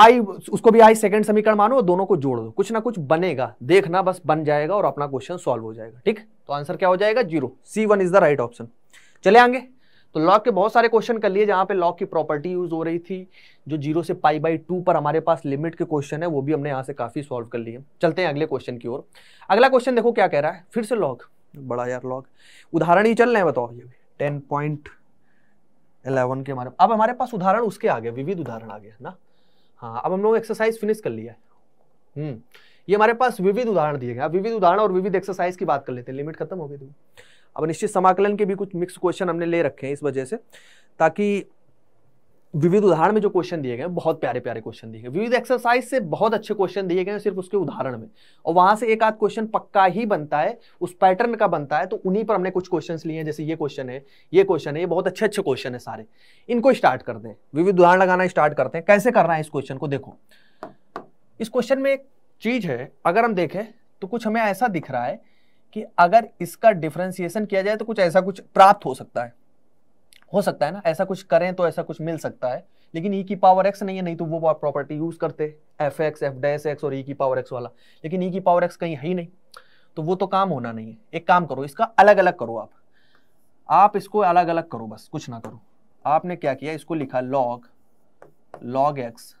आई उसको भी आई सेकंड समीकरण मानो दोनों को जोड़ दो कुछ ना कुछ बनेगा देखना बस बन जाएगा और अपना क्वेश्चन सॉल्व हो जाएगा ठीक तो आंसर क्या हो जाएगा zero C one is the right option चले आगे तो लॉग के बहुत सारे क्वेश्चन कर लिए जहाँ पे लॉग की प्रॉपर्टी यूज हो रही थी जो जीरो से पाई बाई टू पर हमारे पास लिमिट के क्वेश्चन है वो भी हमने यहाँ से काफ़ी सॉल्व कर लिए चलते हैं अगले क्वेश्चन की ओर अगला क्वेश्चन देखो क्या कह रहा है फिर से लॉग बड़ा यार लॉग उदाहरण ही चल रहे हैं बताओ ये भी टेन पॉइंट एलेवन के हमारे अब हमारे पास उदाहरण उसके आ विविध उदाहरण आ गया ना हाँ अब हम लोग एक्सरसाइज फिनिश कर लिया है हम्म, ये हमारे पास विविध उदाहरण दिए गए अब विविध उदाहरण और विविध एक्सरसाइज की बात कर लेते हैं लिमिट खत्म हो गई अब निश्चित समाकलन के भी कुछ मिक्स क्वेश्चन हमने ले रखे हैं इस वजह से ताकि विविध उदाहरण में जो क्वेश्चन दिए गए बहुत प्यारे प्यारे क्वेश्चन दिए गए विविध एक्सरसाइज से बहुत अच्छे क्वेश्चन दिए गए सिर्फ उसके उदाहरण में और वहां से एक आध क्वेश्चन पक्का ही बनता है उस पैटर्न का बनता है तो उन्हीं पर हमने कुछ क्वेश्चन लिए हैं जैसे ये क्वेश्चन है ये क्वेश्चन है ये बहुत अच्छे अच्छे क्वेश्चन है सारे इनको स्टार्ट कर दें विविध उदाहरण लगाना स्टार्ट करते हैं कैसे करना है इस क्वेश्चन को देखो इस क्वेश्चन में एक चीज है अगर हम देखें तो कुछ हमें ऐसा दिख रहा है कि अगर इसका डिफ्रेंसिएशन किया जाए तो कुछ ऐसा कुछ प्राप्त हो सकता है हो सकता है ना ऐसा कुछ करें तो ऐसा कुछ मिल सकता है लेकिन ई e की पावर एक्स नहीं है नहीं तो वो प्रॉपर्टी यूज करते f x f dash x और ई e की पावर एक्स वाला लेकिन ई e की पावर एक्स कहीं है ही नहीं तो वो तो काम होना नहीं है एक काम करो इसका अलग अलग करो आप आप इसको अलग अलग करो बस कुछ ना करो आपने क्या किया इसको लिखा लॉग लॉग एक्स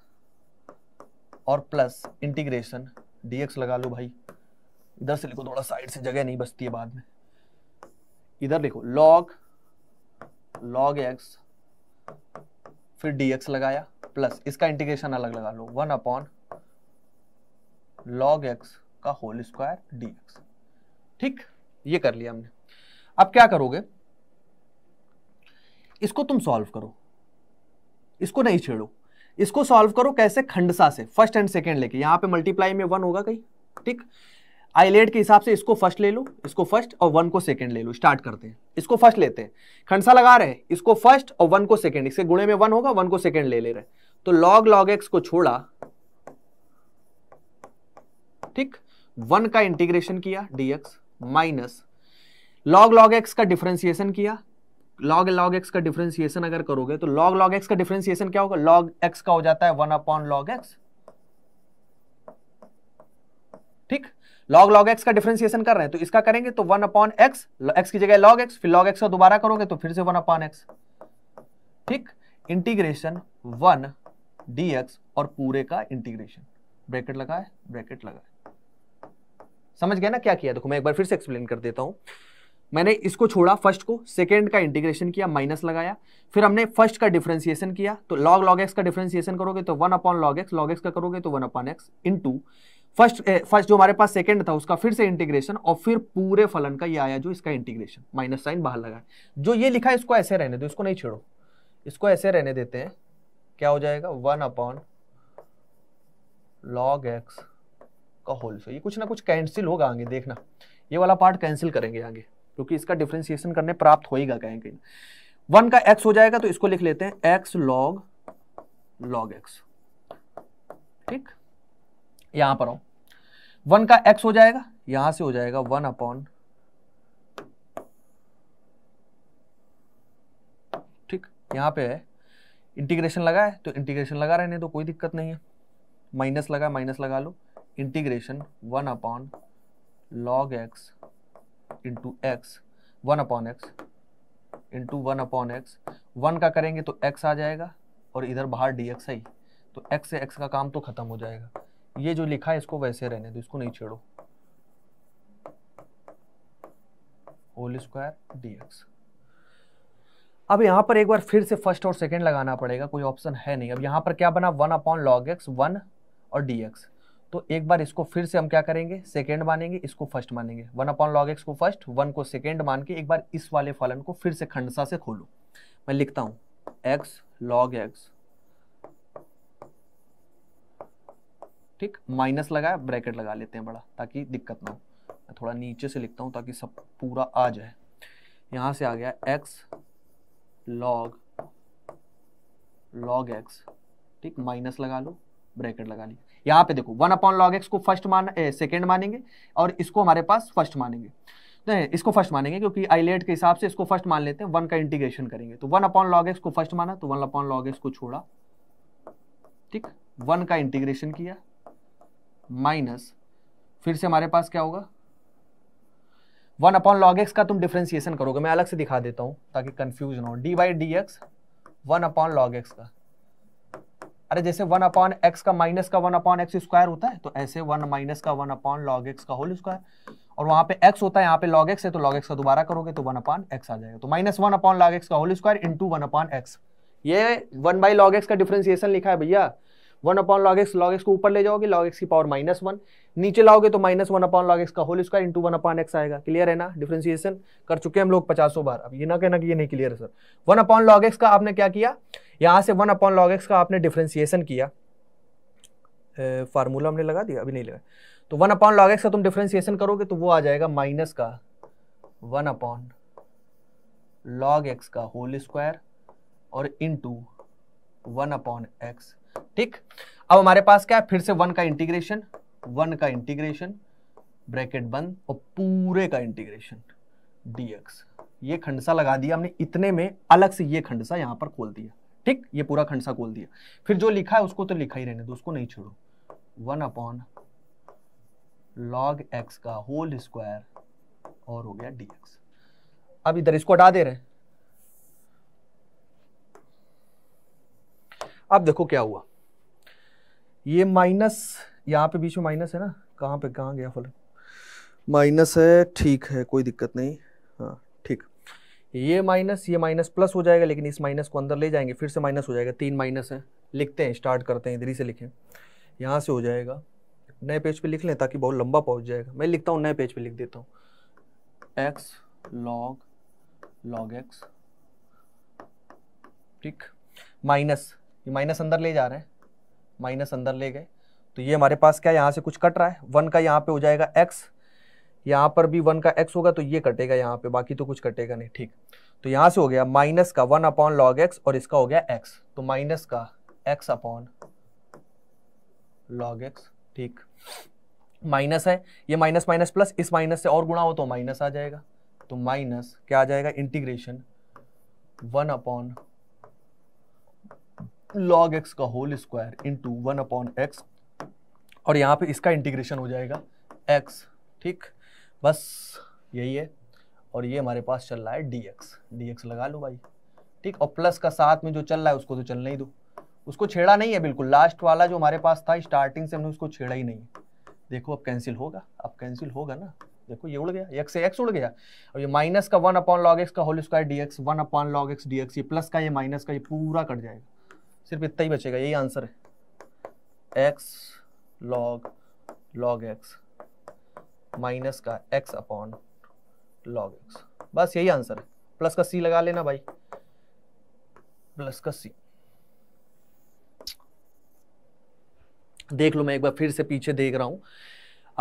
और प्लस इंटीग्रेशन डीएक्स लगा लो भाई इधर से लिखो थोड़ा साइड से जगह नहीं बचती है बाद में इधर लिखो लॉग लॉग एक्स फिर dx लगाया प्लस इसका इंटीग्रेशन अलग लगा लो वन अपॉन लॉग एक्स का होल स्क्वायर dx ठीक ये कर लिया हमने अब क्या करोगे इसको तुम सॉल्व करो इसको नहीं छेड़ो इसको सॉल्व करो कैसे खंडसा से फर्स्ट एंड सेकेंड लेके यहां पे मल्टीप्लाई में वन होगा कहीं ठीक आईलेट के हिसाब से इसको फर्स्ट ले लो इसको फर्स्ट और वन को सेकंड ले लो स्टार्ट करते हैं इसको फर्स्ट लेते हैं खंडसा लगा रहे इसको फर्स्ट और वन को सेकंड इसके गुणे में वन होगा वन को सेकंड ले ले रहे तो लॉग लॉग एक्स को छोड़ा ठीक वन का इंटीग्रेशन किया dx minus log log x का डिफ्रेंसिएशन किया लॉग लॉग एक्स का डिफ्रेंसिएशन अगर करोगे तो लॉग लॉग एक्स का डिफ्रेंसिएशन क्या होगा लॉग एक्स का हो जाता है वन अपॉन लॉग एक्स ठीक लॉग लॉग एक्स का डिफ्रेंसिएशन कर रहे हैं तो इसका करेंगे तो वन अपॉन एक्स एक्स की जगह लॉग एक्स फिर लॉग एक्स का दोबारा करोगे तो फिर से वन अपॉन एक्स ठीक इंटीग्रेशन वन डी और पूरे का इंटीग्रेशन ब्रैकेट लगाए ब्रैकेट लगाए समझ गया ना क्या किया देखो मैं एक बार फिर से एक्सप्लेन कर देता हूं मैंने इसको छोड़ा फर्स्ट को सेकेंड का इंटीग्रेशन किया माइनस लगाया फिर हमने फर्स्ट का डिफरेंशिएशन किया तो लॉग लॉग एक्स का डिफरेंशिएशन करोगे तो one upon log x log x का करोगे तो वन अपॉन एक्स इन फर्स्ट फर्स्ट जो हमारे पास सेकंड था उसका फिर से इंटीग्रेशन और फिर पूरे फलन का ये आया जो इसका इंटीग्रेशन माइनस साइन बाहर लगा है जो ये लिखा है इसको ऐसे रहने दो इसको नहीं छेड़ो इसको ऐसे रहने देते हैं क्या हो जाएगा वन अपॉन लॉग एक्स का होल से ये कुछ ना कुछ कैंसिल होगा आगे देखना ये वाला पार्ट कैंसिल करेंगे आगे क्योंकि इसका डिफ्रेंसिएशन करने प्राप्त होगा कहीं कहीं वन का एक्स हो जाएगा तो इसको लिख लेते हैं एक्स लॉग लॉग एक्स ठीक यहां पर आओ वन का एक्स हो जाएगा यहां से हो जाएगा वन अपॉन ठीक यहां पे है इंटीग्रेशन लगा है तो इंटीग्रेशन लगा रहने तो कोई दिक्कत नहीं है माइनस लगा माइनस लगा लो integration one upon log x into x one upon x into one upon x one का करेंगे तो एक्स आ जाएगा और इधर बाहर डी एक्स है तो एक्स से एक्स का काम तो खत्म हो जाएगा ये जो लिखा है इसको वैसे रहने दो इसको नहीं छेड़ो होल स्क्वायर डीएक्स अब यहां पर एक बार फिर से फर्स्ट और सेकंड लगाना पड़ेगा कोई ऑप्शन है नहीं अब यहां पर क्या बना one upon log x one और डी एक्स तो एक बार इसको फिर से हम क्या करेंगे सेकेंड मानेंगे इसको फर्स्ट मानेंगे वन अपॉन लॉग एक्स को फर्स्ट वन को सेकेंड मान के एक बार इस वाले फलन को फिर से खंडसा से खोलो मैं लिखता हूं एक्स लॉग एक्स ठीक माइनस लगाया ब्रैकेट लगा लेते हैं बड़ा ताकि दिक्कत ना हो मैं थोड़ा नीचे से लिखता हूँ ताकि सब पूरा आ जाए यहाँ से आ गया एक्स लॉग लॉग एक्स ठीक माइनस लगा लो ब्रैकेट लगा ली यहाँ पे देखो वन अपॉन लॉग एक्स को फर्स्ट मान सेकेंड मानेंगे और इसको हमारे पास फर्स्ट मानेंगे नहीं तो इसको फर्स्ट मानेंगे क्योंकि आईलेट के हिसाब से इसको फर्स्ट मान लेते हैं वन का इंटीग्रेशन करेंगे तो वन अपॉन लॉग एक्स को फर्स्ट माना तो वन अपॉन लॉग एक्स को छोड़ा ठीक वन का इंटीग्रेशन किया माइनस फिर से हमारे पास क्या होगा वन अपॉन लॉग एक्स का तुम डिफ्रेंसिएशन करोगे मैं अलग से दिखा देता हूं ताकि कंफ्यूज ना हो d by d x one upon log x का अरे जैसे वन अपॉन एक्स का माइनस का वन अपॉन एक्स स्क्वायर होता है तो ऐसे वन माइनस का वन अपॉन लॉग एक्स का होल स्क्वायर और वहां पे एक्स होता है यहाँ पे लॉग एक्स है तो लॉग एक्स का दोबारा करोगे तो वन अपॉन एक्स आ जाएगा तो minus one upon log x का whole square into one upon x ये वन बाई लॉग एक्स का डिफ्रेंसिएशन लिखा है भैया one upon log x log x को ऊपर ले जाओगे लॉग एक्स की पावर माइनस वन नीचे लाओगे तो minus one upon log x का whole square into one upon x आएगा क्लियर है ना डिफ्रेंसिएशन कर चुके हैं हम लोग पचासों बार अब ये ना कहना कि ये नहीं क्लियर है sir one upon log x का आपने क्या किया यहाँ से वन अपॉन लॉग एक्स का आपने डिफ्रेंसिएशन किया फार्मूला हमने लगा दिया अभी नहीं लगा तो वन अपॉन लॉग एक्स का तुम डिफ्रेंसिएशन करोगे तो वो आ जाएगा माइनस का वन अपॉन लॉग एक्स का होल स्क्वायर और इंटू वन अपॉन एक्स ठीक अब हमारे पास क्या है फिर से वन का इंटीग्रेशन वन का इंटीग्रेशन ब्रैकेट बंद और पूरे का इंटीग्रेशन डीएक्स ये खंडसा लगा दिया हमने इतने में अलग से ये खंडसा यहां पर खोल दिया ठीक ये पूरा खंडसा खोल दिया फिर जो लिखा है उसको तो लिखा ही रहने दो उसको नहीं छोड़ो वन अपॉन लॉग एक्स का होल स्क्वायर और हो गया डीएक्स अब इधर इसको हटा दे रहे हैं अब देखो क्या हुआ ये माइनस यहाँ पे बीच में माइनस है ना कहाँ पे कहाँ गया फलन माइनस है ठीक है कोई दिक्कत नहीं हाँ ठीक ये माइनस ये माइनस प्लस हो जाएगा लेकिन इस माइनस को अंदर ले जाएंगे फिर से माइनस हो जाएगा तीन माइनस है लिखते हैं स्टार्ट करते हैं इधर ही से लिखें यहाँ से हो जाएगा नए पेज पे लिख लें ताकि बहुत लंबा पहुँच जाएगा मैं लिखता हूँ नए पेज पे लिख देता हूँ एक्स लॉग लॉग एक्स ठीक माइनस ये माइनस अंदर ले जा रहे हैं माइनस अंदर ले गए तो ये हमारे पास क्या है यहाँ से कुछ कट रहा है वन का यहाँ पे हो जाएगा एक्स यहाँ पर भी वन का एक्स होगा तो ये कटेगा यहाँ पे बाकी तो कुछ कटेगा नहीं ठीक तो यहाँ से हो गया माइनस का वन अपॉन लॉग एक्स और इसका हो गया एक्स तो माइनस का एक्स अपॉन लॉग एक्स ठीक माइनस है ये माइनस माइनस प्लस इस माइनस से और गुणा हो तो माइनस आ जाएगा तो माइनस क्या आ जाएगा integration one upon log x का whole square into one upon x और यहाँ पे इसका इंटीग्रेशन हो जाएगा एक्स ठीक बस यही है और ये हमारे पास चल रहा है डी एक्स डी एक्स लगा लो भाई ठीक और प्लस का साथ में जो चल रहा है उसको तो चलने ही दो उसको छेड़ा नहीं है बिल्कुल लास्ट वाला जो हमारे पास था स्टार्टिंग से हमने उसको छेड़ा ही नहीं है देखो अब कैंसिल होगा अब कैंसिल होगा ना देखो ये उड़ गया एक से एक्स उड़ गया और ये माइनस का वन अपॉन लॉग एक्स का whole square d x one upon log x d x ये प्लस का ये माइनस का ये पूरा कट जाएगा सिर्फ इतना ही बचेगा यही आंसर है x log log x minus का एक्स अपॉन लॉग एक्स बस यही आंसर है प्लस का सी लगा लेना भाई प्लस का सी देख लो मैं एक बार फिर से पीछे देख रहा हूं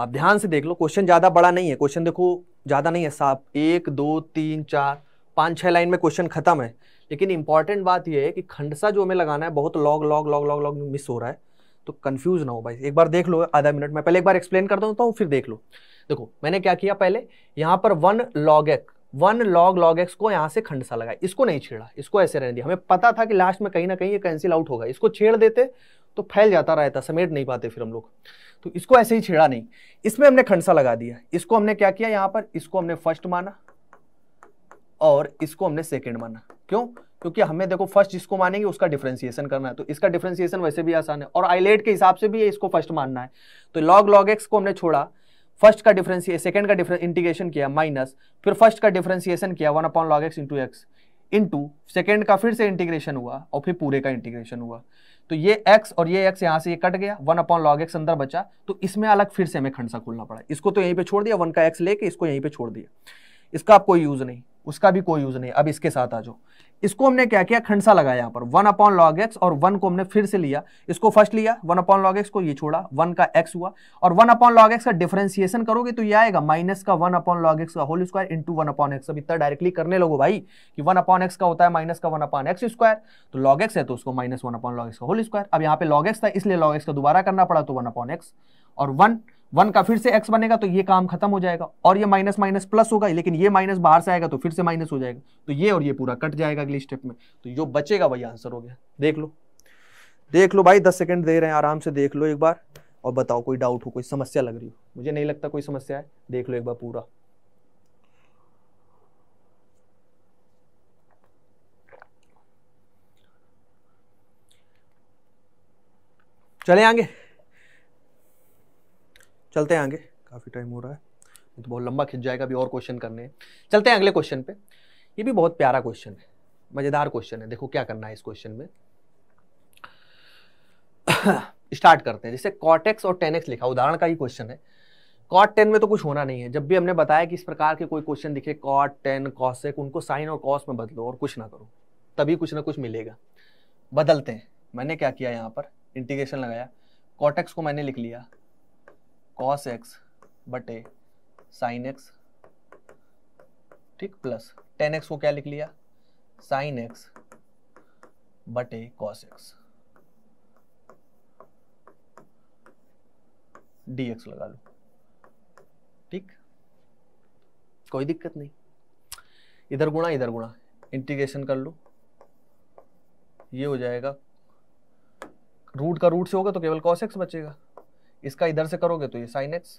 आप ध्यान से देख लो क्वेश्चन ज़्यादा बड़ा नहीं है क्वेश्चन देखो ज़्यादा नहीं है साफ एक दो तीन चार पांच छह लाइन में क्वेश्चन खत्म है लेकिन इंपॉर्टेंट बात यह है कि खंडसा जो हमें लगाना है बहुत log log log log log miss हो रहा है तो कंफ्यूज ना हो भाई एक बार देख लो आधा मिनट में पहले एक बार एक्सप्लेन कर देता तो हूँ फिर देख लो देखो मैंने क्या किया पहले यहाँ पर one log x one log log x को यहाँ से खंडसा लगाया इसको नहीं छेड़ा इसको ऐसे रहने दिया हमें पता था कि लास्ट में कहीं ना कहीं ये कैंसिल आउट होगा इसको छेड़ देते तो फैल जाता रहता समेट नहीं पाते फिर हम लोग तो इसको ऐसे ही छेड़ा नहीं इसमें हमने खंडसा लगा दिया इसको हमने क्या किया यहाँ पर इसको हमने फर्स्ट माना और इसको हमने सेकेंड माना क्यों क्योंकि हमें देखो फर्स्ट जिसको मानेंगे उसका डिफ्रेंसिएशन करना है तो इसका डिफ्रेंसिएशन वैसे भी आसान है और आईलेट के हिसाब से भी इसको फर्स्ट मानना है तो लॉग लॉग एक्स को हमने छोड़ा फर्स्ट का डिफ्रेंसिए सेकेंड का इंटीग्रेशन किया माइनस फिर फर्स्ट का डिफ्रेंसिएशन किया one upon log x into x into second का फिर से इंटीग्रेशन हुआ और फिर पूरे का इंटीग्रेशन हुआ तो ये x और ये x यहाँ से ये कट गया वन अपॉन लॉग एक्स अंदर बचा तो इसमें अलग फिर से हमें खंडसा खोलना पड़ा इसको तो यहीं पे छोड़ दिया वन का x लेके इसको यहीं पे छोड़ दिया इसका कोई यूज नहीं उसका भी कोई यूज नहीं अब इसके साथ आ जाओ इसको हमने क्या किया खंडसा लगाया यहाँ पर वन अपॉन लॉग एक्स और वन को हमने फिर से लिया इसको फर्स्ट लिया वन अपॉन लॉग एक्स को ये छोड़ा वन का एक्स हुआ और वन अपॉन लॉग एक्स का डिफ्रेंसिएशन करोगे तो ये आएगा माइनस का वन अपॉन लॉग एक्स का whole square into one upon x अब इतना डायरेक्टली करने लोगों भाई कि वन अपॉन एक्स का होता है माइनस का वन अपॉन एक्स स्क्वायर तो लॉग एक्स है तो उसको minus one upon log x का होल स्क्वायर अब यहाँ पे लॉग एक्स था इसलिए लॉग एक्स का दोबारा करना पड़ा तो वन अपॉन एक्स और वन वन का फिर से एक्स बनेगा तो ये काम खत्म हो जाएगा और ये माइनस माइनस प्लस होगा लेकिन ये माइनस बाहर से आएगा तो फिर से माइनस हो जाएगा तो ये और ये पूरा कट जाएगा अगले स्टेप में तो जो बचेगा वही आंसर हो गया देख लो देख लो भाई दस सेकेंड दे रहे हैं आराम से देख लो एक बार और बताओ कोई डाउट हो कोई समस्या लग रही हो मुझे नहीं लगता कोई समस्या है देख लो एक बार पूरा चले आगे चलते हैं आगे काफ़ी टाइम हो रहा है तो बहुत लंबा खिंच जाएगा अभी और क्वेश्चन करने हैं चलते हैं अगले क्वेश्चन पे ये भी बहुत प्यारा क्वेश्चन है मज़ेदार क्वेश्चन है देखो क्या करना है इस क्वेश्चन में स्टार्ट करते हैं जैसे कॉटेक्स और टेनेक्स लिखा उदाहरण का ही क्वेश्चन है कॉट टेन में तो कुछ होना नहीं है जब भी हमने बताया कि इस प्रकार के कोई क्वेश्चन दिखे कॉट टेन कॉसेक उनको साइन और कॉस में बदलो और कुछ ना करो तभी कुछ ना कुछ मिलेगा बदलते हैं मैंने क्या किया यहाँ पर इंटीग्रेशन लगाया कॉटेक्स को मैंने लिख लिया कॉस एक्स बटे साइन एक्स ठीक प्लस टेन एक्स को क्या लिख लिया साइन एक्स बटे कॉस एक्स डी एक्स लगा लो ठीक कोई दिक्कत नहीं इधर गुणा इधर गुणा इंटीग्रेशन कर लो ये हो जाएगा रूट का रूट से होगा तो केवल कॉस एक्स बचेगा इसका इधर से करोगे तो ये साइन एक्स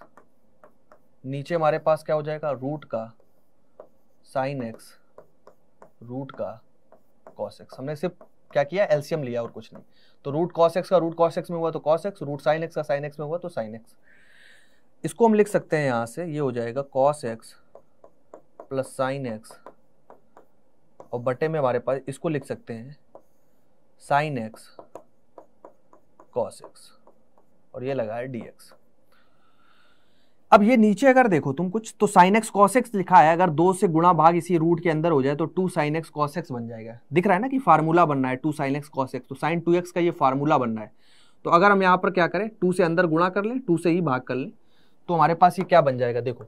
नीचे हमारे पास क्या हो जाएगा रूट का साइन एक्स रूट का कॉस एक्स हमने सिर्फ क्या किया एल्सियम लिया और कुछ नहीं तो रूट कॉस एक्स का रूट कॉस एक्स में हुआ तो cos x root sine x का साइन एक्स में हुआ तो साइन एक्स इसको हम लिख सकते हैं यहां से ये हो जाएगा cos x plus sine x और बटे में हमारे पास इसको लिख सकते हैं साइन एक्स कॉस एक्स और ये लगा है डी अब ये नीचे अगर देखो तुम कुछ तो साइन एक्स कॉस एक्स लिखा है अगर दो से गुणा भाग इसी रूट के अंदर हो जाए तो two sine x cos x बन जाएगा दिख रहा है ना कि फार्मूला बनना है two sine x cos x तो साइन टू एक्स का ये फार्मूला बनना है तो अगर हम यहाँ पर क्या करें टू से अंदर गुणा कर लें टू से ही भाग कर लें तो हमारे पास ये क्या बन जाएगा देखो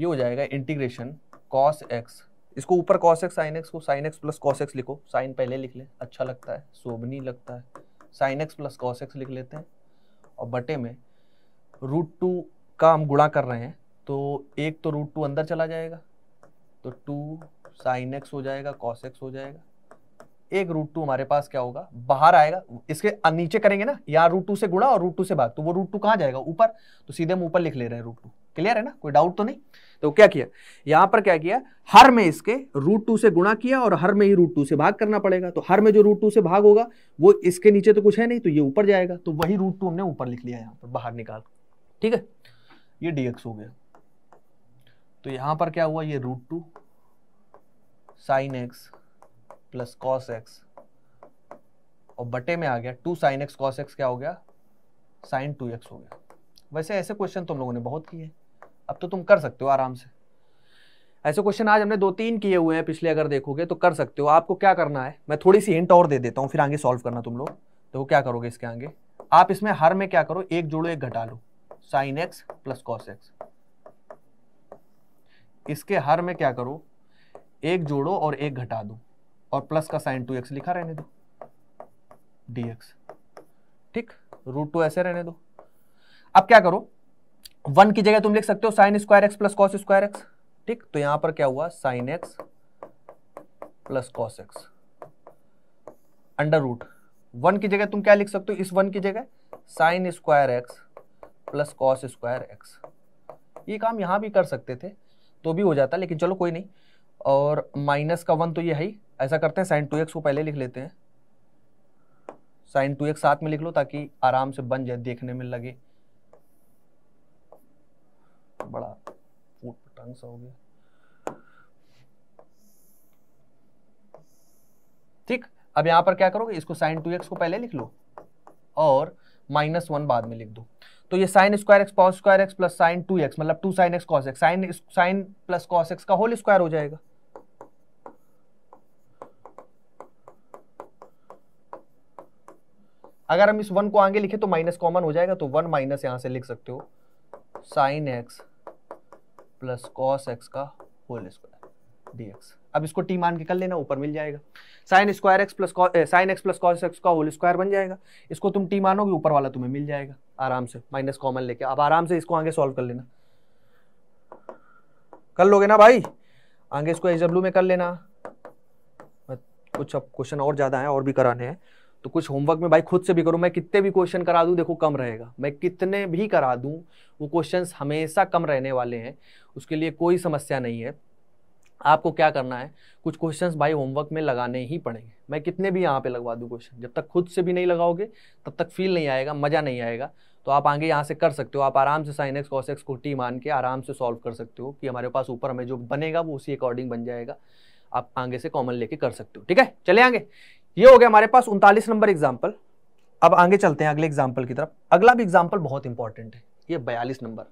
ये हो जाएगा इंटीग्रेशन कॉस एक्स इसको ऊपर कॉस एक्स साइन एक्स को sine x plus cos x लिखो साइन पहले लिख लें अच्छा लगता है शोभनी लगता है sine x plus cos x लिख लेते हैं और बटे में रूट टू का हम गुणा कर रहे हैं तो एक तो रूट टू अंदर चला जाएगा तो टू साइन एक्स हो जाएगा कॉस एक्स हो जाएगा एक रूट टू हमारे पास क्या होगा बाहर आएगा इसके नीचे करेंगे ना यहाँ रूट टू से गुणा और रूट टू से भाग तो वो रूट टू कहाँ जाएगा ऊपर तो सीधे हम ऊपर लिख ले रहे हैं रूट टू क्लियर है ना कोई डाउट तो नहीं तो क्या किया यहां पर क्या किया हर में इसके रूट टू से गुणा किया और हर में ही रूट टू से भाग करना पड़ेगा तो हर में जो रूट टू से भाग होगा वो इसके नीचे तो कुछ है नहीं तो ये ऊपर जाएगा तो वही रूट टू हमने ऊपर लिख लिया यहां पर बाहर निकाल ठीक है ये डीएक्स हो गया तो यहां पर क्या हुआ ये root two sine x plus cos x और बटे में आ गया two sine x cos x क्या हो गया साइन टू एक्स हो गया वैसे ऐसे क्वेश्चन तुम लोगों ने बहुत किए हैं अब तो तुम कर सकते हो आराम से ऐसे क्वेश्चन आज हमने दो तीन किए हुए हैं पिछले अगर देखोगे तो कर सकते हो आपको क्या करना है मैं थोड़ी सी हिंट और दे देता हूँ फिर आगे सॉल्व करना तुम लोग तो क्या करोगे इसके आगे आप इसमें हर में क्या करो एक जोड़ो एक घटा लो sine x plus cos x इसके हर में क्या करो एक जोड़ो और एक घटा दो और प्लस का साइन टू एक्स लिखा रहने दो डी एक्स ठीक रूट टू ऐसे रहने दो अब क्या करो वन की जगह तुम लिख सकते हो sine square x plus cos square x ठीक तो यहां पर क्या हुआ sine x plus cos x under root one की जगह तुम क्या लिख सकते हो इस वन की जगह sine square x plus cos square x ये काम यहाँ भी कर सकते थे तो भी हो जाता लेकिन चलो कोई नहीं और माइनस का वन तो ये है ही ऐसा करते हैं साइन टू एक्स को पहले लिख लेते हैं साइन टू एक्स साथ में लिख लो ताकि आराम से बन जाए देखने में लगे बड़ा फूट पटांग सा हो गया ठीक अब यहां पर क्या करोगे इसको साइन टू एक्स को पहले लिख लो और माइनस वन बाद में लिख दो तो ये sine square x cos square x plus sine two x मतलब two sine x cos x sine sine plus cos x का होल स्क्वायर हो जाएगा अगर हम इस वन को आगे लिखे तो माइनस कॉमन हो जाएगा तो वन माइनस यहां से लिख सकते हो sine x plus cos x का होल स्क्वायर डी अब इसको टी मान के कर लेना ऊपर मिल जाएगा sine square x plus sine x plus cos x का होल स्क्वायर बन जाएगा इसको तुम टी मानोगे ऊपर वाला तुम्हें मिल जाएगा आराम से माइनस कॉमन लेके अब आराम से इसको आगे सॉल्व कर लेना कर लोगे ना भाई आगे इसको एच में कर लेना कुछ अब क्वेश्चन और ज़्यादा है और भी कराने हैं तो कुछ होमवर्क में भाई खुद से भी करूँ मैं कितने भी क्वेश्चन करा दूँ देखो कम रहेगा मैं कितने भी करा दूँ वो क्वेश्चन हमेशा कम रहने वाले हैं उसके लिए कोई समस्या नहीं है आपको क्या करना है कुछ क्वेश्चंस भाई होमवर्क में लगाने ही पड़ेंगे मैं कितने भी यहाँ पे लगवा दूँ क्वेश्चन जब तक खुद से भी नहीं लगाओगे तब तक फील नहीं आएगा मज़ा नहीं आएगा तो आप आगे यहाँ से कर सकते हो आप आराम से साइन एक्स कॉस एक्स को टी मान के आराम से सॉल्व कर सकते हो कि हमारे पास ऊपर हमें जो बनेगा वो उसी अकॉर्डिंग बन जाएगा आप आगे से कॉमन लेके कर सकते हो ठीक है चले आगे ये हो गया हमारे पास उनतालीस नंबर एग्जाम्पल अब आगे चलते हैं अगले एग्जाम्पल की तरफ अगला भी एग्जाम्पल बहुत इंपॉर्टेंट है ये बयालीस नंबर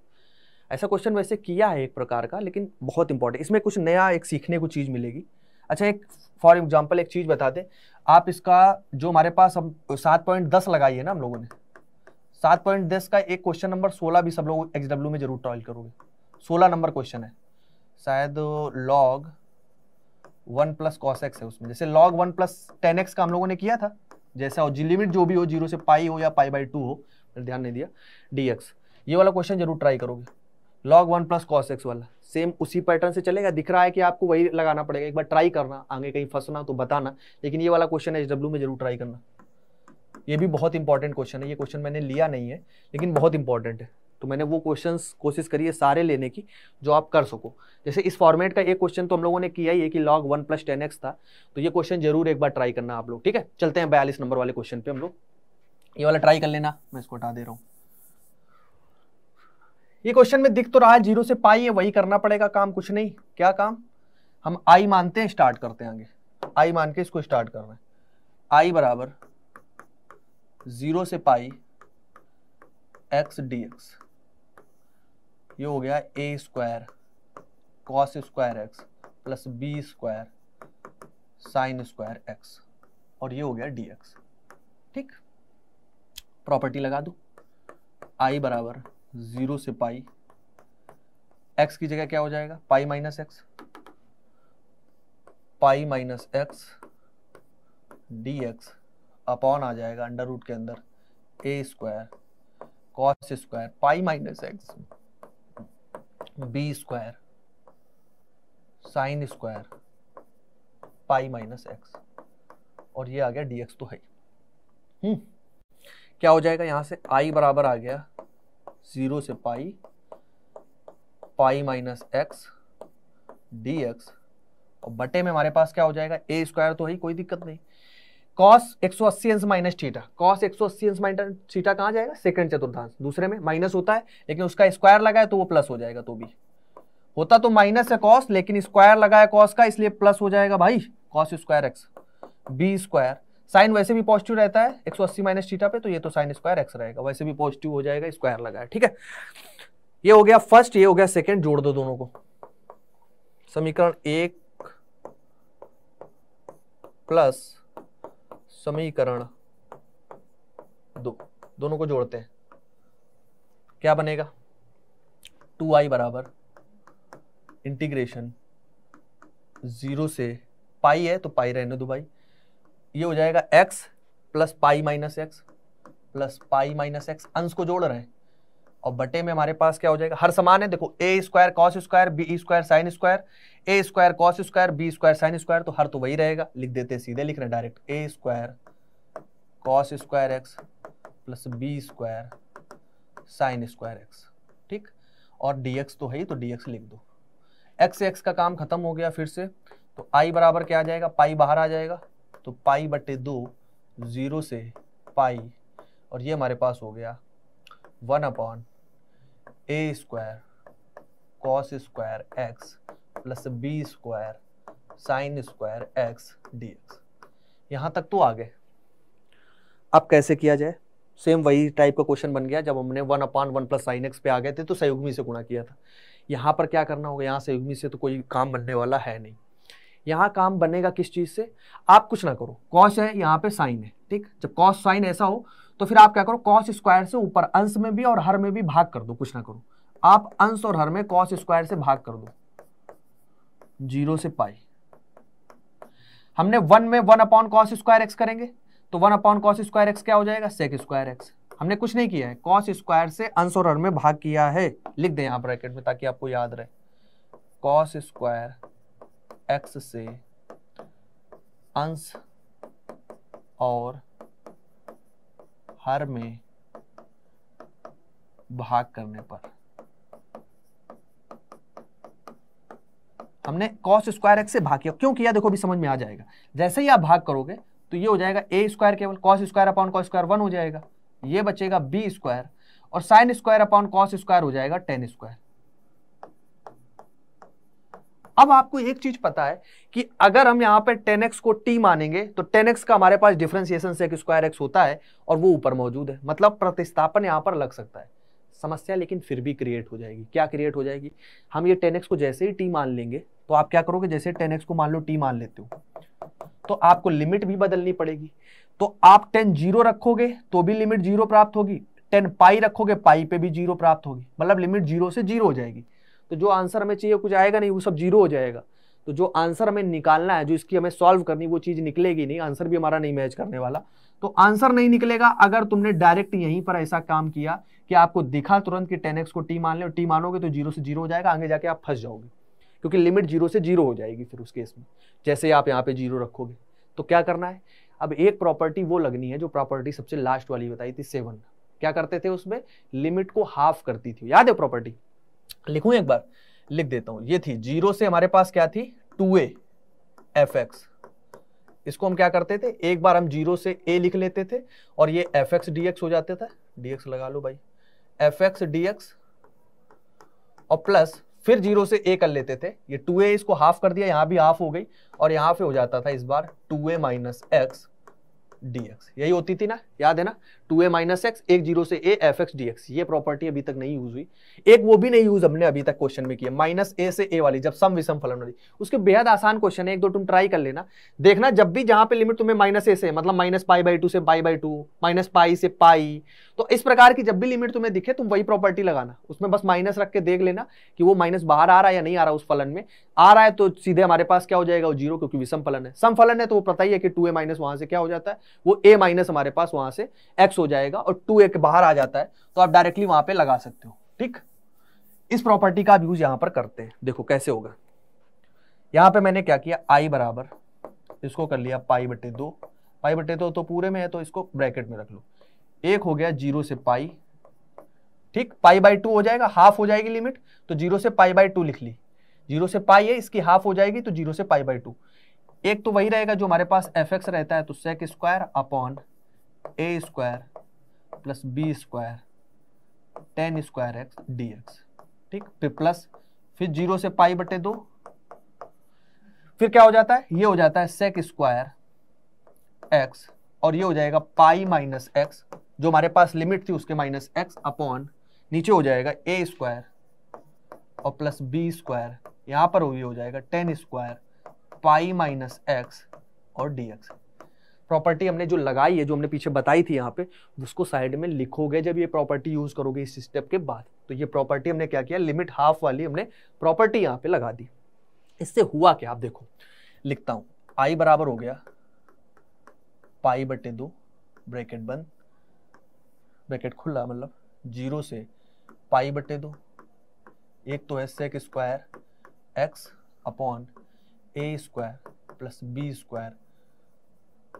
ऐसा क्वेश्चन वैसे किया है एक प्रकार का लेकिन बहुत इंपॉर्टेंट इसमें कुछ नया एक सीखने को चीज़ मिलेगी अच्छा एक फॉर एग्जाम्पल एक चीज़ बता दें आप इसका जो हमारे पास हम सात पॉइंट दस लगाई है ना हम लोगों ने सात पॉइंट दस का एक क्वेश्चन नंबर सोलह भी सब लोग एक्स डब्ल्यू में जरूर ट्रॉयल करोगे सोलह नंबर क्वेश्चन है शायद log one plus cos x है उसमें जैसे log one plus tan x का हम लोगों ने किया था जैसा हो जी लिमिट जो भी हो जीरो से पाई हो या पाई बाई टू हो मैंने ध्यान नहीं दिया डी एक्स ये वाला क्वेश्चन जरूर ट्राई करोगे log one plus cos x वाला सेम उसी पैटर्न से चलेगा दिख रहा है कि आपको वही लगाना पड़ेगा एक बार ट्राई करना आगे कहीं फंसना तो बताना लेकिन ये वाला क्वेश्चन एच डब्ल्यू में जरूर ट्राई करना ये भी बहुत इंपॉर्टेंट क्वेश्चन है ये क्वेश्चन मैंने लिया नहीं है लेकिन बहुत इंपॉर्टेंट है तो मैंने वो क्वेश्चन कोशिश करी है सारे लेने की जो आप कर सको जैसे इस फॉर्मेट का एक क्वेश्चन तो हम लोगों ने किया ही है कि log one plus tan x था तो ये क्वेश्चन जरूर एक बार ट्राई करना आप लोग ठीक है चलते हैं बयालीस नंबर वाले क्वेश्चन पे हम लोग ये वाला ट्राई कर लेना मैं इसको हटा दे रहा हूँ ये क्वेश्चन में दिख तो रहा है जीरो से पाई है वही करना पड़ेगा काम कुछ नहीं क्या काम हम आई मानते हैं स्टार्ट करते हैं आगे आई मान के इसको स्टार्ट कर रहे हैं आई बराबर जीरो से पाई एक्स डी एक्स ये हो गया a square cos square x plus b square sine square x और ये हो गया डी एक्स ठीक प्रॉपर्टी लगा दू आई बराबर ज़ीरो से पाई एक्स की जगह क्या हो जाएगा pi minus x pi minus x d x upon आ जाएगा अंडर रूट के अंदर a square cos square pi minus x b square sine square pi minus x और ये आ गया डी एक्स तो है हम्म क्या हो जाएगा यहां से आई बराबर आ गया जीरो से pi pi minus x d x और बटे में हमारे पास क्या हो जाएगा ए स्क्वायर तो है कोई दिक्कत नहीं कॉस एक सौ अस्सी अंश माइनस थीटा कॉस एक सौ अस्सी अंश माइनस थीटा कहाँ जाएगा सेकंड चतुर्थांश दूसरे में माइनस होता है लेकिन उसका स्क्वायर लगा है तो वो प्लस हो जाएगा तो भी होता तो माइनस है कॉस लेकिन स्क्वायर लगा है कॉस का इसलिए प्लस हो जाएगा भाई cos square x b square sine वैसे भी पॉजिटिव रहता है 180 अस्सी माइनस थीटा पे तो ये तो साइन स्क्वायर एक्स रहेगा वैसे भी पॉजिटिव हो जाएगा स्क्वायर लगा है ठीक है ये हो गया फर्स्ट ये हो गया सेकेंड जोड़ दो दोनों को समीकरण एक प्लस समीकरण दो दोनों को जोड़ते हैं क्या बनेगा टू आई बराबर इंटीग्रेशन जीरो से पाई है तो पाई रहने दो भाई ये हो जाएगा x plus pi minus x plus pi minus x अंश को जोड़ रहे हैं और बटे में हमारे पास क्या हो जाएगा हर समान है देखो a square cos square b square sine square a square cos square b square sine square तो हर तो वही रहेगा लिख देते हैं सीधे लिख रहे हैं direct a square cos square x plus b square sine square x ठीक और डी एक्स तो है ही तो डी एक्स लिख दो एक्स एक्स का काम खत्म हो गया फिर से तो आई बराबर क्या आ जाएगा पाई बाहर आ जाएगा तो पाई बटे दो जीरो से पाई और ये हमारे पास हो गया one upon a square cos square x plus b square sine square x d x यहाँ तक तो आ गए अब कैसे किया जाए सेम वही टाइप का क्वेश्चन बन गया जब हमने one upon one plus sine x पे आ गए थे तो सयुग्मी से गुणा किया था यहाँ पर क्या करना होगा यहाँ सयुग्मी से तो कोई काम बनने वाला है नहीं यहाँ काम बनेगा किस चीज़ से आप कुछ ना करो कॉस है यहाँ पे साइन है ठीक जब कॉस साइन ऐसा हो तो फिर आप क्या करो कॉस स्क्वायर से ऊपर अंश में भी और हर में भी भाग कर दो कुछ ना करो आप अंश और हर में कॉस स्क्वायर से भाग कर दो जीरो से पाई हमने वन में one upon cos square x करेंगे तो one upon cos square x क्या हो जाएगा सेक स्क्वायर एक्स हमने कुछ नहीं किया है कॉस स्क्वायर से अंश और हर में भाग किया है लिख दें यहां ब्रैकेट में ताकि आपको याद रहे कॉस स्क्वायर एक्स से अंश और हर में भाग करने पर हमने कॉस स्क्वायर एक्स से भाग किया क्यों किया देखो अभी समझ में आ जाएगा जैसे ही आप भाग करोगे तो ये हो जाएगा ए स्क्वायर केवल cos square upon cos square one हो जाएगा ये बचेगा बी स्क्वायर और sine square upon cos square हो जाएगा टेन स्क्वायर अब आपको एक चीज पता है कि अगर हम पर टेन एक्स को टी मानेंगे तो एक्स का हमारे पास डिफ्रेंसिएशन से स्क्वायर एक्स होता है और वो ऊपर मौजूद है मतलब प्रतिस्थापन यहां पर लग सकता है समस्या लेकिन फिर भी क्रिएट हो जाएगी क्या क्रिएट हो जाएगी हम ये एक्स को जैसे ही टी मान लेंगे तो आप क्या करोगे जैसे एक्स को मान लो टी मान लेते हो तो आपको लिमिट भी बदलनी पड़ेगी तो आप टेन जीरो रखोगे तो भी लिमिट जीरो प्राप्त होगी टेन पाई रखोगे पाई पे भी जीरो प्राप्त होगी मतलब लिमिट जीरो से जीरो हो जाएगी तो जो आंसर हमें चाहिए कुछ आएगा नहीं वो सब जीरो हो जाएगा तो जो आंसर हमें निकालना है जो इसकी हमें सॉल्व करनी वो चीज़ निकलेगी नहीं आंसर भी हमारा नहीं मैच करने वाला तो आंसर नहीं निकलेगा अगर तुमने डायरेक्ट यहीं पर ऐसा काम किया कि आपको दिखा तुरंत कि टेन को टी मान ले टी मानोगे तो जीरो से जीरो हो जाएगा आगे जाके आप फंस जाओगे क्योंकि लिमिट जीरो से जीरो हो जाएगी फिर उस केस में जैसे आप यहाँ पे जीरो रखोगे तो क्या करना है अब एक प्रॉपर्टी वो लगनी है जो प्रॉपर्टी सबसे लास्ट वाली बताई थी सेवन क्या करते थे उसमें लिमिट को हाफ करती थी याद है प्रॉपर्टी लिखूं एक बार लिख देता हूं ये थी जीरो से हमारे पास क्या थी टू एफ एक्स इसको हम क्या करते थे एक बार हम जीरो से ए लिख लेते थे और ये एफ एक्स डी एक्स हो जाते थे डी एक्स लगा लो भाई एफ एक्स डी एक्स और प्लस फिर जीरो से ए कर लेते थे ये टू ए इसको हाफ कर दिया यहां भी हाफ हो गई और यहां पे हो जाता था इस बार two a minus x d x यही होती थी ना याद है ना टू ए माइनस एक्स एक जीरो से a f x d x ये प्रॉपर्टी अभी तक नहीं यूज हुई एक वो भी नहीं यूज हमने अभी तक क्वेश्चन में किया माइनस ए से ए वाली जब सम विषम फलन वाली उसके बेहद आसान क्वेश्चन है एक दो तुम ट्राई कर लेना देखना जब भी जहां पे लिमिट तुम्हें माइनस ए से मतलब माइनस पाई बाई टू से pi by two minus pi से पाई तो इस प्रकार की जब भी लिमिट तुम्हें दिखे तुम वही प्रॉपर्टी लगाना उसमें बस माइनस रख के देख लेना कि वो माइनस बाहर आ रहा है या नहीं आ रहा उस फलन में आ रहा है तो सीधे हमारे पास क्या हो जाएगा वो जीरो क्योंकि विषम फलन है सम फलन है तो वो पता ही है कि टू ए माइनस वहां से क्या हो जाता है वो ए माइनस हमारे पास वहां से एक्स हो जाएगा और टू ए के बाहर आ जाता है तो आप डायरेक्टली वहां पे लगा सकते हो ठीक इस प्रॉपर्टी का आप यूज यहां पर करते हैं देखो कैसे होगा यहां पे मैंने क्या किया आई बराबर इसको कर लिया पाई बटे दो पाई बटे दो तो पूरे में है तो इसको ब्रैकेट में रख लो एक हो गया जीरो से पाई ठीक पाई बाई टू हो जाएगा हाफ हो जाएगी लिमिट तो जीरो से पाई बाई टू लिख ली जीरो से पाई है इसकी हाफ हो जाएगी तो जीरो से पाई बाई टू एक तो वही रहेगा जो हमारे पास एफ एक्स रहता है तो sec square upon a square plus b square tan square x d x ठीक फिर प्लस फिर जीरो से पाई बटे दो फिर क्या हो जाता है ये हो जाता है सेक स्क्वायर एक्स और ये हो जाएगा पाई माइनस एक्स जो हमारे पास लिमिट थी उसके माइनस एक्स अपॉन नीचे हो जाएगा ए स्क्वायर और प्लस बी स्क्वायर यहां पर हो जाएगा tan square pi minus x और डी एक्स प्रॉपर्टी हमने जो लगाई है जो हमने पीछे बताई थी यहाँ पे उसको साइड में लिखोगे जब ये प्रॉपर्टी यूज करोगे इस स्टेप के बाद तो ये प्रॉपर्टी हमने क्या किया लिमिट हाफ वाली हमने प्रॉपर्टी यहाँ पे लगा दी इससे हुआ क्या आप देखो लिखता हूं आई बराबर हो गया पाई बटे दो ब्रैकेट बंद ब्रैकेट खुला मतलब जीरो से पाई बटे दो एक तो एस एक square x upon a square plus b square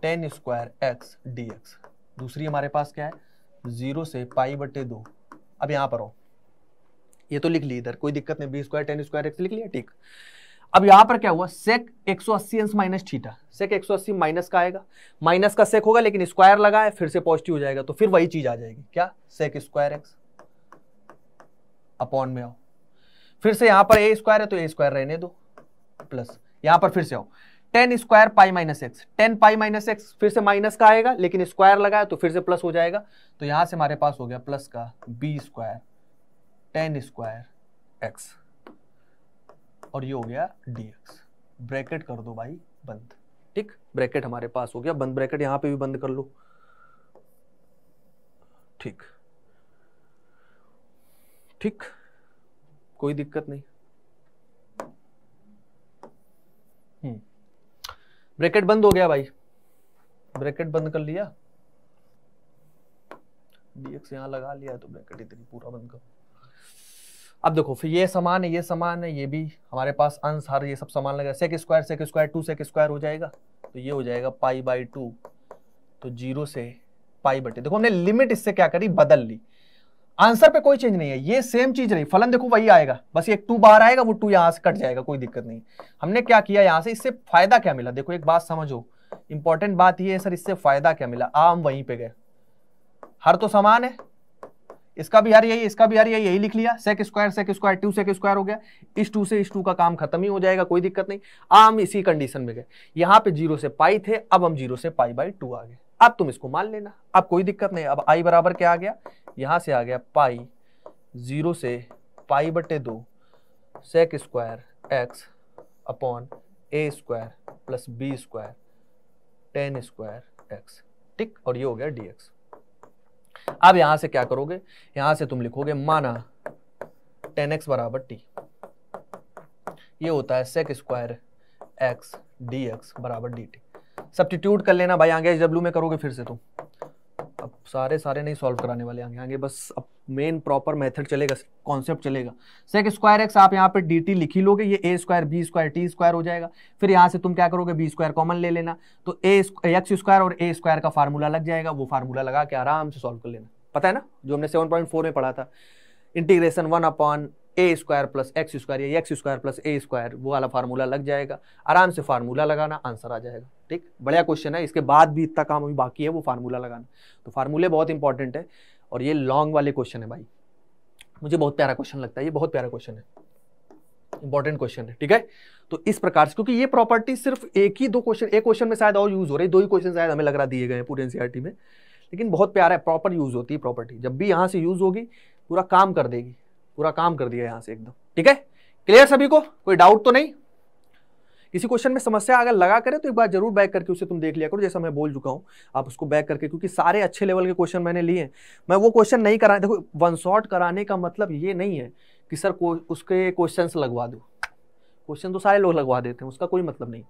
tan square x d x दूसरी हमारे पास क्या है जीरो से पाई बटे दो अब यहां पर हो ये तो लिख ली इधर कोई दिक्कत नहीं b square tan square x लिख लिया ठीक अब यहां पर क्या हुआ सेक 180 सौ अस्सी अंश माइनस थीटा सेक 180 माइनस का आएगा माइनस का सेक होगा लेकिन स्क्वायर लगा है फिर से पॉजिटिव हो जाएगा तो फिर वही चीज आ जाएगी क्या सेक स्क्वायर एक्स अपॉन में आओ फिर से यहां पर ए स्क्वायर है तो ए स्क्वायर रहने दो प्लस यहां पर फिर से आओ tan square pi minus x tan pi minus x फिर से माइनस का आएगा लेकिन स्क्वायर लगाया तो फिर से प्लस हो जाएगा तो यहां से हमारे पास हो गया प्लस का b square tan square x और ये हो गया डी एक्स ब्रैकेट कर दो भाई बंद ठीक ब्रैकेट हमारे पास हो गया बंद ब्रैकेट यहां पे भी बंद कर लो ठीक ठीक कोई दिक्कत नहीं ब्रैकेट बंद हो गया भाई ब्रैकेट बंद कर लिया डीएक्स यहाँ लगा लिया तो ब्रैकेट इतनी पूरा बंद करो अब देखो फिर ये समान है ये समान है ये भी हमारे पास अंश हर ये सब समान लगा sec square sec square two sec square हो जाएगा तो ये हो जाएगा पाई बाई टू तो जीरो से पाई बटे देखो हमने लिमिट इससे क्या करी बदल ली आंसर पे कोई चेंज नहीं है ये सेम चीज रही फलन देखो वही आएगा बस एक टू बार आएगा वो टू यहां से कट जाएगा कोई दिक्कत नहीं हमने क्या किया यहाँ से इससे फायदा क्या मिला देखो एक बात समझो इंपॉर्टेंट बात ये है सर इससे फायदा क्या मिला आम वहीं पे गए हर तो समान है इसका भी हर यही इसका भी हर यही यही लिख लिया sec square sec square two sec square हो गया इस टू से इस टू का काम खत्म ही हो जाएगा कोई दिक्कत नहीं आम इसी कंडीशन में गए यहां पर जीरो से पाई थे अब हम जीरो से पाई बाई टू आ गए अब तुम इसको मान लेना अब कोई दिक्कत नहीं अब आई बराबर क्या आ गया यहां से आ गया पाई जीरो से पाई बटे दो sec square x upon a square plus b square tan square x tick और ये हो गया डी एक्स अब यहां से क्या करोगे यहां से तुम लिखोगे माना टेन एक्स बराबर टी ये होता है sec square x d x बराबर डी टी सब्सटीट्यूट कर लेना भाई आगे एच डब्ल्यू में करोगे फिर से तुम अब सारे सारे नहीं सॉल्व कराने वाले आगे आगे बस अब मेन प्रॉपर मेथड चलेगा कॉन्सेप्ट चलेगा सेक स्क्वायर एक्स आप यहाँ पे डी टी लिखी लोगे ये a square b square t square हो जाएगा फिर यहाँ से तुम क्या करोगे बी स्क्वायर कॉमन ले लेना तो एक्स स्क्वायर और ए स्क्वायर का फार्मूला लग जाएगा वो फार्मूला लगा के आराम से सॉल्व कर लेना पता है ना जो हमने सेवन पॉइंट फोर में पढ़ा था integration one upon a square plus x square या x square plus a square वो वाला फार्मूला लग जाएगा आराम से फार्मूला लगाना आंसर आ जाएगा ठीक बढ़िया क्वेश्चन है इसके बाद भी इतना काम अभी बाकी है वो फार्मूला लगाना तो फार्मूले बहुत इंपॉर्टेंट है और ये लॉन्ग वाले क्वेश्चन है भाई मुझे बहुत प्यारा क्वेश्चन लगता है ये बहुत प्यारा क्वेश्चन है इंपॉर्टेंट क्वेश्चन है ठीक है तो इस प्रकार से क्योंकि ये प्रॉपर्टी सिर्फ एक ही दो क्वेश्चन एक क्वेश्चन में शायद और यूज हो रही है दो ही क्वेश्चन शायद हमें लग रहा दिए गए हैं पूरे एनसीईआरटी में लेकिन बहुत प्यारा है प्रॉपर यूज होती है प्रॉपर्टी जब भी यहाँ से यूज होगी पूरा काम कर देगी पूरा काम कर दिया यहाँ से एकदम ठीक है क्लियर सभी को कोई डाउट तो नहीं किसी क्वेश्चन में समस्या अगर लगा करे तो एक बार जरूर बैक करके उसे तुम देख लिया करो जैसा मैं बोल चुका हूँ आप उसको बैक करके क्योंकि सारे अच्छे लेवल के क्वेश्चन मैंने लिए हैं मैं वो क्वेश्चन नहीं करा देखो वन शॉट कराने का मतलब ये नहीं है कि सर को, उसके क्वेश्चन लगवा दो क्वेश्चन तो सारे लोग लगवा देते हैं उसका कोई मतलब नहीं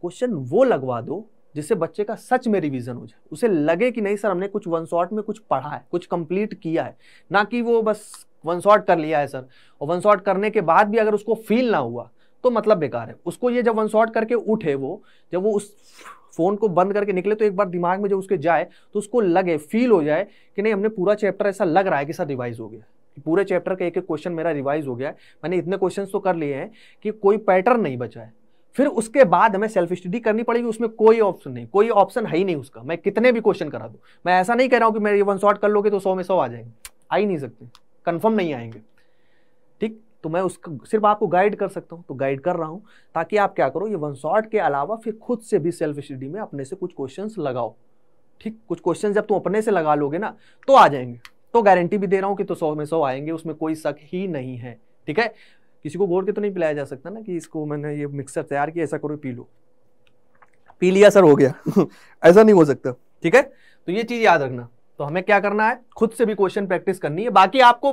क्वेश्चन वो लगवा दो जिससे बच्चे का सच में रिविजन हो जाए उसे लगे कि नहीं सर हमने कुछ वन शॉट में कुछ पढ़ा है कुछ कंप्लीट किया है ना कि वो बस वन शॉट कर लिया है सर और वन शॉट करने के बाद भी अगर उसको फील ना हुआ तो मतलब बेकार है उसको ये जब वन शॉट करके उठे वो जब वो उस फ़ोन को बंद करके निकले तो एक बार दिमाग में जब उसके जाए तो उसको लगे फील हो जाए कि नहीं हमने पूरा चैप्टर ऐसा लग रहा है कि सर रिवाइज हो गया पूरे चैप्टर का एक एक क्वेश्चन मेरा रिवाइज हो गया है मैंने इतने क्वेश्चन तो कर लिए हैं कि कोई पैटर्न नहीं बचा है फिर उसके बाद हमें सेल्फ स्टडी करनी पड़ेगी उसमें कोई ऑप्शन नहीं कोई ऑप्शन है ही नहीं उसका मैं कितने भी क्वेश्चन करा दूँ मैं ऐसा नहीं कह रहा हूँ कि मेरे ये वन शॉट कर लोगे तो सौ में सौ आ जाएंगे आ ही नहीं सकते कंफर्म नहीं आएंगे ठीक तो मैं उसका सिर्फ आपको गाइड कर सकता हूँ तो गाइड कर रहा हूँ ताकि आप क्या करो ये वन शॉट के अलावा फिर खुद से भी सेल्फ स्टडी में अपने से कुछ क्वेश्चन लगाओ ठीक कुछ क्वेश्चन जब तुम अपने से लगा लोगे ना तो आ जाएंगे तो गारंटी भी दे रहा हूँ कि तो सौ में सौ आएंगे उसमें कोई शक ही नहीं है ठीक है किसी को बोल के तो नहीं पिलाया जा सकता ना कि इसको मैंने ये मिक्सर तैयार किया ऐसा करो पी लो पी लिया सर हो गया ऐसा नहीं हो सकता ठीक है तो ये चीज़ याद रखना तो हमें क्या करना है खुद से भी क्वेश्चन प्रैक्टिस करनी है बाकी आपको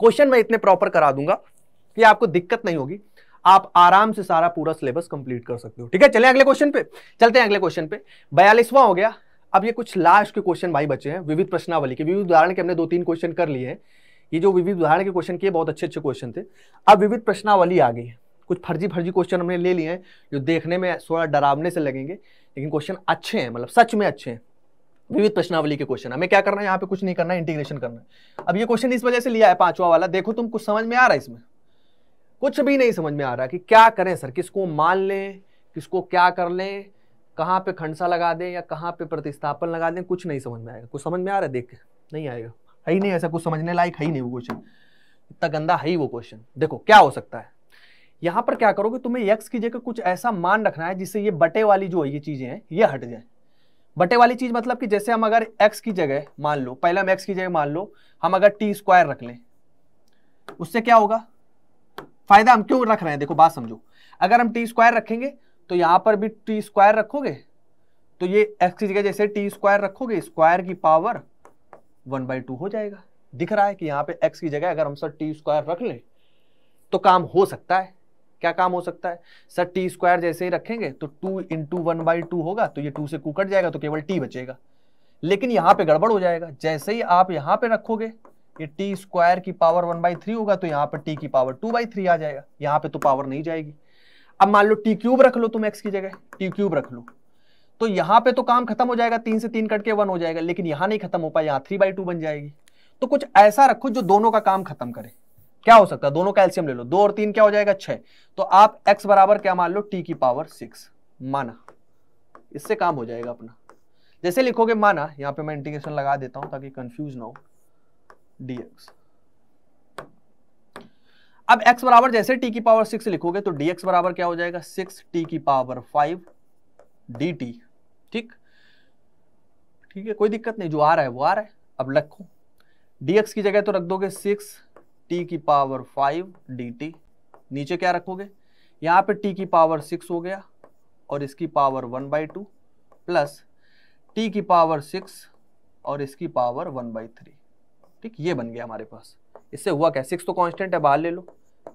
क्वेश्चन मैं इतने प्रॉपर करा दूंगा कि आपको दिक्कत नहीं होगी आप आराम से सारा पूरा सिलेबस कंप्लीट कर सकते हो ठीक है चले अगले क्वेश्चन पे चलते हैं अगले क्वेश्चन पे बयालीसवां हो गया अब ये कुछ लास्ट के क्वेश्चन भाई बचे हैं विविध प्रश्नावली के विविध उदाहरण के हमने दो तीन क्वेश्चन कर लिए हैं ये जो विविध उदाहरण के क्वेश्चन किए बहुत अच्छे अच्छे क्वेश्चन थे अब विविध प्रश्नावली आ गई है कुछ फर्जी फर्जी क्वेश्चन हमने ले लिए हैं जो देखने में थोड़ा डरावने से लगेंगे लेकिन क्वेश्चन अच्छे हैं मतलब सच में अच्छे हैं विविध प्रश्नावली के क्वेश्चन हमें क्या करना है यहाँ पे कुछ नहीं करना है इंटीग्रेशन करना है अब ये क्वेश्चन इस वजह से लिया है पांचवा वाला देखो तुम कुछ समझ में आ रहा है इसमें कुछ भी नहीं समझ में आ रहा कि क्या करें सर किसको मान लें किसको क्या कर लें कहाँ पे खंडसा लगा दें या कहाँ पे प्रतिस्थापन लगा दें कुछ नहीं समझ में आएगा कुछ समझ में आ रहा है देख के नहीं आएगा है ही नहीं ऐसा कुछ समझने लायक है ही नहीं वो क्वेश्चन इतना गंदा है ही वो क्वेश्चन देखो क्या हो सकता है यहाँ पर क्या करोगे तुम्हें यक्स की जगह कुछ ऐसा मान रखना है जिससे ये बटे वाली जो है ये चीज़ें हैं ये हट जाए बटे वाली चीज मतलब कि जैसे हम अगर x की जगह मान लो पहले हम x की जगह मान लो हम अगर टी स्क्वायर रख लें उससे क्या होगा फायदा हम क्यों रख रहे हैं देखो बात समझो अगर हम टी स्क्वायर रखेंगे तो यहाँ पर भी टी स्क्वायर रखोगे तो ये x की जगह जैसे टी स्क्वायर रखोगे स्क्वायर की पावर वन बाई टू हो जाएगा दिख रहा है कि यहाँ पे x की जगह अगर हम सर टी स्क्वायर रख लें तो काम हो सकता है क्या काम हो सकता है सर टी स्क्वायर जैसे ही रखेंगे तो two into one by two होगा तो ये टू से टू कट जाएगा तो केवल टी बचेगा लेकिन यहाँ पे गड़बड़ हो जाएगा जैसे ही आप यहाँ पे रखोगे ये टी स्क्वायर की पावर वन बाई थ्री होगा तो यहाँ पर टी की पावर टू बाई थ्री आ जाएगा यहाँ पे तो पावर नहीं जाएगी अब मान लो टी क्यूब रख लो तुम एक्स की जगह टी क्यूब रख लो तो यहाँ पे तो काम खत्म हो जाएगा तीन से तीन कट के वन हो जाएगा लेकिन यहाँ नहीं खत्म हो पाया यहाँ थ्री बाई टू बन जाएगी तो कुछ ऐसा रखो जो दोनों का काम खत्म करे क्या हो सकता है दोनों कैल्शियम ले लो दो और तीन क्या हो जाएगा छह तो आप एक्स बराबर क्या मान लो टी की पावर सिक्स माना इससे काम हो जाएगा अपना जैसे लिखोगे माना यहां पे मैं इंटीग्रेशन लगा देता हूं ताकि कंफ्यूज ना हो dx अब x बराबर जैसे t की पावर सिक्स लिखोगे तो dx बराबर क्या हो जाएगा सिक्स टी की पावर फाइव डी टी ठीक ठीक है कोई दिक्कत नहीं जो आ रहा है वो आ रहा है अब लिखो dx की जगह तो रख दोगे सिक्स टी की पावर फाइव डी टी नीचे क्या रखोगे यहाँ पे टी की पावर सिक्स हो गया और इसकी power one by two plus t की पावर सिक्स और इसकी पावर वन बाई थ्री ठीक ये बन गया हमारे पास इससे हुआ क्या सिक्स तो कांस्टेंट है बाहर ले लो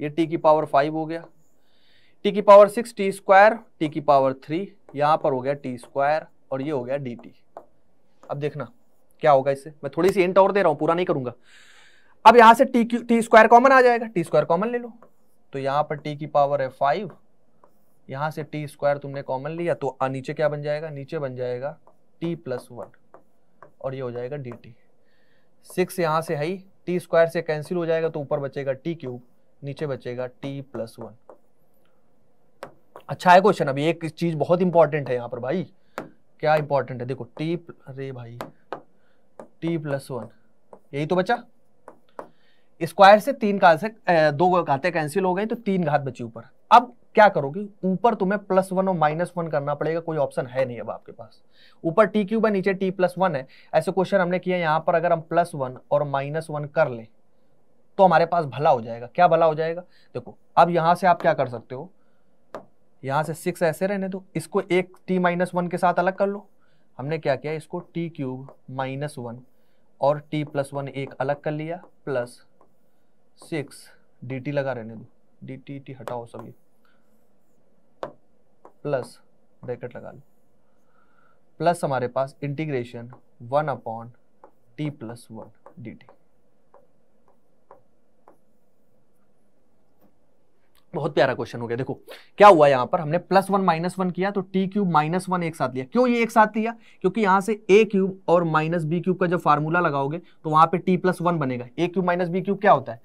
ये टी की पावर फाइव हो गया टी की power six t square t की पावर थ्री यहाँ पर हो गया टी स्क्वायर और ये हो गया डी टी अब देखना क्या होगा इससे मैं थोड़ी सी इंट और दे रहा हूँ पूरा नहीं करूँगा अब यहां से टी टी स्क्वायर कॉमन आ जाएगा टी स्क्वायर कॉमन ले लो तो यहां पर टी की पावर है फाइव यहां से टी स्क्वायर तुमने कॉमन लिया तो नीचे क्या बन जाएगा नीचे बन जाएगा टी प्लस वन और ये हो जाएगा डी टी सिक्स यहां से है टी स्क्वायर से कैंसिल हो जाएगा तो ऊपर बचेगा टी क्यूब नीचे बचेगा टी प्लस वन अच्छा है क्वेश्चन अभी एक चीज बहुत इंपॉर्टेंट है यहां पर भाई क्या इंपॉर्टेंट है देखो टी अरे भाई टी प्लस वन यही तो बचा स्क्वायर से तीन घात से दो घाते कैंसिल हो गई तो तीन घात बची ऊपर अब क्या करोगे ऊपर तुम्हें प्लस वन और माइनस वन करना पड़ेगा कोई ऑप्शन है नहीं अब आपके पास ऊपर टी क्यूब है नीचे टी प्लस वन है ऐसे क्वेश्चन हमने किया यहाँ पर अगर हम प्लस वन और माइनस वन कर लें तो हमारे पास भला हो जाएगा क्या भला हो जाएगा देखो अब यहाँ से आप क्या कर सकते हो यहाँ से सिक्स ऐसे रहने दो इसको एक टी माइनस वन के साथ अलग कर लो हमने क्या किया इसको टी क्यूब माइनस वन और टी प्लस वन एक अलग कर लिया प्लस सिक्स डी लगा रहने दो डी टी टी हटाओ सभी प्लस ब्रैकेट लगा लो प्लस हमारे पास integration one upon t plus one d t बहुत प्यारा क्वेश्चन हो गया देखो क्या हुआ यहां पर हमने प्लस वन माइनस वन किया तो टी क्यूब माइनस वन एक साथ लिया क्यों ये एक साथ लिया क्योंकि यहां से ए क्यूब और माइनस बी क्यूब का जब फार्मूला लगाओगे तो वहां पे टी प्लस वन बनेगा a cube minus b cube क्या होता है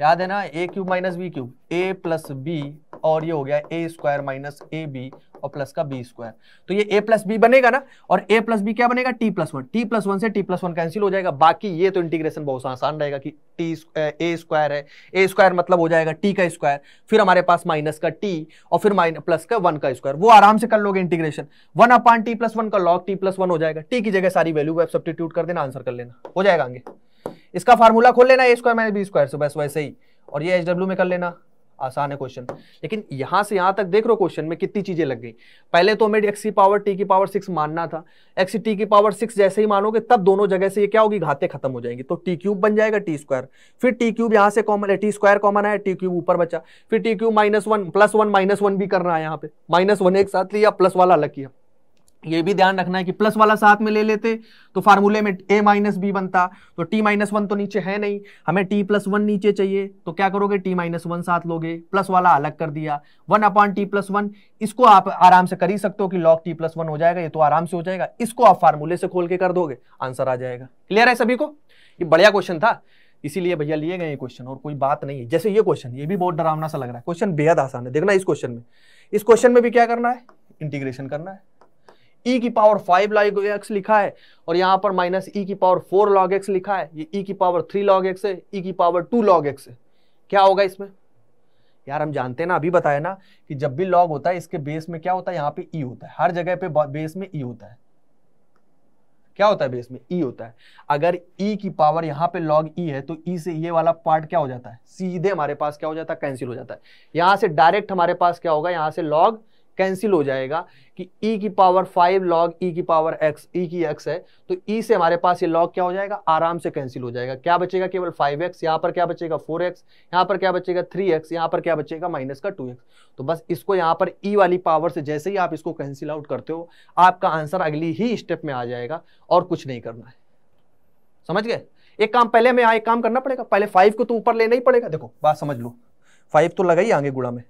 याद है ना a cube minus b cube a plus b और ये हो गया a square minus a b और प्लस का बी स्क्वायर तो ये ए प्लस बी बनेगा ना और ए प्लस बी क्या बनेगा t plus one t plus one से टी प्लस वन कैंसिल हो जाएगा बाकी ये तो इंटीग्रेशन बहुत आसान रहेगा कि टी ए स्क्वायर है ए स्क्वायर मतलब हो जाएगा टी का स्क्वायर फिर हमारे पास माइनस का टी और फिर माइनस प्लस का वन का स्क्वायर वो आराम से कर लोगे integration one upon t plus one का लॉग टी प्लस वन हो जाएगा टी की जगह सारी वैल्यू आप कर देना आंसर कर लेना हो जाएगा आगे इसका फार्मूला खोल लेना a square minus b square से बस वैसे ही और ये एच डब्ल्यू में कर लेना आसान है क्वेश्चन लेकिन यहां से यहां तक देख रहे क्वेश्चन में कितनी चीजें लग गई पहले तो हमें एक्स की पावर टी की पावर सिक्स मानना था एक्स टी की पावर सिक्स जैसे ही मानोगे तब दोनों जगह से ये क्या होगी घाते खत्म हो जाएंगे तो टी क्यूब बन जाएगा टी स्क्वायर फिर टी क्यूब यहाँ से कॉमन है टी स्क्वायर कॉमन आया टी क्यूब ऊपर बचा फिर t cube minus one plus one minus one भी करना है यहाँ पे माइनस वन एक साथ लिया प्लस वाला अलग किया ये भी ध्यान रखना है कि प्लस वाला साथ में ले लेते तो फार्मूले में ए माइनस बी बनता तो टी माइनस वन तो नीचे है नहीं हमें टी प्लस वन नीचे चाहिए तो क्या करोगे टी माइनस वन साथ लोगे प्लस वाला अलग कर दिया one upon t plus one इसको आप आराम से कर ही सकते हो कि लॉग टी प्लस वन हो जाएगा ये तो आराम से हो जाएगा इसको आप फार्मूले से खोल के कर दोगे आंसर आ जाएगा क्लियर है सभी को ये बढ़िया क्वेश्चन था इसीलिए भैया लिए गए ये क्वेश्चन और कोई बात नहीं है जैसे ये क्वेश्चन ये भी बहुत डरावना सा लग रहा है क्वेश्चन बेहद आसान है देखना इस क्वेश्चन में इस क्वेश्चन में भी क्या करना है इंटीग्रेशन करना है ई e की पावर फाइव लॉग एक्स लिखा है और यहाँ पर माइनस ई e की पावर फोर लॉग एक्स लिखा है ये ई e की पावर थ्री लॉग एक्स है ई की पावर टू लॉग एक्स है क्या होगा इसमें यार हम जानते हैं ना अभी बताया ना कि जब भी लॉग होता है इसके बेस में क्या होता है यहाँ पे ई होता है हर जगह पे बेस में ई होता है क्या होता है बेस में ई होता है अगर ई की पावर यहाँ पे लॉग ई है तो ई से ये वाला पार्ट क्या हो जाता है सीधे हमारे पास क्या हो जाता है कैंसिल हो जाता है यहाँ से डायरेक्ट हमारे पास क्या होगा यहाँ से लॉग कैंसिल हो जाएगा कि e की पावर फाइव लॉग e की पावर x e की x है तो e से हमारे पास ये लॉग क्या हो जाएगा आराम से कैंसिल हो जाएगा क्या बचेगा केवल 5x एक्स यहाँ पर क्या बचेगा 4x एक्स यहाँ पर क्या बचेगा 3x एक्स यहाँ पर क्या बचेगा माइनस का 2x तो बस इसको यहाँ पर e वाली पावर से जैसे ही आप इसको कैंसिल आउट करते हो आपका आंसर अगली ही स्टेप में आ जाएगा और कुछ नहीं करना है समझ गए एक काम पहले हमें यहाँ एक काम करना पड़ेगा पहले फाइव को तो ऊपर लेना ही पड़ेगा देखो बात समझ लो फाइव तो लगा ही आगे गुड़ा में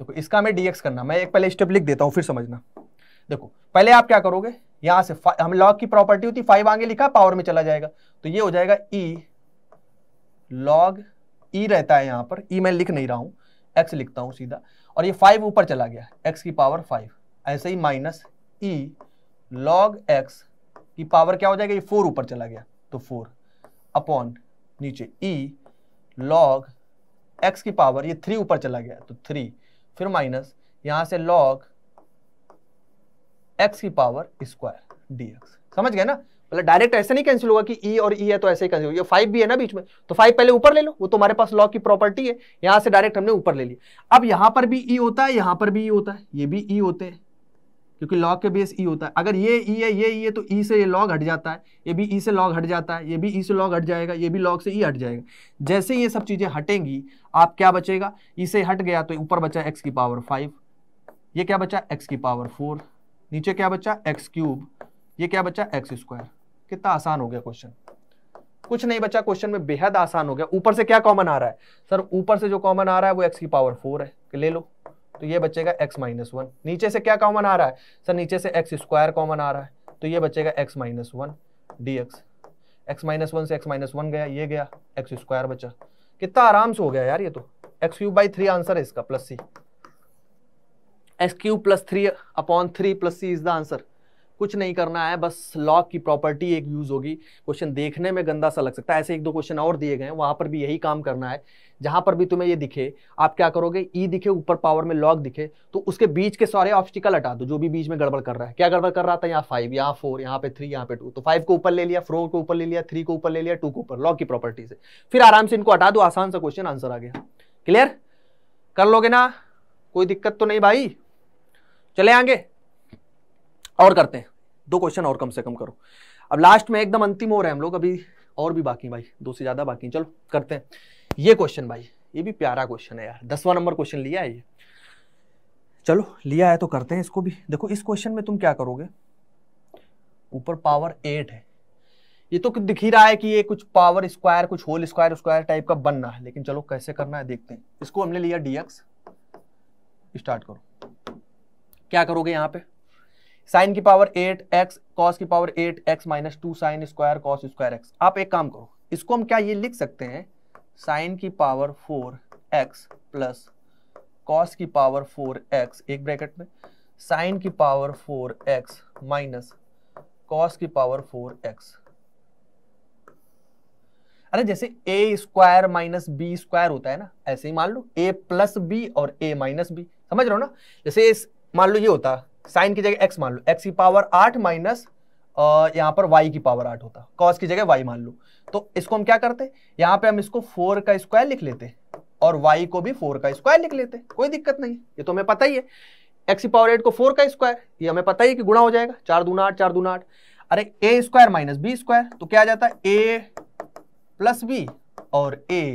देखो इसका हमें डीएक्स करना मैं एक पहले स्टेप लिख देता हूँ फिर समझना देखो पहले आप क्या करोगे यहां से हम लॉग की प्रॉपर्टी होती फाइव आगे लिखा पावर में चला जाएगा तो ये हो जाएगा ई लॉग ई रहता है यहाँ पर ई e मैं लिख नहीं रहा हूं एक्स लिखता हूं सीधा और ये फाइव ऊपर चला गया एक्स की पावर फाइव ऐसे ही माइनस ई लॉग एक्स की पावर क्या हो जाएगा ये फोर ऊपर चला गया तो फोर अपॉन नीचे ई लॉग एक्स की पावर ये थ्री ऊपर चला गया तो थ्री फिर माइनस यहां से लॉग एक्स की पावर स्क्वायर डी समझ गए ना मतलब डायरेक्ट ऐसे नहीं कैंसिल होगा कि ई e और ई e है तो ऐसे ही कैंसिल होगा फाइव भी है ना बीच में तो फाइव पहले ऊपर ले लो वो तुम्हारे पास लॉ की प्रॉपर्टी है यहां से डायरेक्ट हमने ऊपर ले लिया अब यहां पर भी ई e होता है यहां पर भी ई e होता है ये भी ई e होते हैं क्योंकि लॉग के बेस ई e होता है अगर ये ई e है ये ई e है तो ई से ये लॉग हट जाता है ये भी ई से लॉग हट जाता है ये भी ई से लॉग हट जाएगा ये भी लॉग से ई हट जाएगा जैसे ये सब चीज़ें हटेंगी आप क्या बचेगा ई से हट गया तो ऊपर बचा एक्स की पावर फाइव ये क्या बचा एक्स की पावर फोर नीचे क्या बचा एक्स क्यूब ये क्या बचा एक्स स्क्वायर कितना आसान हो गया क्वेश्चन कुछ नहीं बचा क्वेश्चन में बेहद आसान हो गया ऊपर से क्या कॉमन आ रहा है सर ऊपर से जो कॉमन आ रहा है वो एक्स की पावर फोर है ले लो तो ये बचेगा एक्स माइनस वन नीचे से क्या कॉमन आ रहा है सर नीचे से एक्स स्क्वायर कॉमन आ रहा है तो ये बचेगा x minus one d x x minus one से एक्स माइनस वन गया ये गया एक्स स्क्वायर बचा कितना आराम से हो गया यार ये तो x cube by three answer है इसका plus c x cube plus three upon three plus c is the answer कुछ नहीं करना है बस लॉक की प्रॉपर्टी एक यूज़ होगी क्वेश्चन देखने में गंदा सा लग सकता है ऐसे एक दो क्वेश्चन और दिए गए वहां पर भी यही काम करना है जहां पर भी तुम्हें ये दिखे आप क्या करोगे ई e दिखे ऊपर पावर में लॉक दिखे तो उसके बीच के सारे ऑप्शिकल हटा दो जो भी बीच में गड़बड़ कर रहा है क्या गड़बड़ कर रहा था यहाँ फाइव यहाँ फोर यहाँ पे थ्री यहाँ पे टू तो फाइव को ऊपर ले लिया फोर को ऊपर ले लिया थ्री को ऊपर ले लिया टू को ऊपर लॉक की प्रॉपर्टी से फिर आराम से इनको हटा दो आसान सा क्वेश्चन आंसर आ गया क्लियर कर लोगे ना कोई दिक्कत तो नहीं भाई चले आगे और करते हैं दो क्वेश्चन और कम से कम करो अब लास्ट में एकदम अंतिम हो रहे हैं हम लोग अभी और भी बाकी भाई दो से ज़्यादा बाकी चलो करते हैं ये क्वेश्चन भाई ये भी प्यारा क्वेश्चन है यार दसवां नंबर क्वेश्चन लिया है ये चलो लिया है तो करते हैं इसको भी देखो इस क्वेश्चन में तुम क्या करोगे ऊपर पावर एट है ये तो दिख ही रहा है कि ये कुछ पावर स्क्वायर कुछ होल स्क्वायर स्क्वायर टाइप का बनना है लेकिन चलो कैसे करना है देखते हैं इसको हमने लिया डीएक्स स्टार्ट करो क्या करोगे यहाँ पे साइन की पावर एट एक्स कॉस की power eight x minus two sine square cos square x आप एक काम करो इसको हम क्या ये लिख सकते हैं साइन की power four x plus cos की पावर फोर एक्स एक ब्रैकेट में साइन की power four x minus cos की पावर फोर एक्स अरे जैसे a square minus b square होता है ना ऐसे ही मान लो ए प्लस बी और ए माइनस बी समझ रहे हो ना जैसे मान लो ये होता साइन की जगह एक्स मान लो एक्स की पावर आठ माइनस यहाँ पर वाई की पावर आठ होता कॉस की जगह वाई मान लो तो इसको हम क्या करते यहाँ पे हम इसको फोर का स्क्वायर लिख लेते और वाई को भी फोर का स्क्वायर लिख लेते कोई दिक्कत नहीं ये तो हमें पता ही है एक्स की पावर एट को फोर का स्क्वायर ये हमें पता ही कि गुणा हो जाएगा चार दूना आठ चार दूना आठ अरे a square minus b square तो क्या आ जाता है ए प्लस बी और ए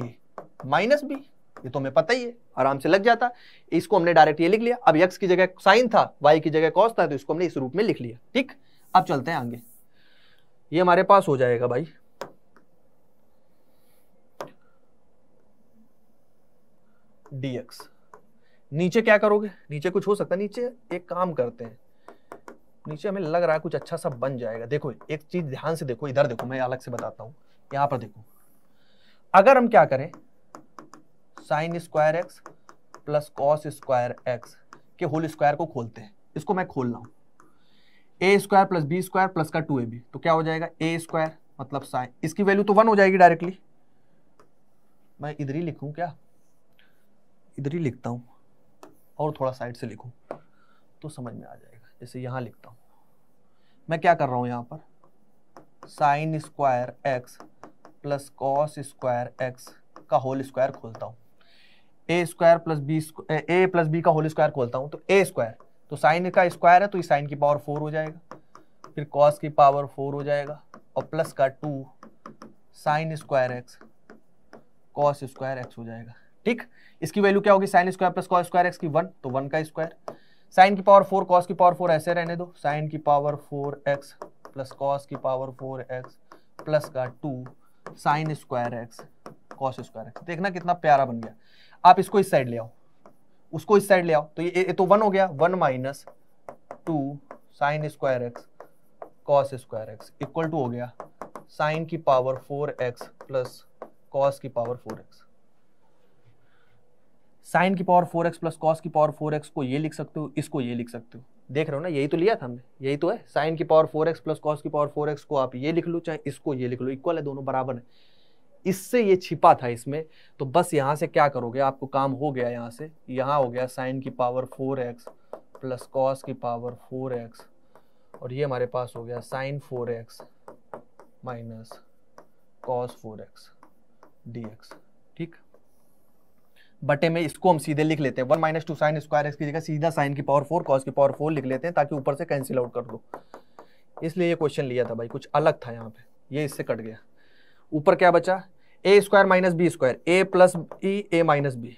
माइनस बी ये तो हमें पता ही है आराम से लग जाता इसको हमने डायरेक्ट ये लिख लिया अब यक्स की जगह साइन था वाई की जगह कॉस था तो इसको हमने इस रूप में लिख लिया ठीक अब चलते हैं आगे ये हमारे पास हो जाएगा भाई डीएक्स नीचे क्या करोगे नीचे कुछ हो सकता है नीचे एक काम करते हैं नीचे हमें लग रहा है कुछ अच्छा सा बन जाएगा देखो एक चीज ध्यान से देखो इधर देखो मैं अलग से बताता हूं यहां पर देखो अगर हम क्या करें sine square x plus cos square x के होल स्क्वायर को खोलते हैं इसको मैं खोल रहा हूँ a square plus b square plus का टू ए बी तो क्या हो जाएगा ए स्क्वायर मतलब साइन इसकी वैल्यू तो वन हो जाएगी डायरेक्टली मैं इधर ही लिखूँ क्या इधर ही लिखता हूँ और थोड़ा साइड से लिखूँ तो समझ में आ जाएगा जैसे यहाँ लिखता हूँ मैं क्या कर रहा हूँ यहाँ पर sine square x plus cos square x का होल स्क्वायर खोलता हूँ a square plus b a plus b का होल स्क्वायर खोलता हूँ तो ए स्क्वायर तो साइन का स्क्वायर है तो साइन की पावर फोर हो जाएगा फिर कॉस की पावर फोर हो जाएगा और प्लस का two sine square x cos square x हो जाएगा ठीक इसकी वैल्यू क्या होगी sine square plus cos square x की वन तो वन का स्क्वायर साइन की पावर फोर कॉस की पावर फोर ऐसे रहने दो साइन की power four x plus cos की पावर फोर एक्स प्लस का two sine square x cos square x देखना कितना प्यारा बन गया आप इसको इस साइड ले आओ उसको इस साइड ले आओ तो ये, ये तो वन हो गया one minus two sine square x cos square x equal to हो गया साइन की power four x plus cos की पावर फोर एक्स साइन की power four x plus cos की पावर फोर एक्स को ये लिख सकते हो इसको ये लिख सकते हो देख रहे हो ना यही तो लिया था हमने यही तो है साइन की power four x plus cos की पावर फोर एक्स को आप ये लिख लो चाहे इसको ये लिख लो इक्वल है दोनों बराबर है इससे ये छिपा था इसमें तो बस यहाँ से क्या करोगे आपको काम हो गया यहाँ से यहाँ हो गया साइन की power four x plus cos की पावर फोर एक्स और ये हमारे पास हो गया sine four x minus cos four x d x ठीक बटे में इसको हम सीधे लिख लेते हैं one minus two sine square x की जगह सीधा साइन की पावर फोर कॉस की पावर फोर लिख लेते हैं ताकि ऊपर से कैंसिल आउट कर दो इसलिए ये क्वेश्चन लिया था भाई कुछ अलग था यहाँ पे ये इससे कट गया ऊपर क्या बचा a square minus b square a plus e a minus b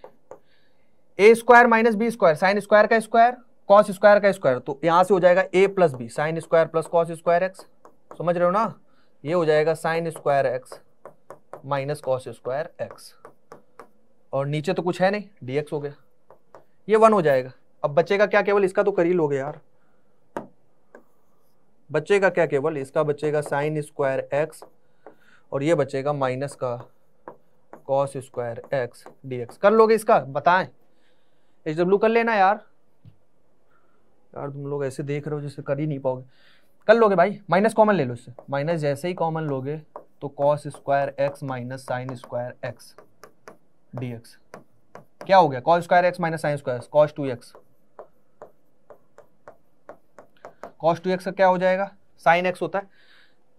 a square minus b square sine square का स्क्वायर कॉस स्क्वायर का स्क्वायर तो यहां से हो जाएगा a plus b sine square plus cos square x समझ रहे हो ना ये हो जाएगा sine square x minus cos square x और नीचे तो कुछ है नहीं डीएक्स हो गया ये वन हो जाएगा अब बचेगा क्या केवल इसका तो करील हो गया यार बचेगा क्या केवल इसका बचेगा साइन स्क्वायर एक्स और ये बचेगा माइनस का कॉस स्क्वायर एक्स डी कर लोगे इसका बताएं एच डब्ल्यू कर लेना यार यार तुम लोग ऐसे देख रहे हो जैसे कर ही नहीं पाओगे कर लोगे भाई माइनस कॉमन ले लो इससे माइनस जैसे ही कॉमन लोगे तो cos square x minus sine square x d x क्या हो गया cos square x minus sine square cos two x cos two x का क्या हो जाएगा साइन एक्स होता है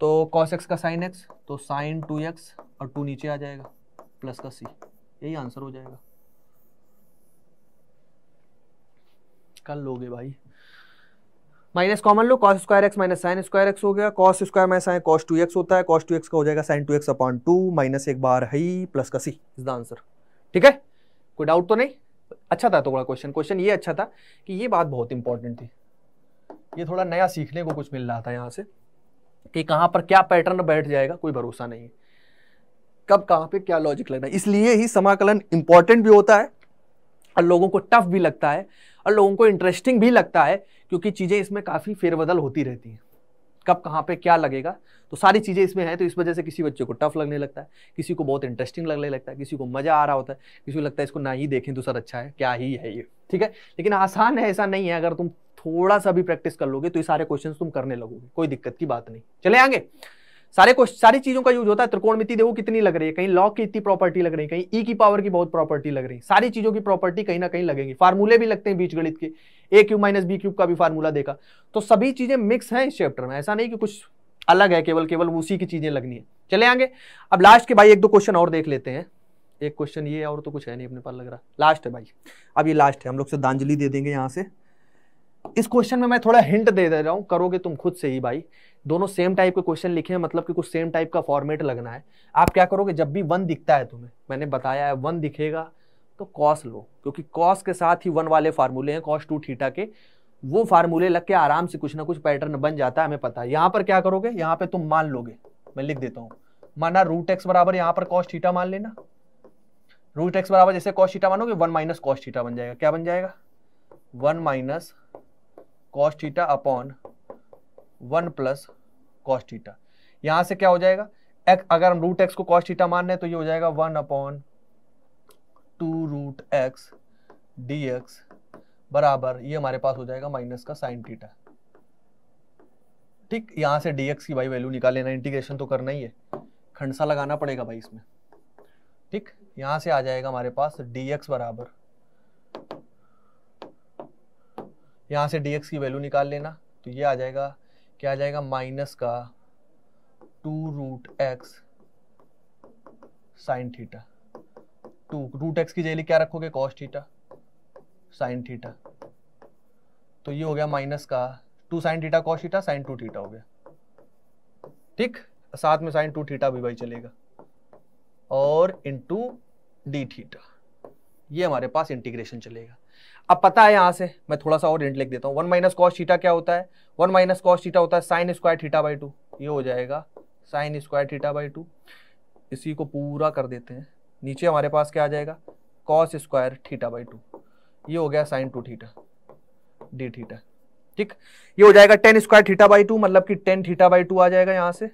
तो कॉस एक्स का साइन एक्स तो साइन टू एक्स और टू नीचे आ जाएगा प्लस का सी यही आंसर हो जाएगा कर लोगे भाई माइनस कॉमन लो cos square x minus sine square x हो गया cos square minus sine cos two x होता है कॉस टू एक्स का हो जाएगा sine two x upon two minus एक बार ही प्लस का सी इज द आंसर ठीक है कोई डाउट तो नहीं अच्छा था थोड़ा क्वेश्चन क्वेश्चन ये अच्छा था कि ये बात बहुत इंपॉर्टेंट थी ये थोड़ा नया सीखने को कुछ मिल रहा था यहाँ से कि कहाँ पर क्या पैटर्न बैठ जाएगा कोई भरोसा नहीं है कब कहाँ पे क्या लॉजिक लगना है इसलिए ही समाकलन इंपॉर्टेंट भी होता है और लोगों को टफ भी लगता है और लोगों को इंटरेस्टिंग भी लगता है क्योंकि चीज़ें इसमें काफ़ी फेरबदल होती रहती हैं कब कहाँ पे क्या लगेगा तो सारी चीज़ें इसमें हैं तो इस वजह से किसी बच्चे को टफ लगने लगता है किसी को बहुत इंटरेस्टिंग लगने लगता है किसी को मज़ा आ रहा होता है किसी को लगता है इसको ना ही देखें तो सर अच्छा है क्या ही है ये ठीक है लेकिन आसान है ऐसा नहीं है अगर तुम थोड़ा सा भी प्रैक्टिस कर लोगे तो ये सारे क्वेश्चन तुम करने लगोगे कोई दिक्कत की बात नहीं चले आगे सारे सारी चीजों का यूज होता है त्रिकोणमिति देखो कितनी लग रही है कहीं लॉ की इतनी प्रॉपर्टी लग रही है कहीं ई e की पावर की बहुत प्रॉपर्टी लग रही है सारी चीजों की प्रॉपर्टी कहीं ना कहीं लगेंगी फार्मूले भी लगते हैं बीच गणित के a cube minus b cube का भी फार्मूला देखा तो सभी चीजें मिक्स हैं इस चैप्टर में ऐसा नहीं कि कुछ अलग है केवल केवल उसी की चीजें लगनी है चले आगे अब लास्ट के भाई एक दो क्वेश्चन और देख लेते हैं एक क्वेश्चन ये और तो कुछ है नहीं अपने पास लग रहा लास्ट है भाई अब ये लास्ट है हम लोग श्रद्धांजलि दे देंगे यहाँ से इस क्वेश्चन में मैं थोड़ा हिंट दे दे रहा हूँ करोगे तुम खुद से ही भाई दोनों सेम टाइप के क्वेश्चन लिखे हैं मतलब कि कुछ सेम टाइप का फॉर्मेट लगना है आप क्या करोगे जब भी वन दिखता है तुम्हें मैंने बताया है वन दिखेगा तो कॉस लो क्योंकि कॉस के साथ ही वन वाले फार्मूले हैं कॉस टू थीटा के वो फार्मूले लग के आराम से कुछ ना कुछ पैटर्न बन जाता है हमें पता है यहाँ पर क्या करोगे यहाँ पे तुम मान लोगे मैं लिख देता हूँ माना रूट एक्स बराबर यहाँ पर कॉस थीटा मान लेना रूट एक्स बराबर जैसे कॉस थीटा मानोगे वन माइनस कॉस थीटा बन जाएगा क्या बन जाएगा one minus cos theta upon one plus cos theta यहां से क्या हो जाएगा एक, अगर हम रूट एक्स को कॉस्ट थीटा मान रहे तो ये हो जाएगा one upon two root x d x बराबर ये हमारे पास हो जाएगा माइनस का साइन थीटा ठीक यहां से dx की भाई वैल्यू निकाल लेना इंटीग्रेशन तो करना ही है खंडसा लगाना पड़ेगा भाई इसमें ठीक यहां से आ जाएगा हमारे पास dx एक्स बराबर यहाँ से डी की वैल्यू निकाल लेना तो ये आ जाएगा क्या आ जाएगा माइनस का two root x sine theta two root x की जगह क्या रखोगे कॉस थीटा साइन थीटा तो ये हो गया माइनस का two sine theta cos theta sine two theta हो गया ठीक साथ में साइन टू थीटा भी भाई चलेगा और इंटू डी थीटा ये हमारे पास इंटीग्रेशन चलेगा अब पता है यहाँ से मैं थोड़ा सा और इंट लिख देता हूँ वन माइनस कॉस थीटा क्या होता है वन माइनस कॉस थीटा होता है sine square theta by two ये हो जाएगा sine square theta by two इसी को पूरा कर देते हैं नीचे हमारे पास क्या आ जाएगा cos square theta by two ये हो गया sine two theta d theta ठीक ये हो जाएगा tan square theta by two मतलब कि टेन थीटा बाई टू आ जाएगा यहाँ से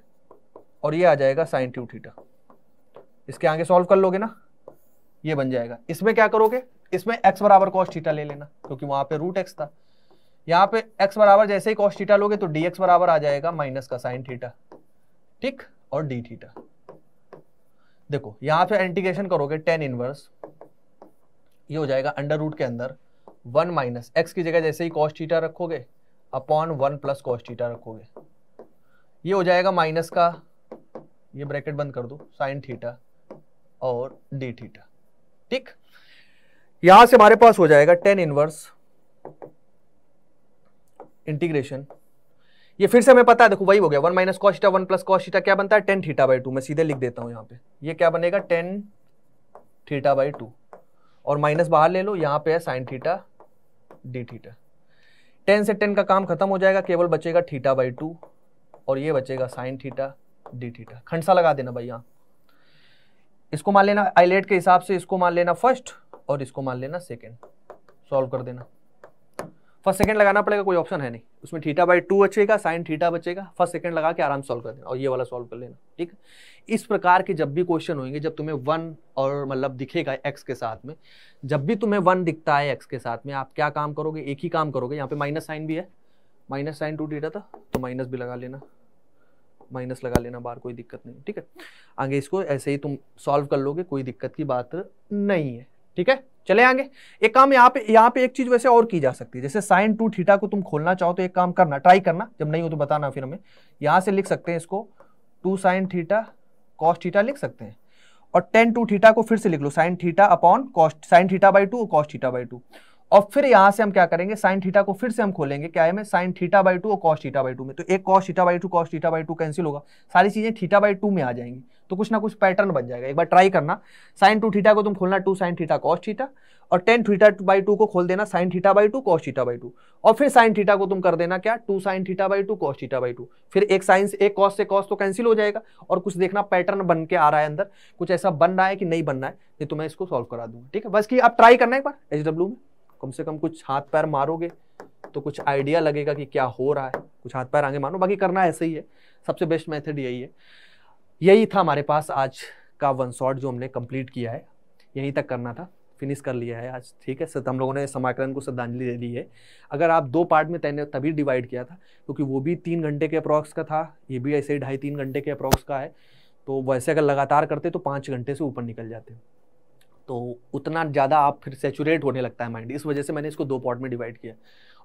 और ये आ जाएगा साइन टू थीटा इसके आगे सॉल्व कर लोगे ना ये बन जाएगा इसमें क्या करोगे इसमें x बराबर cos थीटा ले लेना क्योंकि वहां पे रूट एक्स था यहाँ पे x बराबर जैसे ही cos थीटा लोगे तो dx बराबर आ जाएगा माइनस का साइन थीटा ठीक और d थीटा देखो यहाँ पे इंटीग्रेशन करोगे टेन इनवर्स ये हो जाएगा अंडर रूट के अंदर वन माइनस एक्स की जगह जैसे ही cos थीटा रखोगे upon one plus cos theta रखोगे ये हो जाएगा माइनस का ये ब्रैकेट बंद कर दो साइन थीटा और डी थीटा ठीक यहां से हमारे पास हो जाएगा टेन इनवर्स इंटीग्रेशन ये फिर से हमें पता है देखो वही हो गया one minus cos theta one plus cos theta क्या बनता है टेन थीटा बाई टू मैं सीधे लिख देता हूं यहां पे ये क्या बनेगा टेन थीटा बाई टू और माइनस बाहर ले लो यहां पे है sine theta d theta tan से टेन का काम खत्म हो जाएगा केवल बचेगा थीटा बाई टू और ये बचेगा साइन थीटा डी थीटा खंडसा लगा देना भाई यहाँ इसको मान लेना आईलेट के हिसाब से इसको मान लेना फर्स्ट और इसको मान लेना सेकेंड सॉल्व कर देना फर्स्ट सेकंड लगाना पड़ेगा कोई ऑप्शन है नहीं उसमें थीटा बाई टू बचेगा साइन थीटा बचेगा फर्स्ट सेकंड लगा के आराम सॉल्व कर देना और ये वाला सॉल्व कर लेना ठीक है इस प्रकार के जब भी क्वेश्चन होंगे जब तुम्हें वन और मतलब दिखेगा एक्स के साथ में जब भी तुम्हें वन दिखता है एक्स के साथ में आप क्या काम करोगे एक ही काम करोगे यहाँ पे माइनस साइन भी है माइनस साइन टू थीटा था तो माइनस भी लगा लेना माइनस लगा लेना बार कोई दिक्कत नहीं ठीक है आगे इसको ऐसे ही तुम सॉल्व कर लोगे कोई दिक्कत की बात नहीं है ठीक है चले आगे एक काम यहाँ पे यहाँ पे एक चीज वैसे और की जा सकती है जैसे साइन टू थीटा को तुम खोलना चाहो तो एक काम करना ट्राई करना जब नहीं हो तो बताना फिर हमें यहाँ से लिख सकते हैं इसको two sine theta cos theta लिख सकते हैं और टेन टू थीटा को फिर से लिख लो sine theta upon cos sine theta by two और कॉस्ट थीटा बाई टू और फिर यहां से हम क्या करेंगे साइन थीटा को फिर से हम खोलेंगे क्या है साइन थीटा बाई टू और कॉस थीटा बाई टू में तो एक cos theta by two cos theta by two cancel होगा सारी चीजें थीटा बाई टू में आ जाएंगी तो कुछ ना कुछ पैटर्न बन जाएगा एक बार ट्राई करना साइन टू थीटा को तुम खोलना two sine theta cos theta और टेन थीटा बाई टू को खोल देना sine theta by two cos theta by two और फिर साइन थीटा को तुम कर देना क्या two sine theta by two cos theta by two फिर एक साइन एक कॉस से कॉस तो कैंसिल हो जाएगा और कुछ देखना पैटर्न बन के आ रहा है अंदर कुछ ऐसा बन रहा है कि नहीं बनना है नहीं तो मैं इसको सॉल्व करा दूंगा ठीक है बस कि आप ट्राई करना एक बार एच में कम से कम कुछ हाथ पैर मारोगे तो कुछ आइडिया लगेगा कि क्या हो रहा है कुछ हाथ पैर आगे मारो बाकी करना ऐसे ही है सबसे बेस्ट मेथड यही है यही था हमारे पास आज का वन शॉट जो हमने कंप्लीट किया है यहीं तक करना था फिनिश कर लिया है आज ठीक है सर हम लोगों ने समाकरण को श्रद्धांजलि दे दी है अगर आप दो पार्ट में तैने तभी डिवाइड किया था क्योंकि वो भी तीन घंटे के अप्रॉक्स का था ये भी ऐसे ही ढाई तीन घंटे के अप्रॉक्स का है तो वैसे अगर लगातार करते तो पाँच घंटे से ऊपर निकल जाते हैं तो उतना ज़्यादा आप फिर सेचुरेट होने लगता है माइंड इस वजह से मैंने इसको दो पार्ट में डिवाइड किया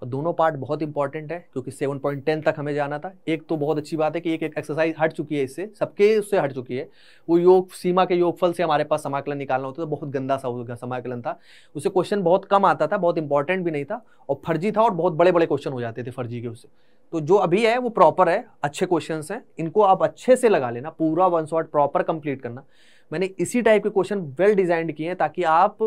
और दोनों पार्ट बहुत इंपॉर्टेंट है क्योंकि सेवन पॉइंट टेन तक हमें जाना था एक तो बहुत अच्छी बात है कि एक एक एक्सरसाइज हट चुकी है इससे सबके उससे हट चुकी है वो योग सीमा के योगफल से हमारे पास समाकलन निकालना होता था बहुत गंदा सा उसका समाकलन था उससे क्वेश्चन बहुत कम आता था बहुत इंपॉर्टेंट भी नहीं था और फर्जी था और बहुत बड़े बड़े क्वेश्चन हो जाते थे फर्जी के उससे तो जो अभी है वो प्रॉपर है अच्छे क्वेश्चन हैं इनको आप अच्छे से लगा लेना पूरा वन शॉट प्रॉपर कंप्लीट करना मैंने इसी टाइप के क्वेश्चन वेल डिजाइंड किए हैं ताकि आप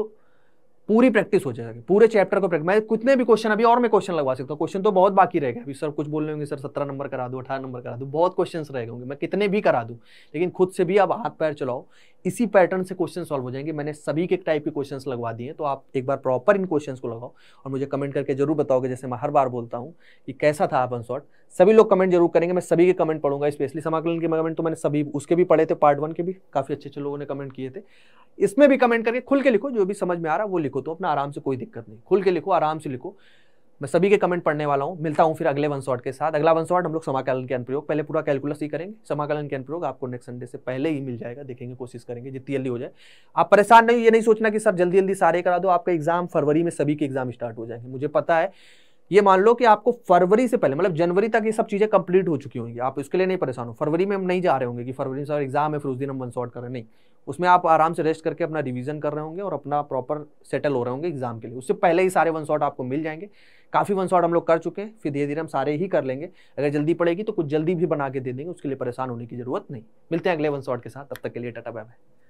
पूरी प्रैक्टिस हो जाएगी पूरे चैप्टर को प्रैक्टिस मैं कितने भी क्वेश्चन अभी और मैं क्वेश्चन लगवा सकता हूँ क्वेश्चन तो बहुत बाकी रहेगा अभी सर कुछ बोल रहे होंगे सर सत्रह नंबर करा दूँ अठारह नंबर करा दूँ बहुत क्वेश्चन रह होंगे मैं कितने भी करा दूँ लेकिन खुद से भी आप हाथ पैर चलाओ इसी पैटर्न से क्वेश्चन सॉल्व हो जाएंगे मैंने सभी के टाइप के क्वेश्चंस लगवा दिए तो आप एक बार प्रॉपर इन क्वेश्चंस को लगाओ और मुझे कमेंट करके जरूर बताओगे जैसे मैं हर बार बोलता हूँ कि कैसा था अपन अनशॉट सभी लोग कमेंट जरूर करेंगे मैं सभी के कमेंट पढ़ूंगा स्पेशली समाकलन के कमेंट तो मैंने सभी उसके भी पढ़े थे पार्ट वन के भी काफ़ी अच्छे अच्छे लोगों ने कमेंट किए थे इसमें भी कमेंट करके खुल के लिखो जो भी समझ में आ रहा है वो लिखो तो अपना आराम से कोई दिक्कत नहीं खुल के लिखो आराम से लिखो मैं सभी के कमेंट पढ़ने वाला हूँ मिलता हूँ फिर अगले वन शॉट के साथ अगला वन शॉट हम लोग समाकलन के अनुप्रयोग पहले पूरा कैलकुलस ही करेंगे समाकलन के अनुप्रयोग आपको नेक्स्ट संडे से पहले ही मिल जाएगा देखेंगे कोशिश करेंगे जितनी जल्दी हो जाए आप परेशान नहीं ये नहीं सोचना कि सब जल्दी जल्दी सारे करा दो आपका एग्जाम फरवरी में सभी के एग्जाम स्टार्ट हो जाएंगे मुझे पता है ये मान लो कि आपको फरवरी से पहले मतलब जनवरी तक ये सब चीज़ें कंप्लीट हो चुकी होंगी आप उसके लिए नहीं परेशान हो फरवरी में हम नहीं जा रहे होंगे कि फरवरी में सर एग्जाम है फिर उस दिन हम वन शॉट कर रहे नहीं उसमें आप आराम से रेस्ट करके अपना रिवीजन कर रहे होंगे और अपना प्रॉपर सेटल हो रहे होंगे एग्जाम के लिए उससे पहले ही सारे वन शॉट आपको मिल जाएंगे काफ़ी वन शॉट हम लोग कर चुके हैं फिर धीरे धीरे हम सारे ही कर लेंगे अगर जल्दी पड़ेगी तो कुछ जल्दी भी बना के दे देंगे उसके लिए परेशान होने की जरूरत नहीं मिलते हैं अगले वन शॉट के साथ तब तक के लिए टाटा बाय बाय